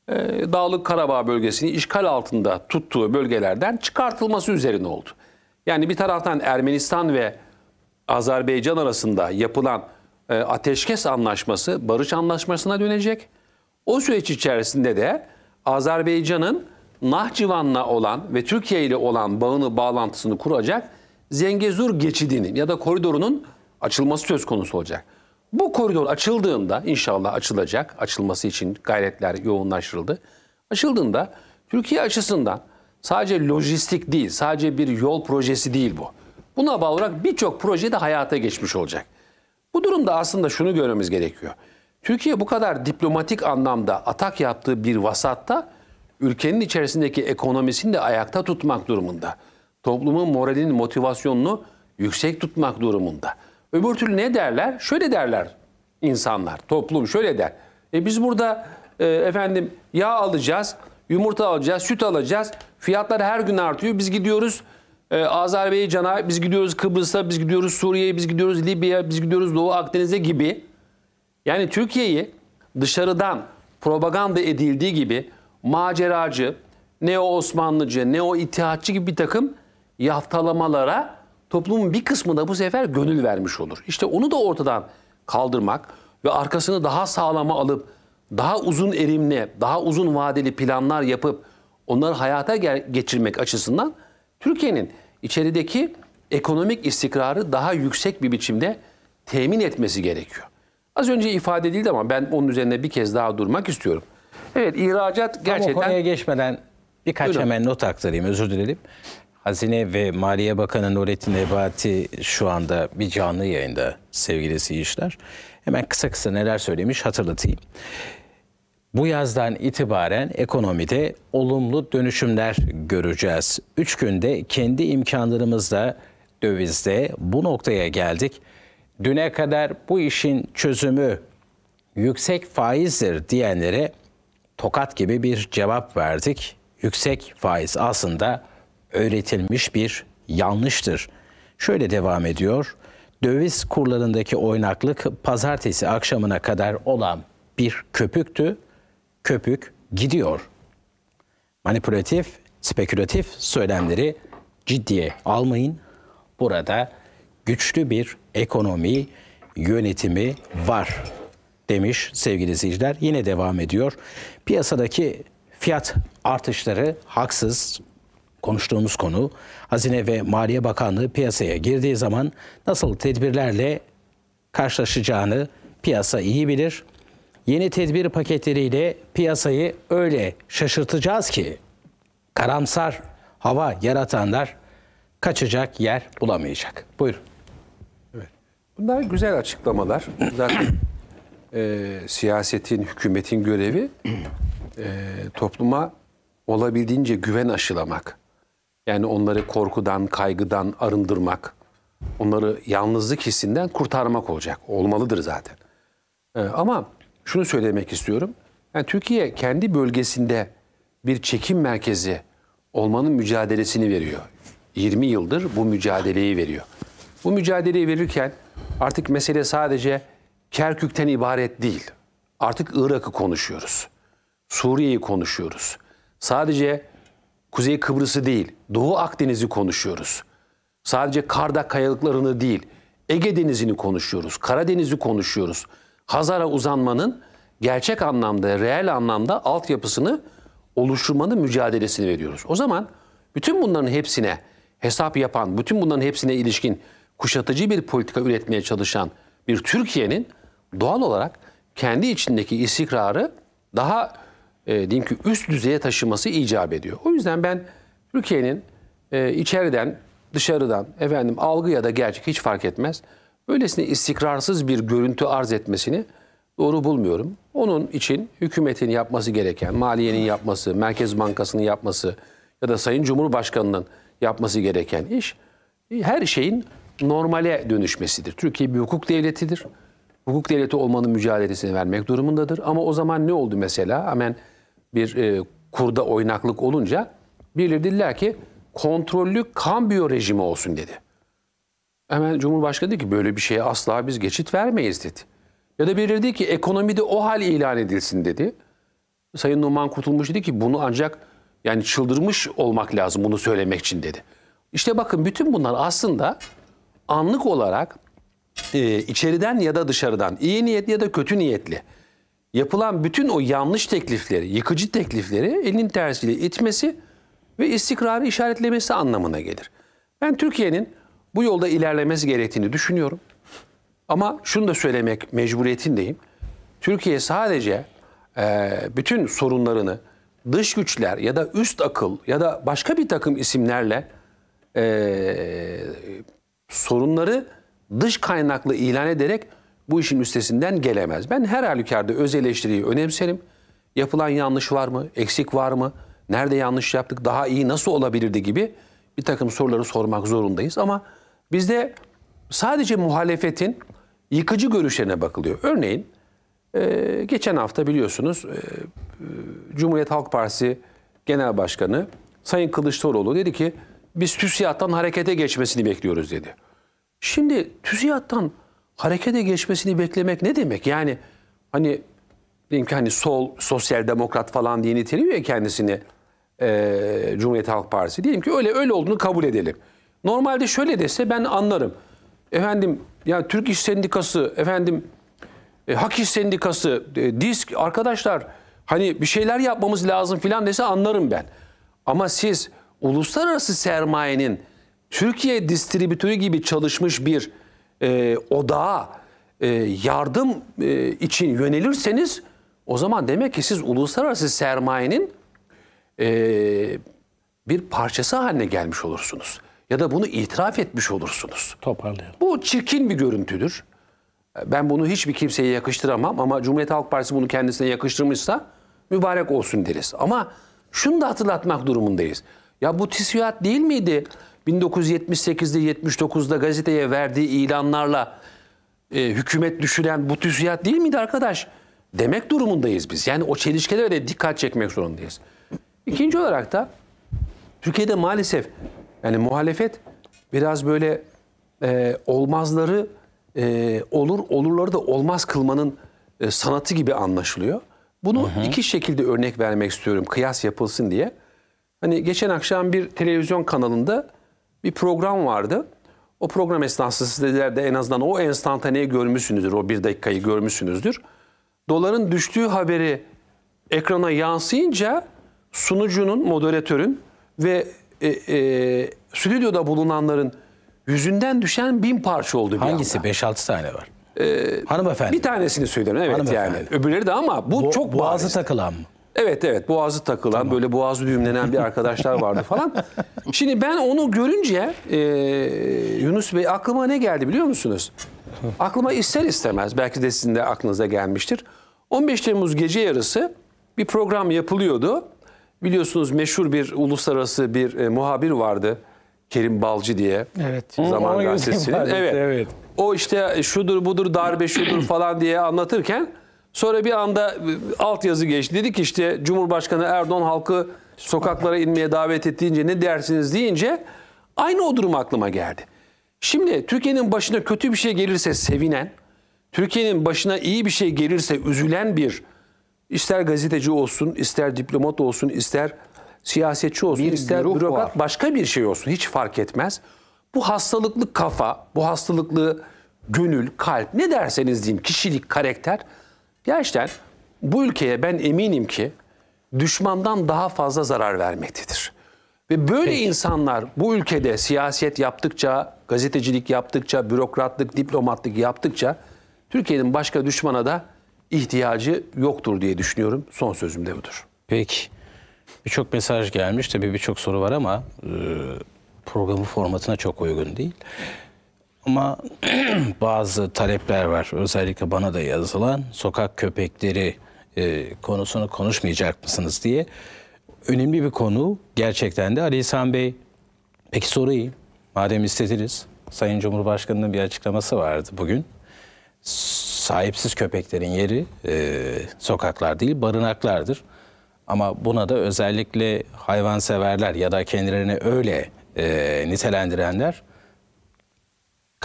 e, Dağlık Karabağ bölgesini işgal altında tuttuğu bölgelerden çıkartılması üzerine oldu. Yani bir taraftan Ermenistan ve Azerbaycan arasında yapılan e, ateşkes anlaşması barış anlaşmasına dönecek. O süreç içerisinde de Azerbaycan'ın Nahçıvan'la olan ve Türkiye ile olan bağını bağlantısını kuracak Zengezur geçidinin ya da koridorunun açılması söz konusu olacak. Bu koridor açıldığında inşallah açılacak, açılması için gayretler yoğunlaştırıldı. Açıldığında Türkiye açısından sadece lojistik değil, sadece bir yol projesi değil bu. Buna bağlı olarak birçok proje de hayata geçmiş olacak. Bu durumda aslında şunu görmemiz gerekiyor. Türkiye bu kadar diplomatik anlamda atak yaptığı bir vasatta ülkenin içerisindeki ekonomisini de ayakta tutmak durumunda. Toplumun moralini, motivasyonunu yüksek tutmak durumunda. Öbür türlü ne derler? Şöyle derler insanlar, toplum şöyle der. E biz burada e, efendim yağ alacağız, yumurta alacağız, süt alacağız. Fiyatlar her gün artıyor. Biz gidiyoruz e, Azerbaycan'a, biz gidiyoruz Kıbrıs'a, biz gidiyoruz Suriye'ye, biz gidiyoruz Libya'ya, biz gidiyoruz Doğu Akdeniz'e gibi. Yani Türkiye'yi dışarıdan propaganda edildiği gibi maceracı, neo Osmanlıcı, neo İttihatçı gibi bir takım yaftalamalara toplumun bir kısmı da bu sefer gönül vermiş olur. İşte onu da ortadan kaldırmak ve arkasını daha sağlama alıp daha uzun erimli, daha uzun vadeli planlar yapıp onları hayata geçirmek açısından Türkiye'nin içerideki ekonomik istikrarı daha yüksek bir biçimde temin etmesi gerekiyor. Az önce ifade edildi ama ben onun üzerine bir kez daha durmak istiyorum. Evet ihracat gerçekten... Tam o konuya geçmeden birkaç Buyurun. hemen not aktarayım özür dilerim. Hazine ve Maliye Bakanı Nurettin Nebati şu anda bir canlı yayında sevgili seyirciler. Hemen kısa kısa neler söylemiş hatırlatayım. Bu yazdan itibaren ekonomide olumlu dönüşümler göreceğiz. Üç günde kendi imkanlarımızla dövizde bu noktaya geldik. Düne kadar bu işin çözümü yüksek faizdir diyenlere tokat gibi bir cevap verdik. Yüksek faiz aslında öğretilmiş bir yanlıştır. Şöyle devam ediyor. Döviz kurlarındaki oynaklık pazartesi akşamına kadar olan bir köpüktü. Köpük gidiyor. Manipülatif, spekülatif söylemleri ciddiye almayın. Burada güçlü bir ekonomi yönetimi var demiş sevgili izleyiciler. Yine devam ediyor. Piyasadaki fiyat artışları haksız, Konuştuğumuz konu Hazine ve Maliye Bakanlığı piyasaya girdiği zaman nasıl tedbirlerle karşılaşacağını piyasa iyi bilir. Yeni tedbir paketleriyle piyasayı öyle şaşırtacağız ki karamsar hava yaratanlar kaçacak yer bulamayacak. Buyurun. Evet. Bunlar güzel açıklamalar. Zaten e, siyasetin, hükümetin görevi e, topluma olabildiğince güven aşılamak. Yani onları korkudan, kaygıdan arındırmak, onları yalnızlık hissinden kurtarmak olacak. Olmalıdır zaten. Ee, ama şunu söylemek istiyorum. Yani Türkiye kendi bölgesinde bir çekim merkezi olmanın mücadelesini veriyor. 20 yıldır bu mücadeleyi veriyor. Bu mücadeleyi verirken artık mesele sadece Kerkük'ten ibaret değil. Artık Irak'ı konuşuyoruz. Suriye'yi konuşuyoruz. Sadece Kuzey Kıbrıs'ı değil, Doğu Akdeniz'i konuşuyoruz. Sadece Kardak kayalıklarını değil, Ege Denizi'ni konuşuyoruz, Karadeniz'i konuşuyoruz. Hazar'a uzanmanın gerçek anlamda, reel anlamda altyapısını oluşturmanın mücadelesini veriyoruz. O zaman bütün bunların hepsine hesap yapan, bütün bunların hepsine ilişkin kuşatıcı bir politika üretmeye çalışan bir Türkiye'nin doğal olarak kendi içindeki istikrarı daha e, diyeyim ki üst düzeye taşıması icap ediyor. O yüzden ben Türkiye'nin e, içeriden, dışarıdan, efendim algı ya da gerçek hiç fark etmez. Böylesine istikrarsız bir görüntü arz etmesini doğru bulmuyorum. Onun için hükümetin yapması gereken, maliyenin yapması, Merkez Bankası'nın yapması ya da Sayın Cumhurbaşkanı'nın yapması gereken iş e, her şeyin normale dönüşmesidir. Türkiye bir hukuk devletidir. Hukuk devleti olmanın mücadelesini vermek durumundadır. Ama o zaman ne oldu mesela? Hemen bir e, kurda oynaklık olunca birileri dediler ki kontrollü kambiyo rejimi olsun dedi. Hemen Cumhurbaşkanı dedi ki böyle bir şeye asla biz geçit vermeyiz dedi. Ya da birileri ki ekonomide o hal ilan edilsin dedi. Sayın Numan Kurtulmuş dedi ki bunu ancak yani çıldırmış olmak lazım bunu söylemek için dedi. İşte bakın bütün bunlar aslında anlık olarak e, içeriden ya da dışarıdan iyi niyetli ya da kötü niyetli yapılan bütün o yanlış teklifleri, yıkıcı teklifleri elinin tersiyle itmesi ve istikrarı işaretlemesi anlamına gelir. Ben Türkiye'nin bu yolda ilerlemesi gerektiğini düşünüyorum. Ama şunu da söylemek mecburiyetindeyim. Türkiye sadece e, bütün sorunlarını dış güçler ya da üst akıl ya da başka bir takım isimlerle e, sorunları dış kaynaklı ilan ederek bu işin üstesinden gelemez. Ben her halükarda öz eleştiriyi önemserim. Yapılan yanlış var mı? Eksik var mı? Nerede yanlış yaptık? Daha iyi nasıl olabilirdi gibi bir takım soruları sormak zorundayız. Ama bizde sadece muhalefetin yıkıcı görüşlerine bakılıyor. Örneğin e, geçen hafta biliyorsunuz e, e, Cumhuriyet Halk Partisi Genel Başkanı Sayın Kılıçdaroğlu dedi ki biz TÜSİAD'dan harekete geçmesini bekliyoruz dedi. Şimdi TÜSİAD'dan harekete geçmesini beklemek ne demek? Yani hani diyelim ki hani sol sosyal demokrat falan diye niteliyor ya kendisini e, Cumhuriyet Halk Partisi. Diyelim ki öyle öyle olduğunu kabul edelim. Normalde şöyle dese ben anlarım. Efendim yani Türk İş Sendikası, efendim e, Hak İş Sendikası, e, DİSK arkadaşlar hani bir şeyler yapmamız lazım filan dese anlarım ben. Ama siz uluslararası sermayenin Türkiye distribütörü gibi çalışmış bir e, odağa e, yardım e, için yönelirseniz o zaman demek ki siz uluslararası sermayenin e, bir parçası haline gelmiş olursunuz. Ya da bunu itiraf etmiş olursunuz. Toparlayalım. Bu çirkin bir görüntüdür. Ben bunu hiçbir kimseye yakıştıramam ama Cumhuriyet Halk Partisi bunu kendisine yakıştırmışsa mübarek olsun deriz. Ama şunu da hatırlatmak durumundayız. Ya bu tisviyat değil miydi? 1978'de 79'da gazeteye verdiği ilanlarla e, hükümet düşüren bu tüzüyat değil miydi arkadaş? Demek durumundayız biz. Yani o çelişkilere de dikkat çekmek zorundayız. İkinci olarak da Türkiye'de maalesef yani muhalefet biraz böyle e, olmazları e, olur olurları da olmaz kılmanın e, sanatı gibi anlaşılıyor. Bunu hı hı. iki şekilde örnek vermek istiyorum kıyas yapılsın diye. Hani geçen akşam bir televizyon kanalında bir program vardı. O program esnasında sizler de en azından o enstantaneyi görmüşsünüzdür. O bir dakikayı görmüşsünüzdür. Doların düştüğü haberi ekrana yansıyınca sunucunun, moderatörün ve e, e, stüdyoda bulunanların yüzünden düşen bin parça oldu bir Hangisi? anda. Hangisi? 5-6 tane var. Ee, Hanımefendi. Bir tanesini söylerim evet yani. Öbürleri de ama bu, bu çok bazı takılan mı? Evet evet boğazı takılan tamam. böyle boğazı düğümlenen bir arkadaşlar vardı falan. Şimdi ben onu görünce e, Yunus Bey aklıma ne geldi biliyor musunuz? Aklıma ister istemez belki de sizin de aklınıza gelmiştir. 15 Temmuz gece yarısı bir program yapılıyordu. Biliyorsunuz meşhur bir uluslararası bir e, muhabir vardı. Kerim Balcı diye. Evet. Zaman Gazetesi'nin. Evet. evet. O işte e, şudur budur darbe şudur falan diye anlatırken Sonra bir anda e, altyazı geçti. Dedi ki işte Cumhurbaşkanı Erdoğan halkı sokaklara inmeye davet ettiğince ne dersiniz deyince aynı o durum aklıma geldi. Şimdi Türkiye'nin başına kötü bir şey gelirse sevinen, Türkiye'nin başına iyi bir şey gelirse üzülen bir ister gazeteci olsun, ister diplomat olsun, ister siyasetçi olsun, bir ister bürokrat var. başka bir şey olsun hiç fark etmez. Bu hastalıklı kafa, bu hastalıklı gönül, kalp ne derseniz diyeyim kişilik, karakter Gençler bu ülkeye ben eminim ki düşmandan daha fazla zarar vermektedir. Ve böyle Peki. insanlar bu ülkede siyaset yaptıkça, gazetecilik yaptıkça, bürokratlık, diplomatlık yaptıkça Türkiye'nin başka düşmana da ihtiyacı yoktur diye düşünüyorum. Son sözüm de budur. Peki. Birçok mesaj gelmiş. Tabii birçok soru var ama e, programın formatına çok uygun değil. Ama bazı talepler var. Özellikle bana da yazılan sokak köpekleri e, konusunu konuşmayacak mısınız diye. Önemli bir konu gerçekten de Ali İhsan Bey. Peki sorayım. Madem istediniz. Sayın Cumhurbaşkanı'nın bir açıklaması vardı bugün. Sahipsiz köpeklerin yeri e, sokaklar değil barınaklardır. Ama buna da özellikle hayvanseverler ya da kendilerini öyle e, nitelendirenler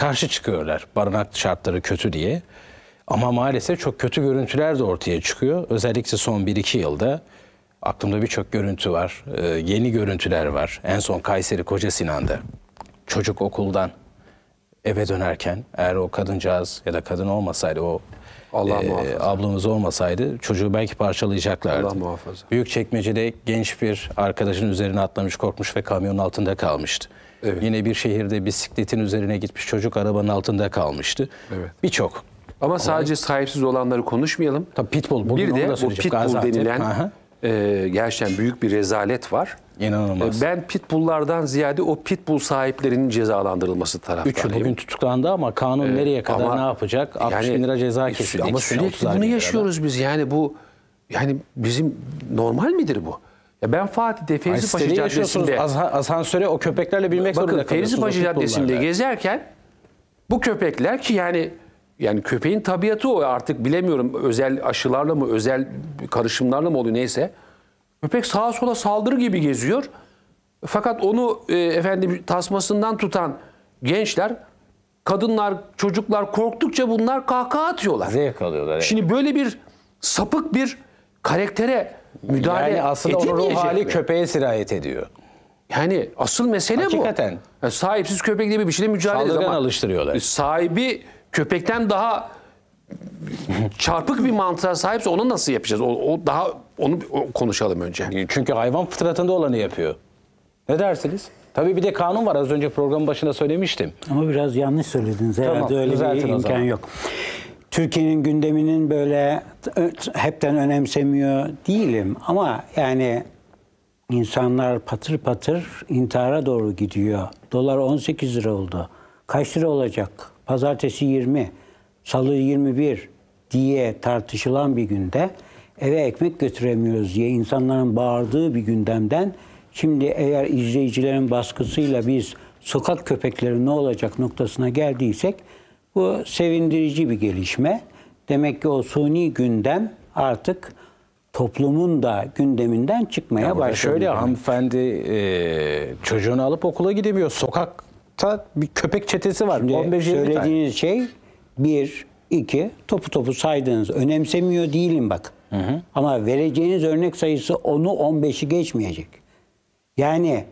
karşı çıkıyorlar barınak şartları kötü diye. Ama maalesef çok kötü görüntüler de ortaya çıkıyor. Özellikle son 1-2 yılda aklımda birçok görüntü var. Ee, yeni görüntüler var. En son Kayseri Koca Sinan'da çocuk okuldan eve dönerken eğer o kadıncağız ya da kadın olmasaydı o Allah e, muhafaza. ablamız olmasaydı çocuğu belki parçalayacaklardı. Allah muhafaza. Büyük çekmecede genç bir arkadaşın üzerine atlamış korkmuş ve kamyonun altında kalmıştı. Evet. Yine bir şehirde bisikletin üzerine gitmiş çocuk arabanın altında kalmıştı. Evet. Birçok. Ama sadece sahipsiz olanları konuşmayalım. Tabii pitbull. Bugün bir de bu pitbull Gaziantep. denilen e, gerçekten büyük bir rezalet var. İnanılmaz. E, ben pitbulllardan ziyade o pitbull sahiplerinin cezalandırılması taraftarıyım. Üçü bugün tutuklandı ama kanun ee, nereye kadar ama, ne yapacak? 60 yani, bin lira ceza kesildi. Ama sürekli bunu yaşıyoruz biz. Yani bu yani bizim normal midir bu? Ya ben Fatih'te Fevzipaşa Caddesi'nde... Asansöre o köpeklerle bilmek bakın, zorunda kalıyorsunuz. Bakın Fevzipaşa Caddesi'nde gezerken bu köpekler ki yani yani köpeğin tabiatı o artık bilemiyorum özel aşılarla mı özel karışımlarla mı oluyor neyse. Köpek sağa sola saldırı gibi geziyor. Fakat onu e, efendim tasmasından tutan gençler kadınlar, çocuklar korktukça bunlar kahkaha atıyorlar. Zevk alıyorlar. Şimdi böyle bir sapık bir karaktere müdahale yani aslında onun ruh hali mi? köpeğe sirayet ediyor. Yani asıl mesele Hakikaten. bu. Hakikaten. Sahipsiz köpek gibi bir şeyle mücadele ediyor. Saldırgan alıştırıyorlar. Sahibi köpekten daha çarpık bir mantığa sahipse onu nasıl yapacağız? O, o daha onu o, konuşalım önce. Çünkü hayvan fıtratında olanı yapıyor. Ne dersiniz? Tabii bir de kanun var. Az önce programın başında söylemiştim. Ama biraz yanlış söylediniz. Herhalde tamam, öyle bir imkan yok. Türkiye'nin gündeminin böyle hepten önemsemiyor değilim ama yani insanlar patır patır intihara doğru gidiyor. Dolar 18 lira oldu. Kaç lira olacak? Pazartesi 20, salı 21 diye tartışılan bir günde eve ekmek götüremiyoruz diye insanların bağırdığı bir gündemden şimdi eğer izleyicilerin baskısıyla biz sokak köpekleri ne olacak noktasına geldiysek bu sevindirici bir gelişme. Demek ki o suni gündem artık toplumun da gündeminden çıkmaya ya başladı. Şöyle demek. hanımefendi e, çocuğunu alıp okula gidemiyor. Sokakta bir köpek çetesi var. Şimdi 15 söylediğiniz tane. şey bir, iki topu topu saydınız. Önemsemiyor değilim bak. Hı hı. Ama vereceğiniz örnek sayısı onu 15'i geçmeyecek. Yani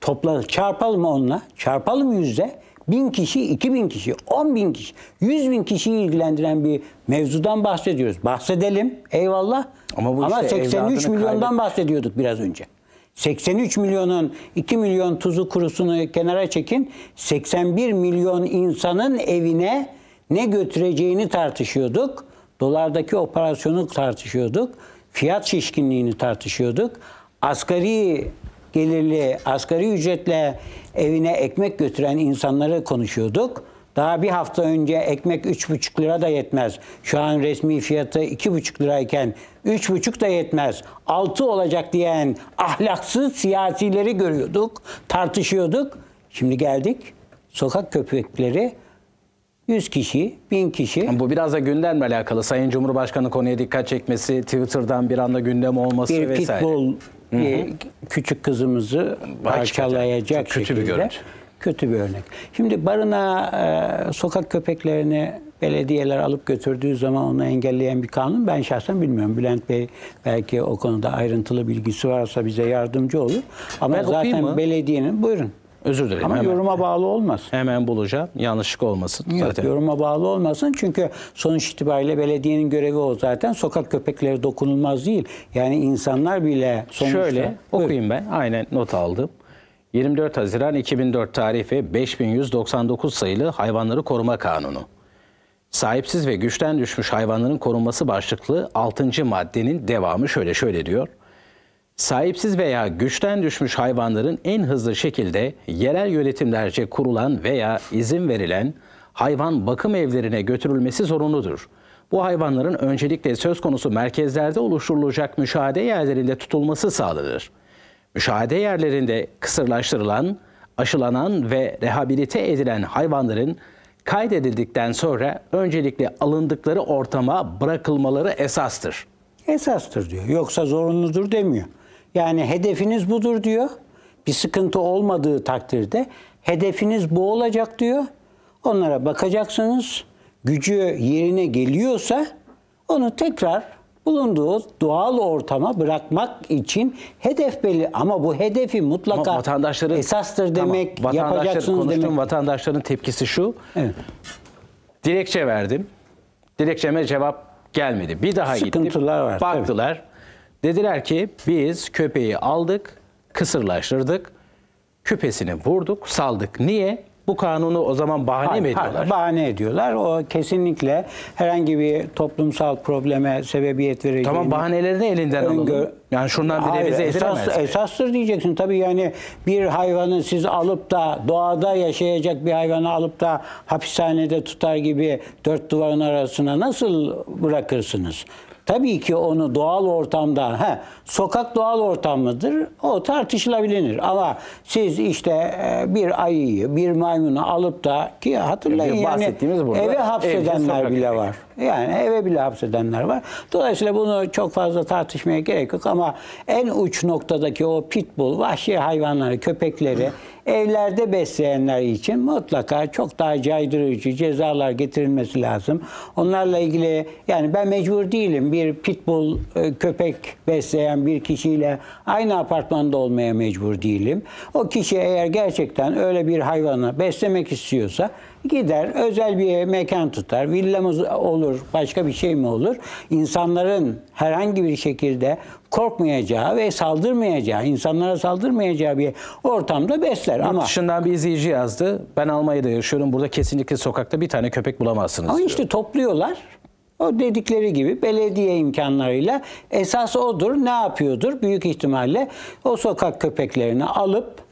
topla çarpalım onunla, çarpalım yüzde. Bin kişi, iki bin kişi, on bin kişi, yüz bin kişiyi ilgilendiren bir mevzudan bahsediyoruz. Bahsedelim, eyvallah. Ama, bu Ama işte 83 milyondan kaybet. bahsediyorduk biraz önce. 83 milyonun 2 milyon tuzu kurusunu kenara çekin. 81 milyon insanın evine ne götüreceğini tartışıyorduk. Dolardaki operasyonu tartışıyorduk. Fiyat şişkinliğini tartışıyorduk. Asgari gelirli, asgari ücretle evine ekmek götüren insanları konuşuyorduk. Daha bir hafta önce ekmek 3,5 lira da yetmez. Şu an resmi fiyatı 2,5 lirayken 3,5 da yetmez. 6 olacak diyen ahlaksız siyasileri görüyorduk, tartışıyorduk. Şimdi geldik sokak köpekleri 100 kişi, 1000 kişi. Bu biraz da gündemle alakalı. Sayın Cumhurbaşkanı konuya dikkat çekmesi, Twitter'dan bir anda gündem olması bir vesaire. Bir pitbull hı ee, küçük kızımızı parçalayacak şekilde. Kötü bir görüntü. Kötü bir örnek. Şimdi barına e, sokak köpeklerini belediyeler alıp götürdüğü zaman onu engelleyen bir kanun ben şahsen bilmiyorum. Bülent Bey belki o konuda ayrıntılı bilgisi varsa bize yardımcı olur. Ama ben zaten belediyenin buyurun. Özür dilerim. Ama hemen. yoruma bağlı olmasın. Hemen bulacağım. Yanlışlık olmasın Yok, zaten. Yoruma bağlı olmasın çünkü sonuç itibariyle belediyenin görevi o zaten. Sokak köpekleri dokunulmaz değil. Yani insanlar bile sonuçta... Şöyle okuyayım ben. Aynen not aldım. 24 Haziran 2004 tarihi 5199 sayılı Hayvanları Koruma Kanunu. Sahipsiz ve güçten düşmüş hayvanların korunması başlıklı 6. maddenin devamı şöyle şöyle diyor. Sahipsiz veya güçten düşmüş hayvanların en hızlı şekilde yerel yönetimlerce kurulan veya izin verilen hayvan bakım evlerine götürülmesi zorunludur. Bu hayvanların öncelikle söz konusu merkezlerde oluşturulacak müşahede yerlerinde tutulması sağlanır. Müşahede yerlerinde kısırlaştırılan, aşılanan ve rehabilite edilen hayvanların kaydedildikten sonra öncelikle alındıkları ortama bırakılmaları esastır. Esastır diyor. Yoksa zorunludur demiyor. Yani hedefiniz budur diyor. Bir sıkıntı olmadığı takdirde hedefiniz bu olacak diyor. Onlara bakacaksınız. Gücü yerine geliyorsa onu tekrar bulunduğu doğal ortama bırakmak için hedef belli ama bu hedefi mutlaka ama vatandaşların, esastır demek tamam, vatandaşlar, yapacaksınız demek. Vatandaşların tepkisi şu. Evet. Dilekçe verdim. Dilekçeme cevap gelmedi. Bir daha Sıkıntılar gittim. Var, baktılar. Tabii. Dediler ki biz köpeği aldık, kısırlaştırdık, küpesini vurduk, saldık. Niye? Bu kanunu o zaman bahane hayır, mi ediyorlar? Hayır, bahane ediyorlar. O kesinlikle herhangi bir toplumsal probleme sebebiyet verecek. Tamam bahanelerini elinden öngör- alalım. Yani şundan bile bize esas, esastır diyeceksin. Tabii yani bir hayvanı siz alıp da doğada yaşayacak bir hayvanı alıp da hapishanede tutar gibi dört duvarın arasına nasıl bırakırsınız? Tabii ki onu doğal ortamda, he, sokak doğal ortam mıdır? O tartışılabilir. Ama siz işte e, bir ayıyı, bir maymunu alıp da ki hatırlayın yani eve hapsedenler bile var. Yani eve bile hapsedenler var. Dolayısıyla bunu çok fazla tartışmaya gerek yok ama en uç noktadaki o pitbull, vahşi hayvanları, köpekleri Evlerde besleyenler için mutlaka çok daha caydırıcı cezalar getirilmesi lazım. Onlarla ilgili yani ben mecbur değilim bir pitbull e, köpek besleyen bir kişiyle aynı apartmanda olmaya mecbur değilim. O kişi eğer gerçekten öyle bir hayvanı beslemek istiyorsa Gider özel bir mekan tutar, villamız olur, başka bir şey mi olur? İnsanların herhangi bir şekilde korkmayacağı ve saldırmayacağı, insanlara saldırmayacağı bir ortamda besler. Yurt Ama dışından bir izleyici yazdı. Ben Almanya'da yaşıyorum. Burada kesinlikle sokakta bir tane köpek bulamazsınız. Ama diyor. işte topluyorlar. O dedikleri gibi belediye imkanlarıyla esas odur ne yapıyordur? Büyük ihtimalle o sokak köpeklerini alıp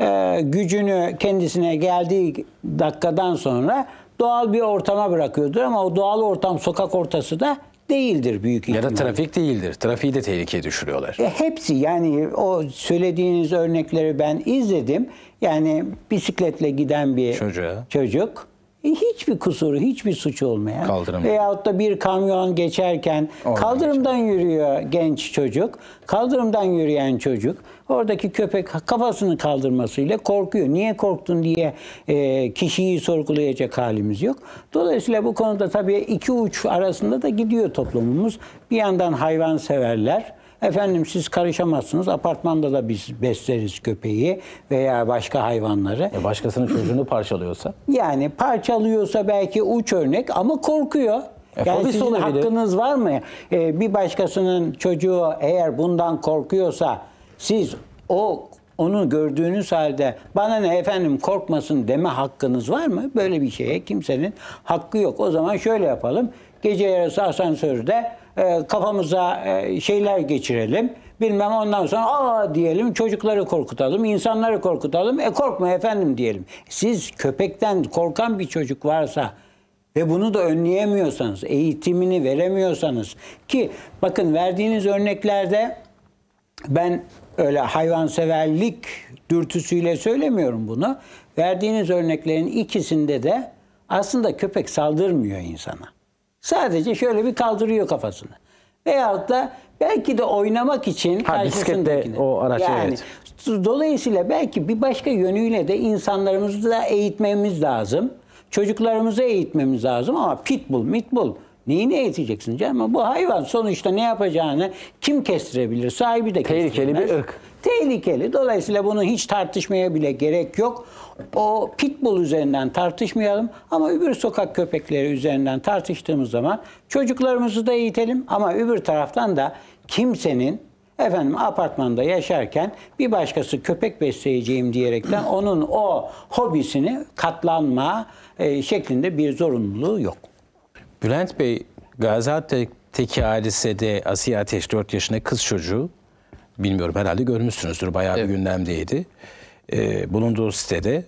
e, gücünü kendisine geldiği dakikadan sonra doğal bir ortama bırakıyordur ama o doğal ortam sokak ortası da değildir büyük ihtimalle. Ya da trafik değildir. Trafiği de tehlikeye düşürüyorlar. E, hepsi yani o söylediğiniz örnekleri ben izledim. Yani bisikletle giden bir Çocuğa. çocuk e, hiçbir kusuru, hiçbir suçu olmayan Kaldırım. veyahut da bir kamyon geçerken Olmayacak. kaldırımdan yürüyor genç çocuk, kaldırımdan yürüyen çocuk Oradaki köpek kafasını kaldırmasıyla korkuyor. Niye korktun diye e, kişiyi sorgulayacak halimiz yok. Dolayısıyla bu konuda tabii iki uç arasında da gidiyor toplumumuz. Bir yandan hayvan severler. efendim siz karışamazsınız. Apartmanda da biz besleriz köpeği veya başka hayvanları. E başkasının çocuğunu parçalıyorsa? Yani parçalıyorsa belki uç örnek ama korkuyor. E, yani sizin olabilir. hakkınız var mı? Ee, bir başkasının çocuğu eğer bundan korkuyorsa siz o onu gördüğünüz halde bana ne efendim korkmasın deme hakkınız var mı? Böyle bir şeye kimsenin hakkı yok. O zaman şöyle yapalım. Gece yarısı asansörde e, kafamıza e, şeyler geçirelim. Bilmem ondan sonra aa diyelim çocukları korkutalım, insanları korkutalım. E korkma efendim diyelim. Siz köpekten korkan bir çocuk varsa ve bunu da önleyemiyorsanız, eğitimini veremiyorsanız ki bakın verdiğiniz örneklerde ben öyle hayvanseverlik dürtüsüyle söylemiyorum bunu. Verdiğiniz örneklerin ikisinde de aslında köpek saldırmıyor insana. Sadece şöyle bir kaldırıyor kafasını. Veyahut da belki de oynamak için ha, bisiklette o araç yani, evet. Dolayısıyla belki bir başka yönüyle de insanlarımızı da eğitmemiz lazım. Çocuklarımızı eğitmemiz lazım ama pitbull, mitbull Neyini eğiteceksin canım? Ama bu hayvan sonuçta ne yapacağını kim kestirebilir? Sahibi de Tehlikeli kestiremez. bir ırk. Tehlikeli. Dolayısıyla bunu hiç tartışmaya bile gerek yok. O pitbull üzerinden tartışmayalım ama öbür sokak köpekleri üzerinden tartıştığımız zaman çocuklarımızı da eğitelim ama öbür taraftan da kimsenin efendim apartmanda yaşarken bir başkası köpek besleyeceğim diyerekten onun o hobisini katlanma e, şeklinde bir zorunluluğu yok. Bülent Bey, Gaziantep'teki hadisede Asiye Ateş 4 yaşında kız çocuğu, bilmiyorum herhalde görmüşsünüzdür, bayağı evet. bir gündemdeydi. Ee, bulunduğu sitede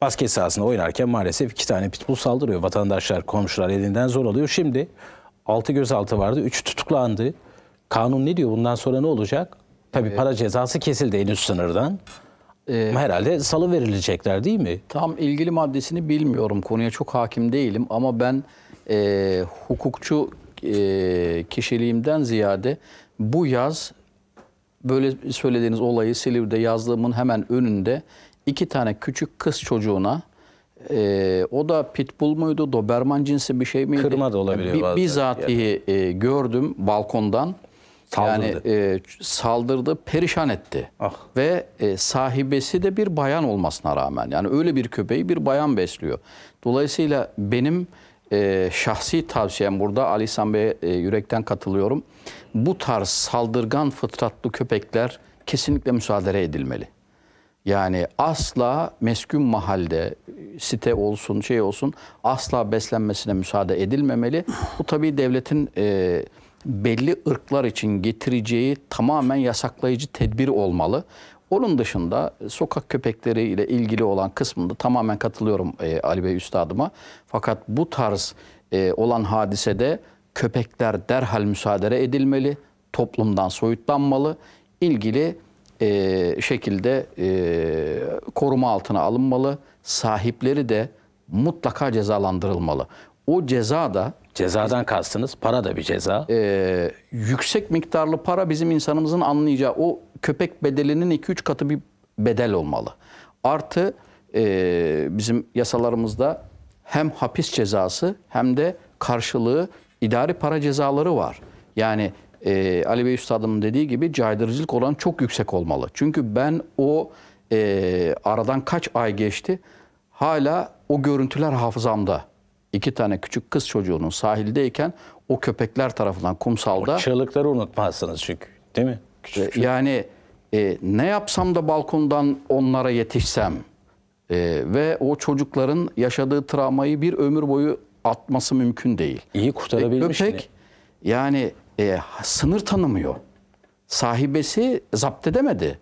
basket sahasında oynarken maalesef iki tane pitbull saldırıyor. Vatandaşlar, komşular elinden zor alıyor. Şimdi altı gözaltı vardı, üç tutuklandı. Kanun ne diyor bundan sonra ne olacak? Tabii evet. para cezası kesildi en üst sınırdan. Ee, Herhalde salı verilecekler değil mi? Tam ilgili maddesini bilmiyorum. Konuya çok hakim değilim ama ben e, hukukçu e, kişiliğimden ziyade bu yaz böyle söylediğiniz olayı Silivri'de yazdığımın hemen önünde iki tane küçük kız çocuğuna e, o da pitbull muydu, doberman cinsi bir şey miydi? Kırma da olabiliyor yani, bazen. Bizatihi yani. e, gördüm balkondan. Saldırdı. Yani e, saldırdı, perişan etti. Ah. Ve e, sahibesi de bir bayan olmasına rağmen. Yani öyle bir köpeği bir bayan besliyor. Dolayısıyla benim e, şahsi tavsiyem burada Ali İhsan Bey'e e, yürekten katılıyorum. Bu tarz saldırgan fıtratlı köpekler kesinlikle müsaade edilmeli. Yani asla meskun mahalde, site olsun, şey olsun asla beslenmesine müsaade edilmemeli. Bu tabii devletin e, belli ırklar için getireceği tamamen yasaklayıcı tedbir olmalı. Onun dışında e, sokak köpekleri ile ilgili olan kısmında tamamen katılıyorum e, Ali Bey üstadıma. Fakat bu tarz e, olan hadisede köpekler derhal müsaade edilmeli, toplumdan soyutlanmalı, ilgili e, şekilde e, koruma altına alınmalı, sahipleri de mutlaka cezalandırılmalı. O ceza da Cezadan kastınız para da bir ceza. E, yüksek miktarlı para bizim insanımızın anlayacağı o köpek bedelinin 2-3 katı bir bedel olmalı. Artı e, bizim yasalarımızda hem hapis cezası hem de karşılığı idari para cezaları var. Yani e, Ali Bey Üstadımın dediği gibi caydırıcılık olan çok yüksek olmalı. Çünkü ben o e, aradan kaç ay geçti hala o görüntüler hafızamda. İki tane küçük kız çocuğunun sahildeyken o köpekler tarafından kumsalda... O çığlıkları unutmazsınız çünkü değil mi? Küçük yani e, ne yapsam da balkondan onlara yetişsem e, ve o çocukların yaşadığı travmayı bir ömür boyu atması mümkün değil. İyi kurtarabilmiş. E, köpek ne? yani e, sınır tanımıyor. Sahibesi zapt edemedi.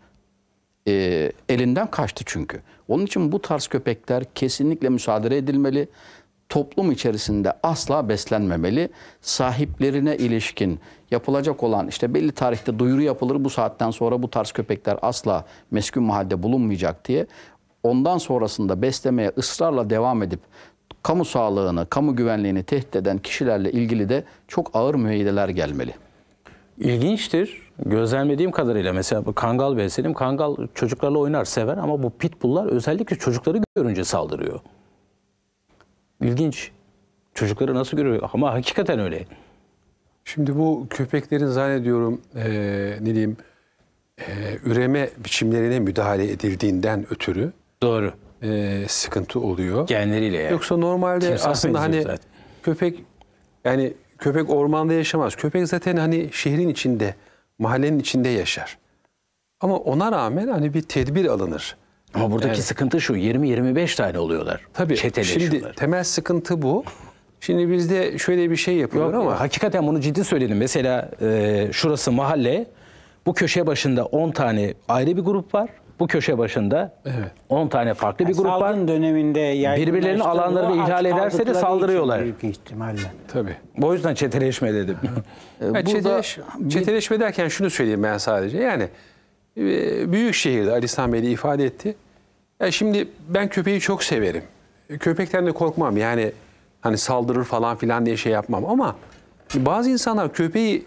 E, elinden kaçtı çünkü. Onun için bu tarz köpekler kesinlikle müsaade edilmeli. Toplum içerisinde asla beslenmemeli. Sahiplerine ilişkin yapılacak olan işte belli tarihte duyuru yapılır bu saatten sonra bu tarz köpekler asla meskun mahallede bulunmayacak diye ondan sonrasında beslemeye ısrarla devam edip kamu sağlığını, kamu güvenliğini tehdit eden kişilerle ilgili de çok ağır müeyyideler gelmeli. İlginçtir. Gözlemlediğim kadarıyla mesela bu kangal besledim. Kangal çocuklarla oynar, sever ama bu pitbulllar özellikle çocukları görünce saldırıyor. İlginç. Çocukları nasıl görüyor? Ama hakikaten öyle. Şimdi bu köpeklerin zannediyorum e, ne diyeyim e, üreme biçimlerine müdahale edildiğinden ötürü doğru e, sıkıntı oluyor. Genleriyle yani. Yoksa normalde Timsah aslında hani zaten. köpek yani köpek ormanda yaşamaz. Köpek zaten hani şehrin içinde, mahallenin içinde yaşar. Ama ona rağmen hani bir tedbir alınır. Ama buradaki evet. sıkıntı şu 20-25 tane oluyorlar. Tabii. Şimdi temel sıkıntı bu. Şimdi bizde şöyle bir şey yapıyorlar Yok, ama... Hakikaten bunu ciddi söyledim. Mesela e, şurası mahalle. Bu köşe başında 10 tane ayrı bir grup var. Bu köşe başında 10 evet. tane farklı yani bir grup var. döneminde Birbirlerinin alanlarını ihlal ederse de saldırıyorlar. Büyük ihtimalle. Tabii. O yüzden çeteleşme dedim. E, yani Burada, çeteleş, çeteleşme derken şunu söyleyeyim ben sadece. Yani e, büyük şehirde Ali İhsan Bey ifade etti. Ya şimdi ben köpeği çok severim. Köpekten de korkmam. Yani Hani saldırır falan filan diye şey yapmam ama bazı insanlar köpeği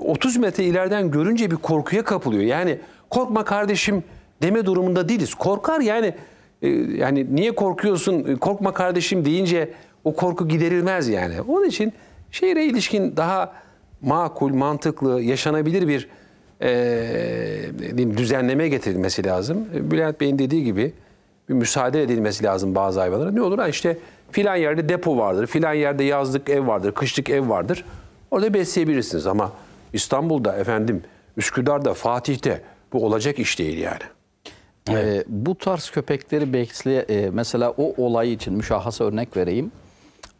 30 e, metre ileriden görünce bir korkuya kapılıyor. Yani korkma kardeşim deme durumunda değiliz. Korkar yani e, yani niye korkuyorsun e, korkma kardeşim deyince o korku giderilmez yani. Onun için şehre ilişkin daha makul, mantıklı, yaşanabilir bir e, düzenleme getirilmesi lazım. Bülent Bey'in dediği gibi bir müsaade edilmesi lazım bazı hayvanlara. Ne olur? Ha işte Filan yerde depo vardır, filan yerde yazlık ev vardır, kışlık ev vardır. Orada besleyebilirsiniz ama İstanbul'da efendim, Üsküdar'da, Fatih'te bu olacak iş değil yani. Evet. Ee, bu tarz köpekleri besle e, mesela o olay için müşahhasa örnek vereyim.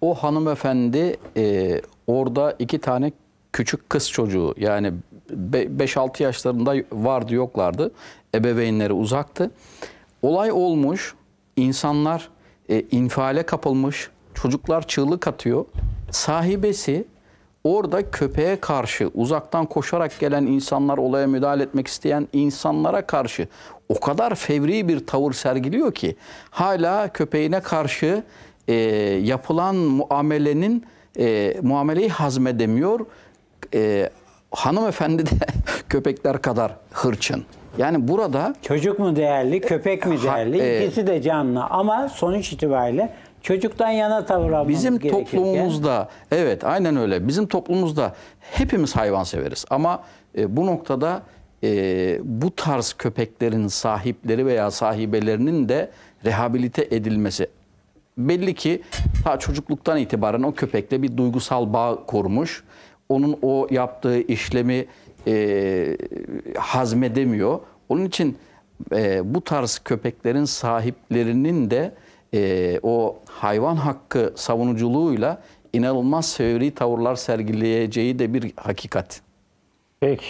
O hanımefendi e, orada iki tane küçük kız çocuğu yani 5-6 yaşlarında vardı yoklardı. Ebeveynleri uzaktı. Olay olmuş. insanlar e, infiale kapılmış, çocuklar çığlık atıyor. Sahibesi orada köpeğe karşı uzaktan koşarak gelen insanlar olaya müdahale etmek isteyen insanlara karşı o kadar fevri bir tavır sergiliyor ki hala köpeğine karşı e, yapılan muamelenin e, muameleyi hazmedemiyor. E, hanımefendi de köpekler kadar hırçın. Yani burada çocuk mu değerli, köpek mi değerli? Ha, e, İkisi de canlı ama sonuç itibariyle çocuktan yana tavır almamız Bizim toplumumuzda evet aynen öyle. Bizim toplumumuzda hepimiz hayvan severiz ama e, bu noktada e, bu tarz köpeklerin sahipleri veya sahibelerinin de rehabilite edilmesi belli ki ta çocukluktan itibaren o köpekle bir duygusal bağ kurmuş. Onun o yaptığı işlemi e, hazmedemiyor. Onun için e, bu tarz köpeklerin sahiplerinin de e, o hayvan hakkı savunuculuğuyla inanılmaz sevri tavırlar sergileyeceği de bir hakikat. Peki.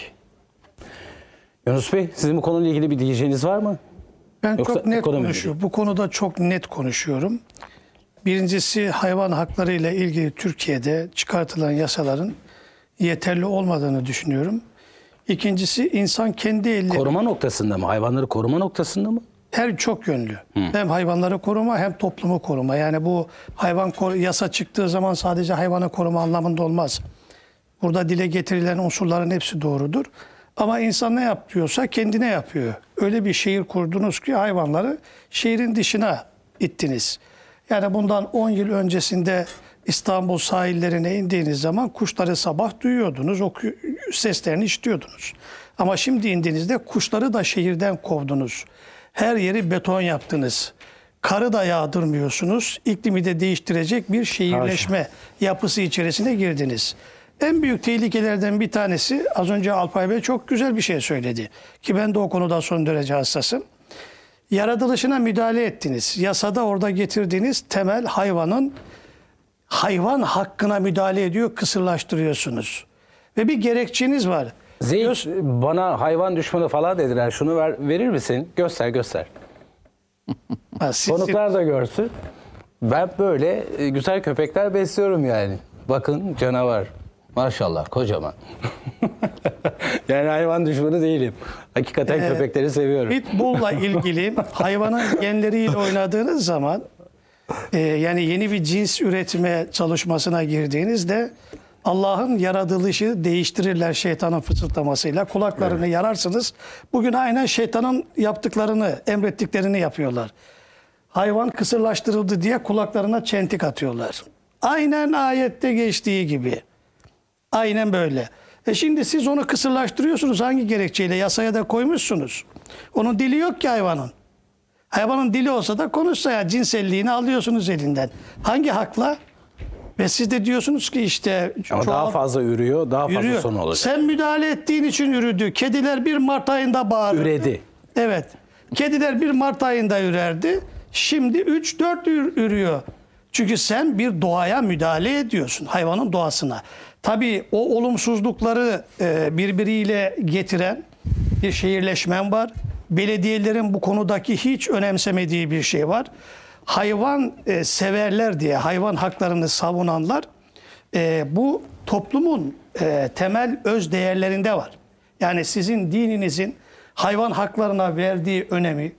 Yunus Bey sizin bu konuyla ilgili bir diyeceğiniz var mı? Ben Yoksa çok net konuşuyorum. Bu konuda çok net konuşuyorum. Birincisi hayvan hakları ile ilgili Türkiye'de çıkartılan yasaların yeterli olmadığını düşünüyorum. İkincisi insan kendi eliyle... Koruma noktasında mı? Hayvanları koruma noktasında mı? Her çok yönlü. Hı. Hem hayvanları koruma hem toplumu koruma. Yani bu hayvan yasa çıktığı zaman sadece hayvanı koruma anlamında olmaz. Burada dile getirilen unsurların hepsi doğrudur. Ama insan ne yapıyorsa kendine yapıyor. Öyle bir şehir kurdunuz ki hayvanları şehrin dışına ittiniz. Yani bundan 10 yıl öncesinde İstanbul sahillerine indiğiniz zaman kuşları sabah duyuyordunuz, o seslerini işitiyordunuz. Ama şimdi indiğinizde kuşları da şehirden kovdunuz. Her yeri beton yaptınız. Karı da yağdırmıyorsunuz. İklimi de değiştirecek bir şehirleşme Haşa. yapısı içerisine girdiniz. En büyük tehlikelerden bir tanesi az önce Alpay Bey çok güzel bir şey söyledi. Ki ben de o konuda son derece hassasım. Yaratılışına müdahale ettiniz. Yasada orada getirdiğiniz temel hayvanın hayvan hakkına müdahale ediyor, kısırlaştırıyorsunuz. Ve bir gerekçeniz var. Zeyt Göz... bana hayvan düşmanı falan dediler. Şunu ver, verir misin? Göster göster. Konuklar da görsün. Ben böyle e, güzel köpekler besliyorum yani. Bakın canavar. Maşallah kocaman. yani hayvan düşmanı değilim. Hakikaten ee, köpekleri seviyorum. Pitbull'la ilgili hayvanın genleriyle oynadığınız zaman ee, yani yeni bir cins üretme çalışmasına girdiğinizde Allah'ın yaratılışı değiştirirler şeytanın fısıldamasıyla. Kulaklarını evet. yararsınız. Bugün aynen şeytanın yaptıklarını, emrettiklerini yapıyorlar. Hayvan kısırlaştırıldı diye kulaklarına çentik atıyorlar. Aynen ayette geçtiği gibi. Aynen böyle. E şimdi siz onu kısırlaştırıyorsunuz hangi gerekçeyle? Yasaya da koymuşsunuz. Onun dili yok ki hayvanın. Hayvanın dili olsa da konuşsa ya cinselliğini alıyorsunuz elinden. Hangi hakla? Ve siz de diyorsunuz ki işte Ama çoğal, daha fazla ürüyor, daha fazla ürüyor. son olacak. Sen müdahale ettiğin için ürüdü. Kediler bir Mart ayında bağırdı. Üredi. Evet. Kediler bir Mart ayında ürerdi. Şimdi 3-4 ür ürüyor. Çünkü sen bir doğaya müdahale ediyorsun, hayvanın doğasına. Tabii o olumsuzlukları e, birbiriyle getiren bir şehirleşmen var belediyelerin bu konudaki hiç önemsemediği bir şey var. Hayvan e, severler diye hayvan haklarını savunanlar e, bu toplumun e, temel öz değerlerinde var. Yani sizin dininizin hayvan haklarına verdiği önemi,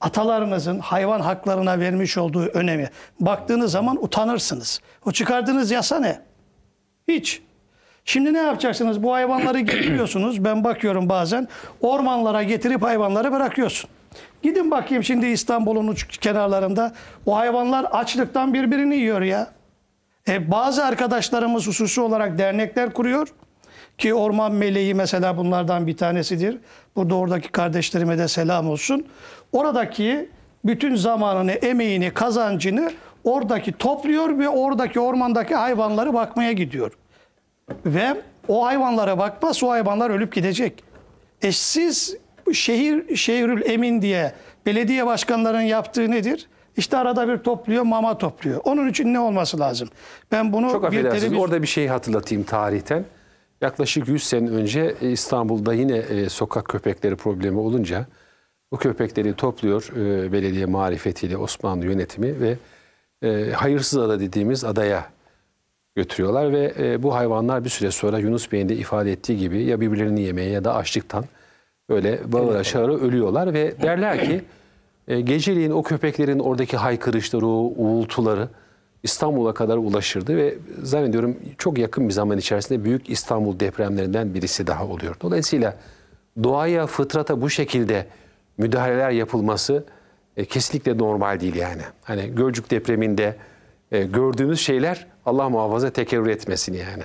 atalarınızın hayvan haklarına vermiş olduğu önemi baktığınız zaman utanırsınız. O çıkardığınız yasa ne? Hiç. Şimdi ne yapacaksınız? Bu hayvanları getiriyorsunuz. Ben bakıyorum bazen. Ormanlara getirip hayvanları bırakıyorsun. Gidin bakayım şimdi İstanbul'un uç kenarlarında. O hayvanlar açlıktan birbirini yiyor ya. E, bazı arkadaşlarımız hususi olarak dernekler kuruyor. Ki Orman Meleği mesela bunlardan bir tanesidir. Burada oradaki kardeşlerime de selam olsun. Oradaki bütün zamanını, emeğini, kazancını oradaki topluyor ve oradaki ormandaki hayvanları bakmaya gidiyor. Ve o hayvanlara bakmaz, o hayvanlar ölüp gidecek. E siz şehir, şehirül emin diye belediye başkanlarının yaptığı nedir? İşte arada bir topluyor, mama topluyor. Onun için ne olması lazım? Ben bunu Çok bir televiz- orada bir şey hatırlatayım tarihten. Yaklaşık 100 sene önce e, İstanbul'da yine e, sokak köpekleri problemi olunca bu köpekleri topluyor e, belediye marifetiyle Osmanlı yönetimi ve hayırsız ada dediğimiz adaya götürüyorlar ve e, bu hayvanlar bir süre sonra Yunus Bey'in de ifade ettiği gibi ya birbirlerini yemeye ya da açlıktan böyle bağıra çağıra ölüyorlar ve derler ki e, geceliğin o köpeklerin oradaki haykırışları, o uğultuları İstanbul'a kadar ulaşırdı ve zannediyorum çok yakın bir zaman içerisinde büyük İstanbul depremlerinden birisi daha oluyor. Dolayısıyla doğaya, fıtrata bu şekilde müdahaleler yapılması e, kesinlikle normal değil yani. Hani Gölcük depreminde e, gördüğümüz şeyler Allah muhafaza tekerrür etmesin yani.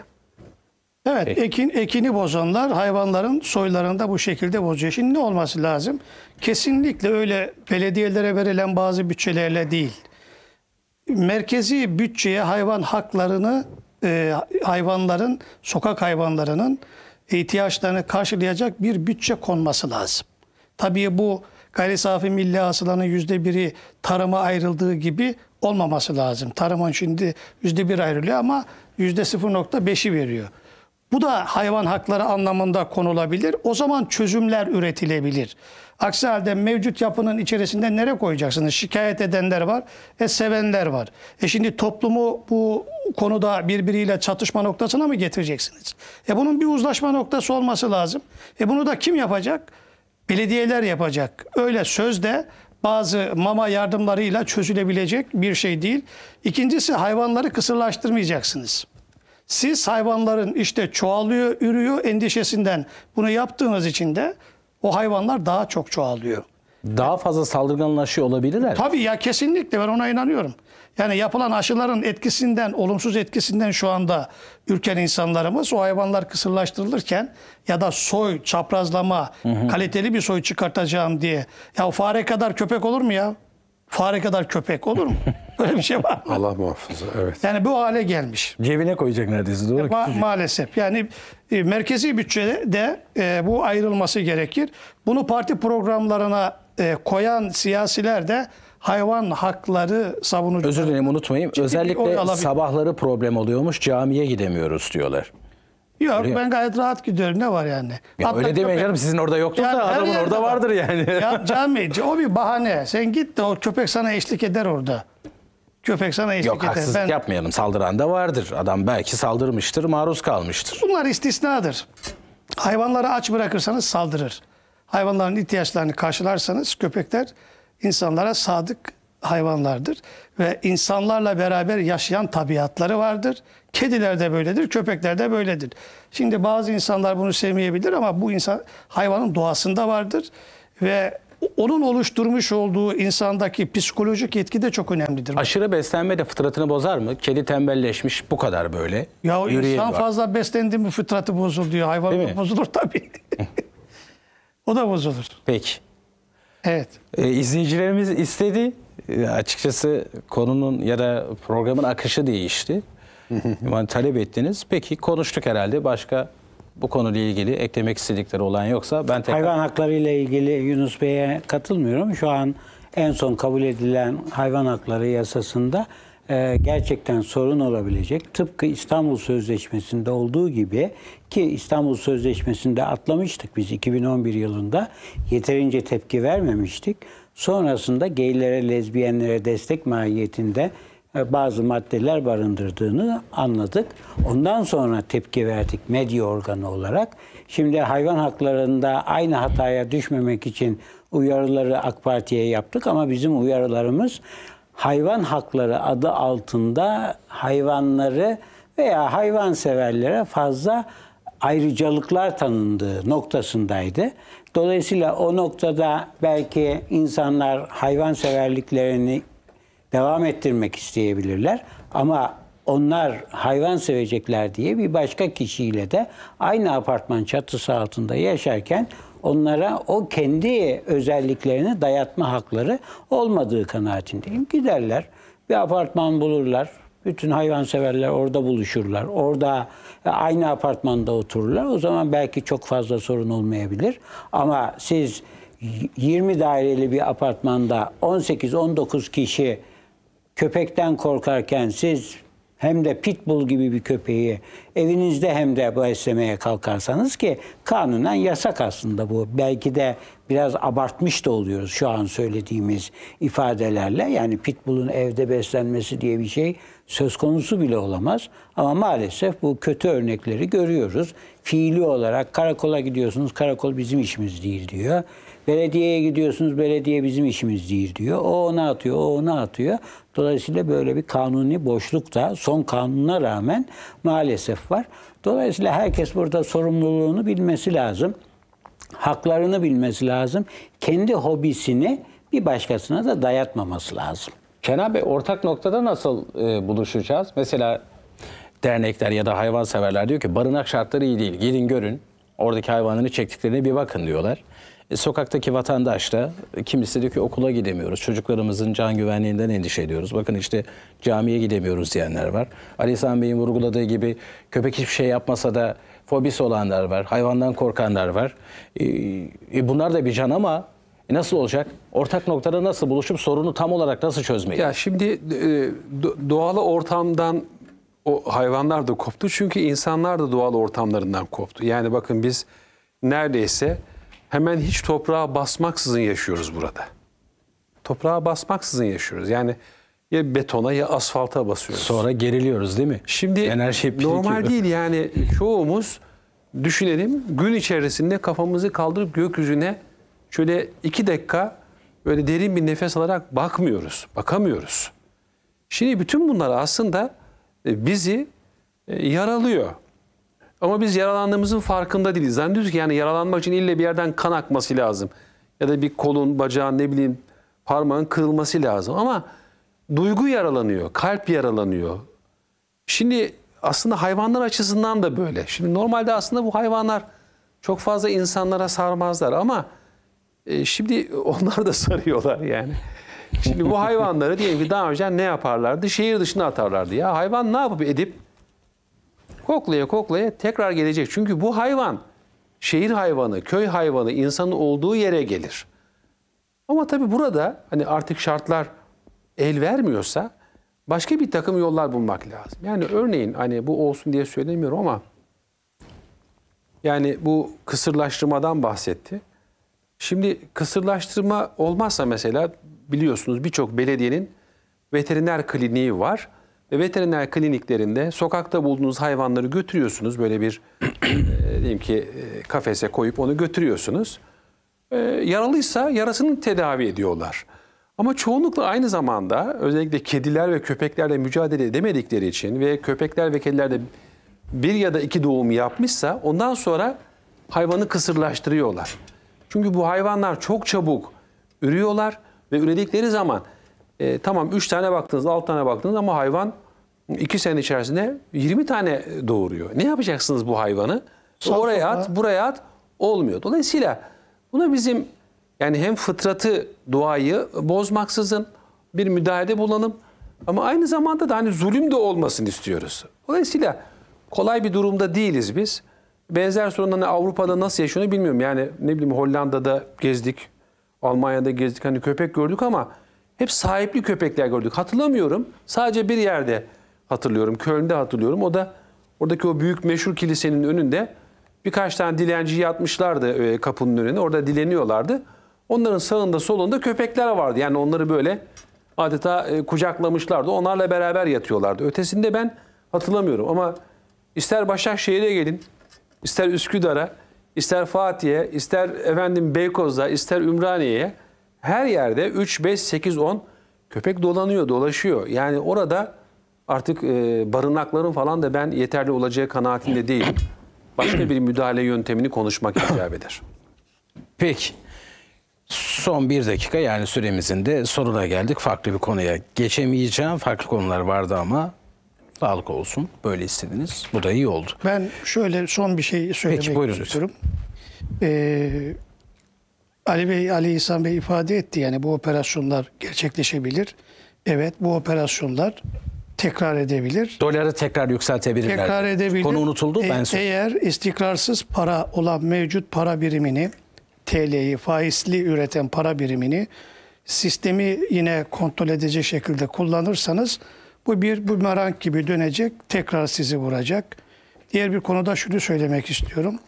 Evet, ekin ekini bozanlar hayvanların soylarında bu şekilde bozuyor. Şimdi ne olması lazım? Kesinlikle öyle belediyelere verilen bazı bütçelerle değil. Merkezi bütçeye hayvan haklarını e, hayvanların, sokak hayvanlarının ihtiyaçlarını karşılayacak bir bütçe konması lazım. Tabii bu gayri safi milli hasılanın yüzde biri tarıma ayrıldığı gibi olmaması lazım. Tarımın şimdi yüzde bir ayrılıyor ama yüzde 0.5'i veriyor. Bu da hayvan hakları anlamında konulabilir. O zaman çözümler üretilebilir. Aksi halde mevcut yapının içerisinde nereye koyacaksınız? Şikayet edenler var, e sevenler var. E şimdi toplumu bu konuda birbiriyle çatışma noktasına mı getireceksiniz? E bunun bir uzlaşma noktası olması lazım. E bunu da kim yapacak? Belediyeler yapacak. Öyle sözde bazı mama yardımlarıyla çözülebilecek bir şey değil. İkincisi hayvanları kısırlaştırmayacaksınız. Siz hayvanların işte çoğalıyor, ürüyor endişesinden bunu yaptığınız için de o hayvanlar daha çok çoğalıyor. Daha fazla saldırganlaşıyor olabilirler. Tabii ya kesinlikle ben ona inanıyorum. Yani yapılan aşıların etkisinden, olumsuz etkisinden şu anda ürken insanlarımız o hayvanlar kısırlaştırılırken ya da soy, çaprazlama, hı hı. kaliteli bir soy çıkartacağım diye. Ya fare kadar köpek olur mu ya? Fare kadar köpek olur mu? Böyle bir şey var mı? Allah muhafaza evet. Yani bu hale gelmiş. Cebine koyacak neredeyse doğru. Ma- maalesef yani e, merkezi bütçede de e, bu ayrılması gerekir. Bunu parti programlarına e, koyan siyasiler de hayvan hakları savunucu. Özür dilerim unutmayayım. Özellikle sabahları problem oluyormuş. Camiye gidemiyoruz diyorlar. Yok öyle ben gayet rahat gidiyorum. Ne var yani? Ya Hatta öyle demeyin canım sizin orada yoktur yani da adamın orada var. vardır yani. Ya cami o bir bahane. Sen git de o köpek sana eşlik eder orada. Köpek sana eşlik Yok, eder. Yok haksızlık ben... yapmayalım. Saldıran da vardır. Adam belki saldırmıştır, maruz kalmıştır. Bunlar istisnadır. Hayvanları aç bırakırsanız saldırır. Hayvanların ihtiyaçlarını karşılarsanız köpekler insanlara sadık hayvanlardır ve insanlarla beraber yaşayan tabiatları vardır. Kediler de böyledir, köpekler de böyledir. Şimdi bazı insanlar bunu sevmeyebilir ama bu insan hayvanın doğasında vardır ve onun oluşturmuş olduğu insandaki psikolojik etki de çok önemlidir. Aşırı beslenme de fıtratını bozar mı? Kedi tembelleşmiş bu kadar böyle. Ya Yürüyemiyor. insan fazla beslendi mi fıtratı bozuluyor. Hayvan bozulur tabii. o da bozulur. Peki. Evet. E, izleyicilerimiz istedi. E, açıkçası konunun ya da programın akışı değişti. yani talep ettiniz. Peki konuştuk herhalde. Başka bu konuyla ilgili eklemek istedikleri olan yoksa ben tekrar... Hayvan hakları ile ilgili Yunus Bey'e katılmıyorum. Şu an en son kabul edilen hayvan hakları yasasında e, gerçekten sorun olabilecek. Tıpkı İstanbul Sözleşmesi'nde olduğu gibi ki İstanbul Sözleşmesi'nde atlamıştık biz 2011 yılında. Yeterince tepki vermemiştik. Sonrasında geylere, lezbiyenlere destek mahiyetinde e, bazı maddeler barındırdığını anladık. Ondan sonra tepki verdik medya organı olarak. Şimdi hayvan haklarında aynı hataya düşmemek için uyarıları AK Parti'ye yaptık ama bizim uyarılarımız hayvan hakları adı altında hayvanları veya hayvan severlere fazla ayrıcalıklar tanındığı noktasındaydı. Dolayısıyla o noktada belki insanlar hayvanseverliklerini devam ettirmek isteyebilirler ama onlar hayvan sevecekler diye bir başka kişiyle de aynı apartman çatısı altında yaşarken onlara o kendi özelliklerini dayatma hakları olmadığı kanaatindeyim. Giderler bir apartman bulurlar, bütün hayvanseverler orada buluşurlar. Orada e, aynı apartmanda otururlar. O zaman belki çok fazla sorun olmayabilir. Ama siz 20 daireli bir apartmanda 18-19 kişi köpekten korkarken siz hem de pitbull gibi bir köpeği evinizde hem de bu beslemeye kalkarsanız ki kanunen yasak aslında bu. Belki de biraz abartmış da oluyoruz şu an söylediğimiz ifadelerle. Yani pitbull'un evde beslenmesi diye bir şey söz konusu bile olamaz. Ama maalesef bu kötü örnekleri görüyoruz. Fiili olarak karakola gidiyorsunuz, karakol bizim işimiz değil diyor. Belediyeye gidiyorsunuz, belediye bizim işimiz değil diyor. O ona atıyor, o ona atıyor. Dolayısıyla böyle bir kanuni boşluk da son kanuna rağmen maalesef var. Dolayısıyla herkes burada sorumluluğunu bilmesi lazım. Haklarını bilmesi lazım. Kendi hobisini bir başkasına da dayatmaması lazım. Kenan Bey ortak noktada nasıl e, buluşacağız? Mesela dernekler ya da hayvanseverler diyor ki barınak şartları iyi değil. Gelin görün oradaki hayvanını çektiklerini bir bakın diyorlar. E, sokaktaki vatandaş da e, kimisi diyor ki okula gidemiyoruz. Çocuklarımızın can güvenliğinden endişe ediyoruz. Bakın işte camiye gidemiyoruz diyenler var. Ali İhsan Bey'in vurguladığı gibi köpek hiçbir şey yapmasa da fobis olanlar var. Hayvandan korkanlar var. E, e, bunlar da bir can ama e nasıl olacak? Ortak noktada nasıl buluşup sorunu tam olarak nasıl çözmeyi? Ya şimdi e, doğal ortamdan o hayvanlar da koptu çünkü insanlar da doğal ortamlarından koptu. Yani bakın biz neredeyse hemen hiç toprağa basmaksızın yaşıyoruz burada. Toprağa basmaksızın yaşıyoruz. Yani ya betona ya asfalta basıyoruz. Sonra geriliyoruz değil mi? Şimdi ben normal değil yani çoğumuz düşünelim gün içerisinde kafamızı kaldırıp gökyüzüne şöyle iki dakika böyle derin bir nefes alarak bakmıyoruz, bakamıyoruz. Şimdi bütün bunlar aslında e, bizi e, yaralıyor. Ama biz yaralandığımızın farkında değiliz. Zannediyoruz ki yani yaralanmak için ille bir yerden kan akması lazım. Ya da bir kolun, bacağın, ne bileyim parmağın kırılması lazım. Ama duygu yaralanıyor, kalp yaralanıyor. Şimdi aslında hayvanlar açısından da böyle. Şimdi normalde aslında bu hayvanlar çok fazla insanlara sarmazlar ama e, şimdi onlar da sarıyorlar yani. Şimdi bu hayvanları diyelim ki daha önce ne yaparlardı? Şehir dışına atarlardı ya. Hayvan ne yapıp edip koklaya koklaya tekrar gelecek. Çünkü bu hayvan şehir hayvanı, köy hayvanı insanın olduğu yere gelir. Ama tabii burada hani artık şartlar el vermiyorsa başka bir takım yollar bulmak lazım. Yani örneğin hani bu olsun diye söylemiyorum ama yani bu kısırlaştırmadan bahsetti. Şimdi kısırlaştırma olmazsa mesela biliyorsunuz birçok belediyenin veteriner kliniği var. Ve veteriner kliniklerinde sokakta bulduğunuz hayvanları götürüyorsunuz. Böyle bir e, diyelim ki e, kafese koyup onu götürüyorsunuz. E, yaralıysa yarasını tedavi ediyorlar. Ama çoğunlukla aynı zamanda özellikle kediler ve köpeklerle mücadele edemedikleri için ve köpekler ve kediler de bir ya da iki doğum yapmışsa ondan sonra hayvanı kısırlaştırıyorlar. Çünkü bu hayvanlar çok çabuk ürüyorlar ve üredikleri zaman e, tamam 3 tane baktınız, 6 tane baktınız ama hayvan 2 sene içerisinde 20 tane doğuruyor. Ne yapacaksınız bu hayvanı? Sağ Oraya at, buraya at olmuyor. Dolayısıyla buna bizim yani hem fıtratı, doğayı bozmaksızın bir müdahalede bulalım. Ama aynı zamanda da hani zulüm de olmasın istiyoruz. Dolayısıyla kolay bir durumda değiliz biz benzer sorunlar hani Avrupa'da nasıl yaşanıyor bilmiyorum. Yani ne bileyim Hollanda'da gezdik, Almanya'da gezdik. Hani köpek gördük ama hep sahipli köpekler gördük. Hatırlamıyorum. Sadece bir yerde hatırlıyorum. Köln'de hatırlıyorum. O da oradaki o büyük meşhur kilisenin önünde birkaç tane dilenci yatmışlardı e, kapının önüne. Orada dileniyorlardı. Onların sağında solunda köpekler vardı. Yani onları böyle adeta e, kucaklamışlardı. Onlarla beraber yatıyorlardı. Ötesinde ben hatırlamıyorum ama ister Başakşehir'e gelin, ister Üsküdar'a, ister Fatih'e, ister efendim Beykoz'a, ister Ümraniye'ye her yerde 3, 5, 8, 10 köpek dolanıyor, dolaşıyor. Yani orada artık e, barınakların falan da ben yeterli olacağı kanaatinde değilim. Başka bir müdahale yöntemini konuşmak icap eder. Peki. Son bir dakika yani süremizin de sonuna geldik. Farklı bir konuya geçemeyeceğim. Farklı konular vardı ama Sağlık olsun. Böyle istediniz. Bu da iyi oldu. Ben şöyle son bir şey söylemek Peki, buyurun. istiyorum. Ee, Ali Bey, Ali İhsan Bey ifade etti. Yani bu operasyonlar gerçekleşebilir. Evet bu operasyonlar tekrar edebilir. Doları tekrar yükseltebilirler. Tekrar edebilir. Konu unutuldu. E, ben söyleyeyim. Eğer istikrarsız para olan mevcut para birimini, TL'yi faizli üreten para birimini sistemi yine kontrol edecek şekilde kullanırsanız bu bir bumerang gibi dönecek, tekrar sizi vuracak. Diğer bir konuda şunu söylemek istiyorum.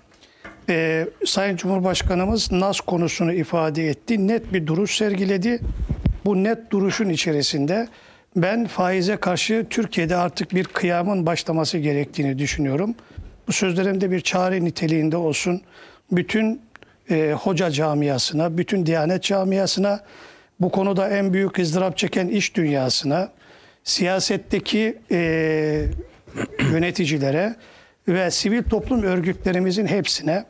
Ee, Sayın Cumhurbaşkanımız NAS konusunu ifade etti. Net bir duruş sergiledi. Bu net duruşun içerisinde ben faize karşı Türkiye'de artık bir kıyamın başlaması gerektiğini düşünüyorum. Bu sözlerimde bir çare niteliğinde olsun. Bütün e, hoca camiasına, bütün Diyanet camiasına, bu konuda en büyük ızdırap çeken iş dünyasına, siyasetteki e, yöneticilere ve sivil toplum örgütlerimizin hepsine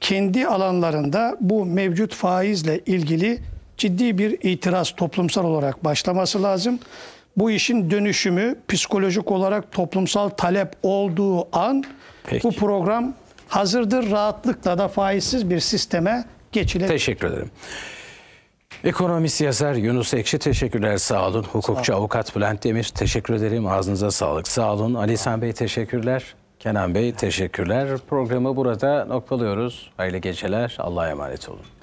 kendi alanlarında bu mevcut faizle ilgili ciddi bir itiraz toplumsal olarak başlaması lazım. Bu işin dönüşümü psikolojik olarak toplumsal talep olduğu an Peki. bu program hazırdır. Rahatlıkla da faizsiz bir sisteme geçilebilir. Teşekkür ederim. Ekonomist yazar Yunus Ekşi teşekkürler sağ olun. Hukukçu sağ olun. avukat Bülent Demir teşekkür ederim. Ağzınıza sağlık sağ olun. Ali İhsan Bey teşekkürler. Kenan Bey teşekkürler. Programı burada noktalıyoruz. Hayırlı geceler. Allah'a emanet olun.